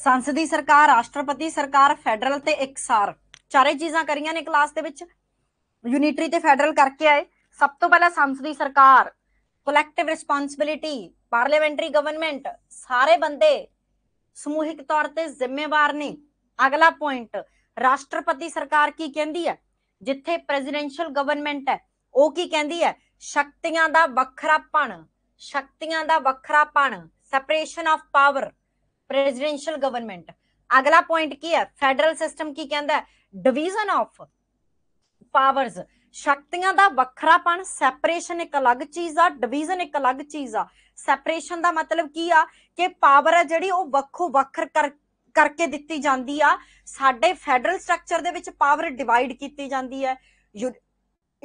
ਸੰਸਦੀ ਸਰਕਾਰ ਰਾਸ਼ਟਰਪਤੀ ਸਰਕਾਰ ਫੈਡਰਲ ਤੇ ਇਕਸਾਰ ਚਾਰੇ ਚੀਜ਼ਾਂ ਕਰੀਆਂ ਨੇ ਕਲਾਸ ਦੇ ਵਿੱਚ ਯੂਨਿਟਰੀ ਤੇ ਫੈਡਰਲ ਕਰਕੇ ਆਏ ਸਭ ਤੋਂ ਪਹਿਲਾਂ ਸੰਸਦੀ ਸਰਕਾਰ ਕਲੈਕਟਿਵ ਰਿਸਪੌਂਸਿਬਿਲਟੀ ਪਾਰਲੀਮੈਂਟਰੀ ਗਵਰਨਮੈਂਟ ਸਾਰੇ ਬੰਦੇ ਸਮੂਹਿਕ ਤੌਰ ਤੇ ਜ਼ਿੰਮੇਵਾਰ ਨੇ ਅਗਲਾ ਪੁਆਇੰਟ ਰਾਸ਼ਟਰਪਤੀ ਸਰਕਾਰ ਕੀ ਕਹਿੰਦੀ ਹੈ ਜਿੱਥੇ ਪ੍ਰੈਜ਼ੀਡੈਂਸ਼ੀਅਲ ਗਵਰਨਮੈਂਟ ਹੈ ਉਹ ਕੀ ਕਹਿੰਦੀ ਹੈ ਸ਼ਕਤੀਆਂ ਦਾ ਵੱਖਰਾਪਣ ਸ਼ਕਤੀਆਂ ਦਾ ਵੱਖਰਾਪਣ separation of power presidential government ਅਗਲਾ ਪੁਆਇੰਟ ਕੀ ਹੈ ਫੈਡਰਲ ਸਿਸਟਮ ਕੀ ਕਹਿੰਦਾ ਹੈ ਡਿਵੀਜ਼ਨ ਆਫ ਪਾਵਰਸ ਸ਼ਕਤੀਆਂ ਦਾ ਵੱਖਰਾਪਣ ਸੈਪਰੇਸ਼ਨ ਇੱਕ ਅਲੱਗ ਚੀਜ਼ ਆ ਡਿਵੀਜ਼ਨ ਇੱਕ ਅਲੱਗ ਚੀਜ਼ ਆ ਸੈਪਰੇਸ਼ਨ ਦਾ ਮਤਲਬ ਕੀ ਆ ਕਿ ਪਾਵਰ ਆ ਜਿਹੜੀ ਉਹ ਵੱਖੋ ਵੱਖਰ ਕਰ ਕਰਕੇ ਦਿੱਤੀ ਜਾਂਦੀ ਆ ਸਾਡੇ ਫੈਡਰਲ ਸਟਰਕਚਰ ਦੇ ਵਿੱਚ ਪਾਵਰ ਡਿਵਾਈਡ ਕੀਤੀ ਜਾਂਦੀ ਹੈ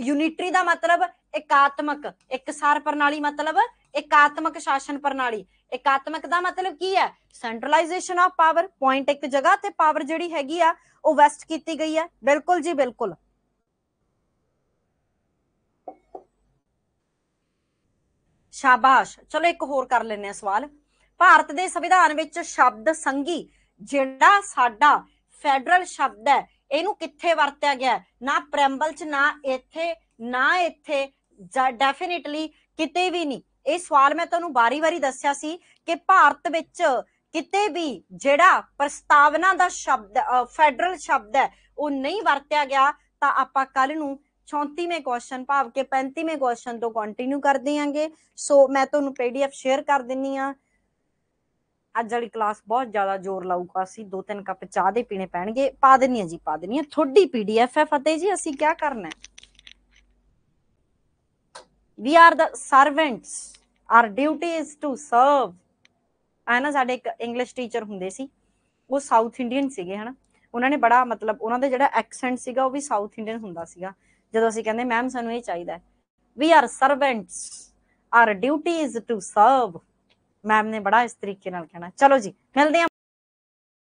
ਯੂਨਿਟਰੀ ਦਾ ਮਤਲਬ ਇਕਾਤਮਕ ਇਕਸਾਰ ਪ੍ਰਣਾਲੀ ਮਤਲਬ ਇਕਾਤਮਕ ਸ਼ਾਸਨ ਪ੍ਰਣਾਲੀ ਇਕਾਤਮਕ ਦਾ ਮਤਲਬ ਕੀ ਹੈ ਸੈਂਟਰਲਾਈਜੇਸ਼ਨ ਆਫ ਪਾਵਰ ਪੁਆਇੰਟ ਇੱਕ ਜਗ੍ਹਾ ਤੇ ਪਾਵਰ ਜਿਹੜੀ ਹੈਗੀ ਆ ਉਹ ਵੈਸਟ ਕੀਤੀ ਗਈ ਹੈ ਬਿਲਕੁਲ ਜੀ ਬਿਲਕੁਲ ਸ਼ਾਬਾਸ਼ ਚਲੋ ਇੱਕ ਹੋਰ ਕਰ ਲੈਂਦੇ ਆ ਸਵਾਲ ਭਾਰਤ ਦੇ ਸੰਵਿਧਾਨ ਵਿੱਚ ਸ਼ਬਦ ਸੰਗੀ ਜਿਹੜਾ ਸਾਡਾ ਫੈਡਰਲ ਸ਼ਬਦ ਹੈ ਇਹਨੂੰ ਕਿੱਥੇ ਵਰਤਿਆ ਗਿਆ ਨਾ ਪ੍ਰੈਮਬਲ 'ਚ ਨਾ ਇੱਥੇ ਨਾ ਇੱਥੇ ਡੈਫੀਨਿਟਲੀ ਕਿਤੇ ਵੀ ਨਹੀਂ ਇਹ ਸਵਾਲ ਮੈਂ ਤੁਹਾਨੂੰ ਬਾਰੀ-ਬਾਰੀ ਦੱਸਿਆ ਸੀ ਕਿ ਭਾਰਤ ਵਿੱਚ ਕਿਤੇ ਵੀ ਜਿਹੜਾ ਪ੍ਰਸਤਾਵਨਾ ਦਾ ਸ਼ਬਦ ਫੈਡਰਲ ਸ਼ਬਦ ਹੈ ਉਹ ਨਹੀਂ ਵਰਤਿਆ ਗਿਆ ਤਾਂ ਆਪਾਂ ਕੱਲ ਨੂੰ 34ਵੇਂ ਕੁਐਸਚਨ ਭਾਵ ਕਿ 35ਵੇਂ ਕੁਐਸਚਨ ਤੋਂ ਕੰਟੀਨਿਊ ਕਰਦੇ ਆਂਗੇ ਸੋ ਮੈਂ ਤੁਹਾਨੂੰ ਪੀਡੀਐਫ ਸ਼ੇਅਰ ਕਰ ਦਿੰਨੀ ਆ ਅੱਜ ਵਾਲੀ ਕਲਾਸ ਬਹੁਤ ਜ਼ਿਆਦਾ ਜ਼ੋਰ ਲਾਊਗਾ ਸੀ ਦੋ ਤਿੰਨ ਕੱਪ ਚਾਹ ਦੇ ਪੀਣੇ ਪੈਣਗੇ ਪਾ ਦੇਣੀ ਆ ਜੀ ਪਾ ਦੇਣੀ ਆ ਥੋੜੀ ਪੀਡੀਐਫ ਹੈ ਫਤਿਹ ਜੀ ਅਸੀਂ ਕੀ ਕਰਨਾ we are the servants our duty is to serve ਆਨਾ ਸਾਡੇ ਇੱਕ ਇੰਗਲਿਸ਼ ਟੀਚਰ ਹੁੰਦੇ ਸੀ ਉਹ ਸਾਊਥ ਇੰਡੀਅਨ ਸੀਗੇ ਹਨਾ ਉਹਨਾਂ ਨੇ ਬੜਾ ਮਤਲਬ ਉਹਨਾਂ ਦਾ ਜਿਹੜਾ ਐਕਸੈਂਟ ਸੀਗਾ ਉਹ ਵੀ ਸਾਊਥ ਇੰਡੀਅਨ ਹੁੰਦਾ ਸੀਗਾ ਜਦੋਂ ਅਸੀਂ ਕਹਿੰਦੇ ਮੈਮ ਸਾਨੂੰ ਇਹ ਚਾਹੀਦਾ we are servants our duty is to serve ma'am ਨੇ ਬੜਾ ਇਸ ਤਰੀਕੇ ਨਾਲ ਕਹਿਣਾ ਚਲੋ ਜੀ ਮਿਲਦੇ ਆ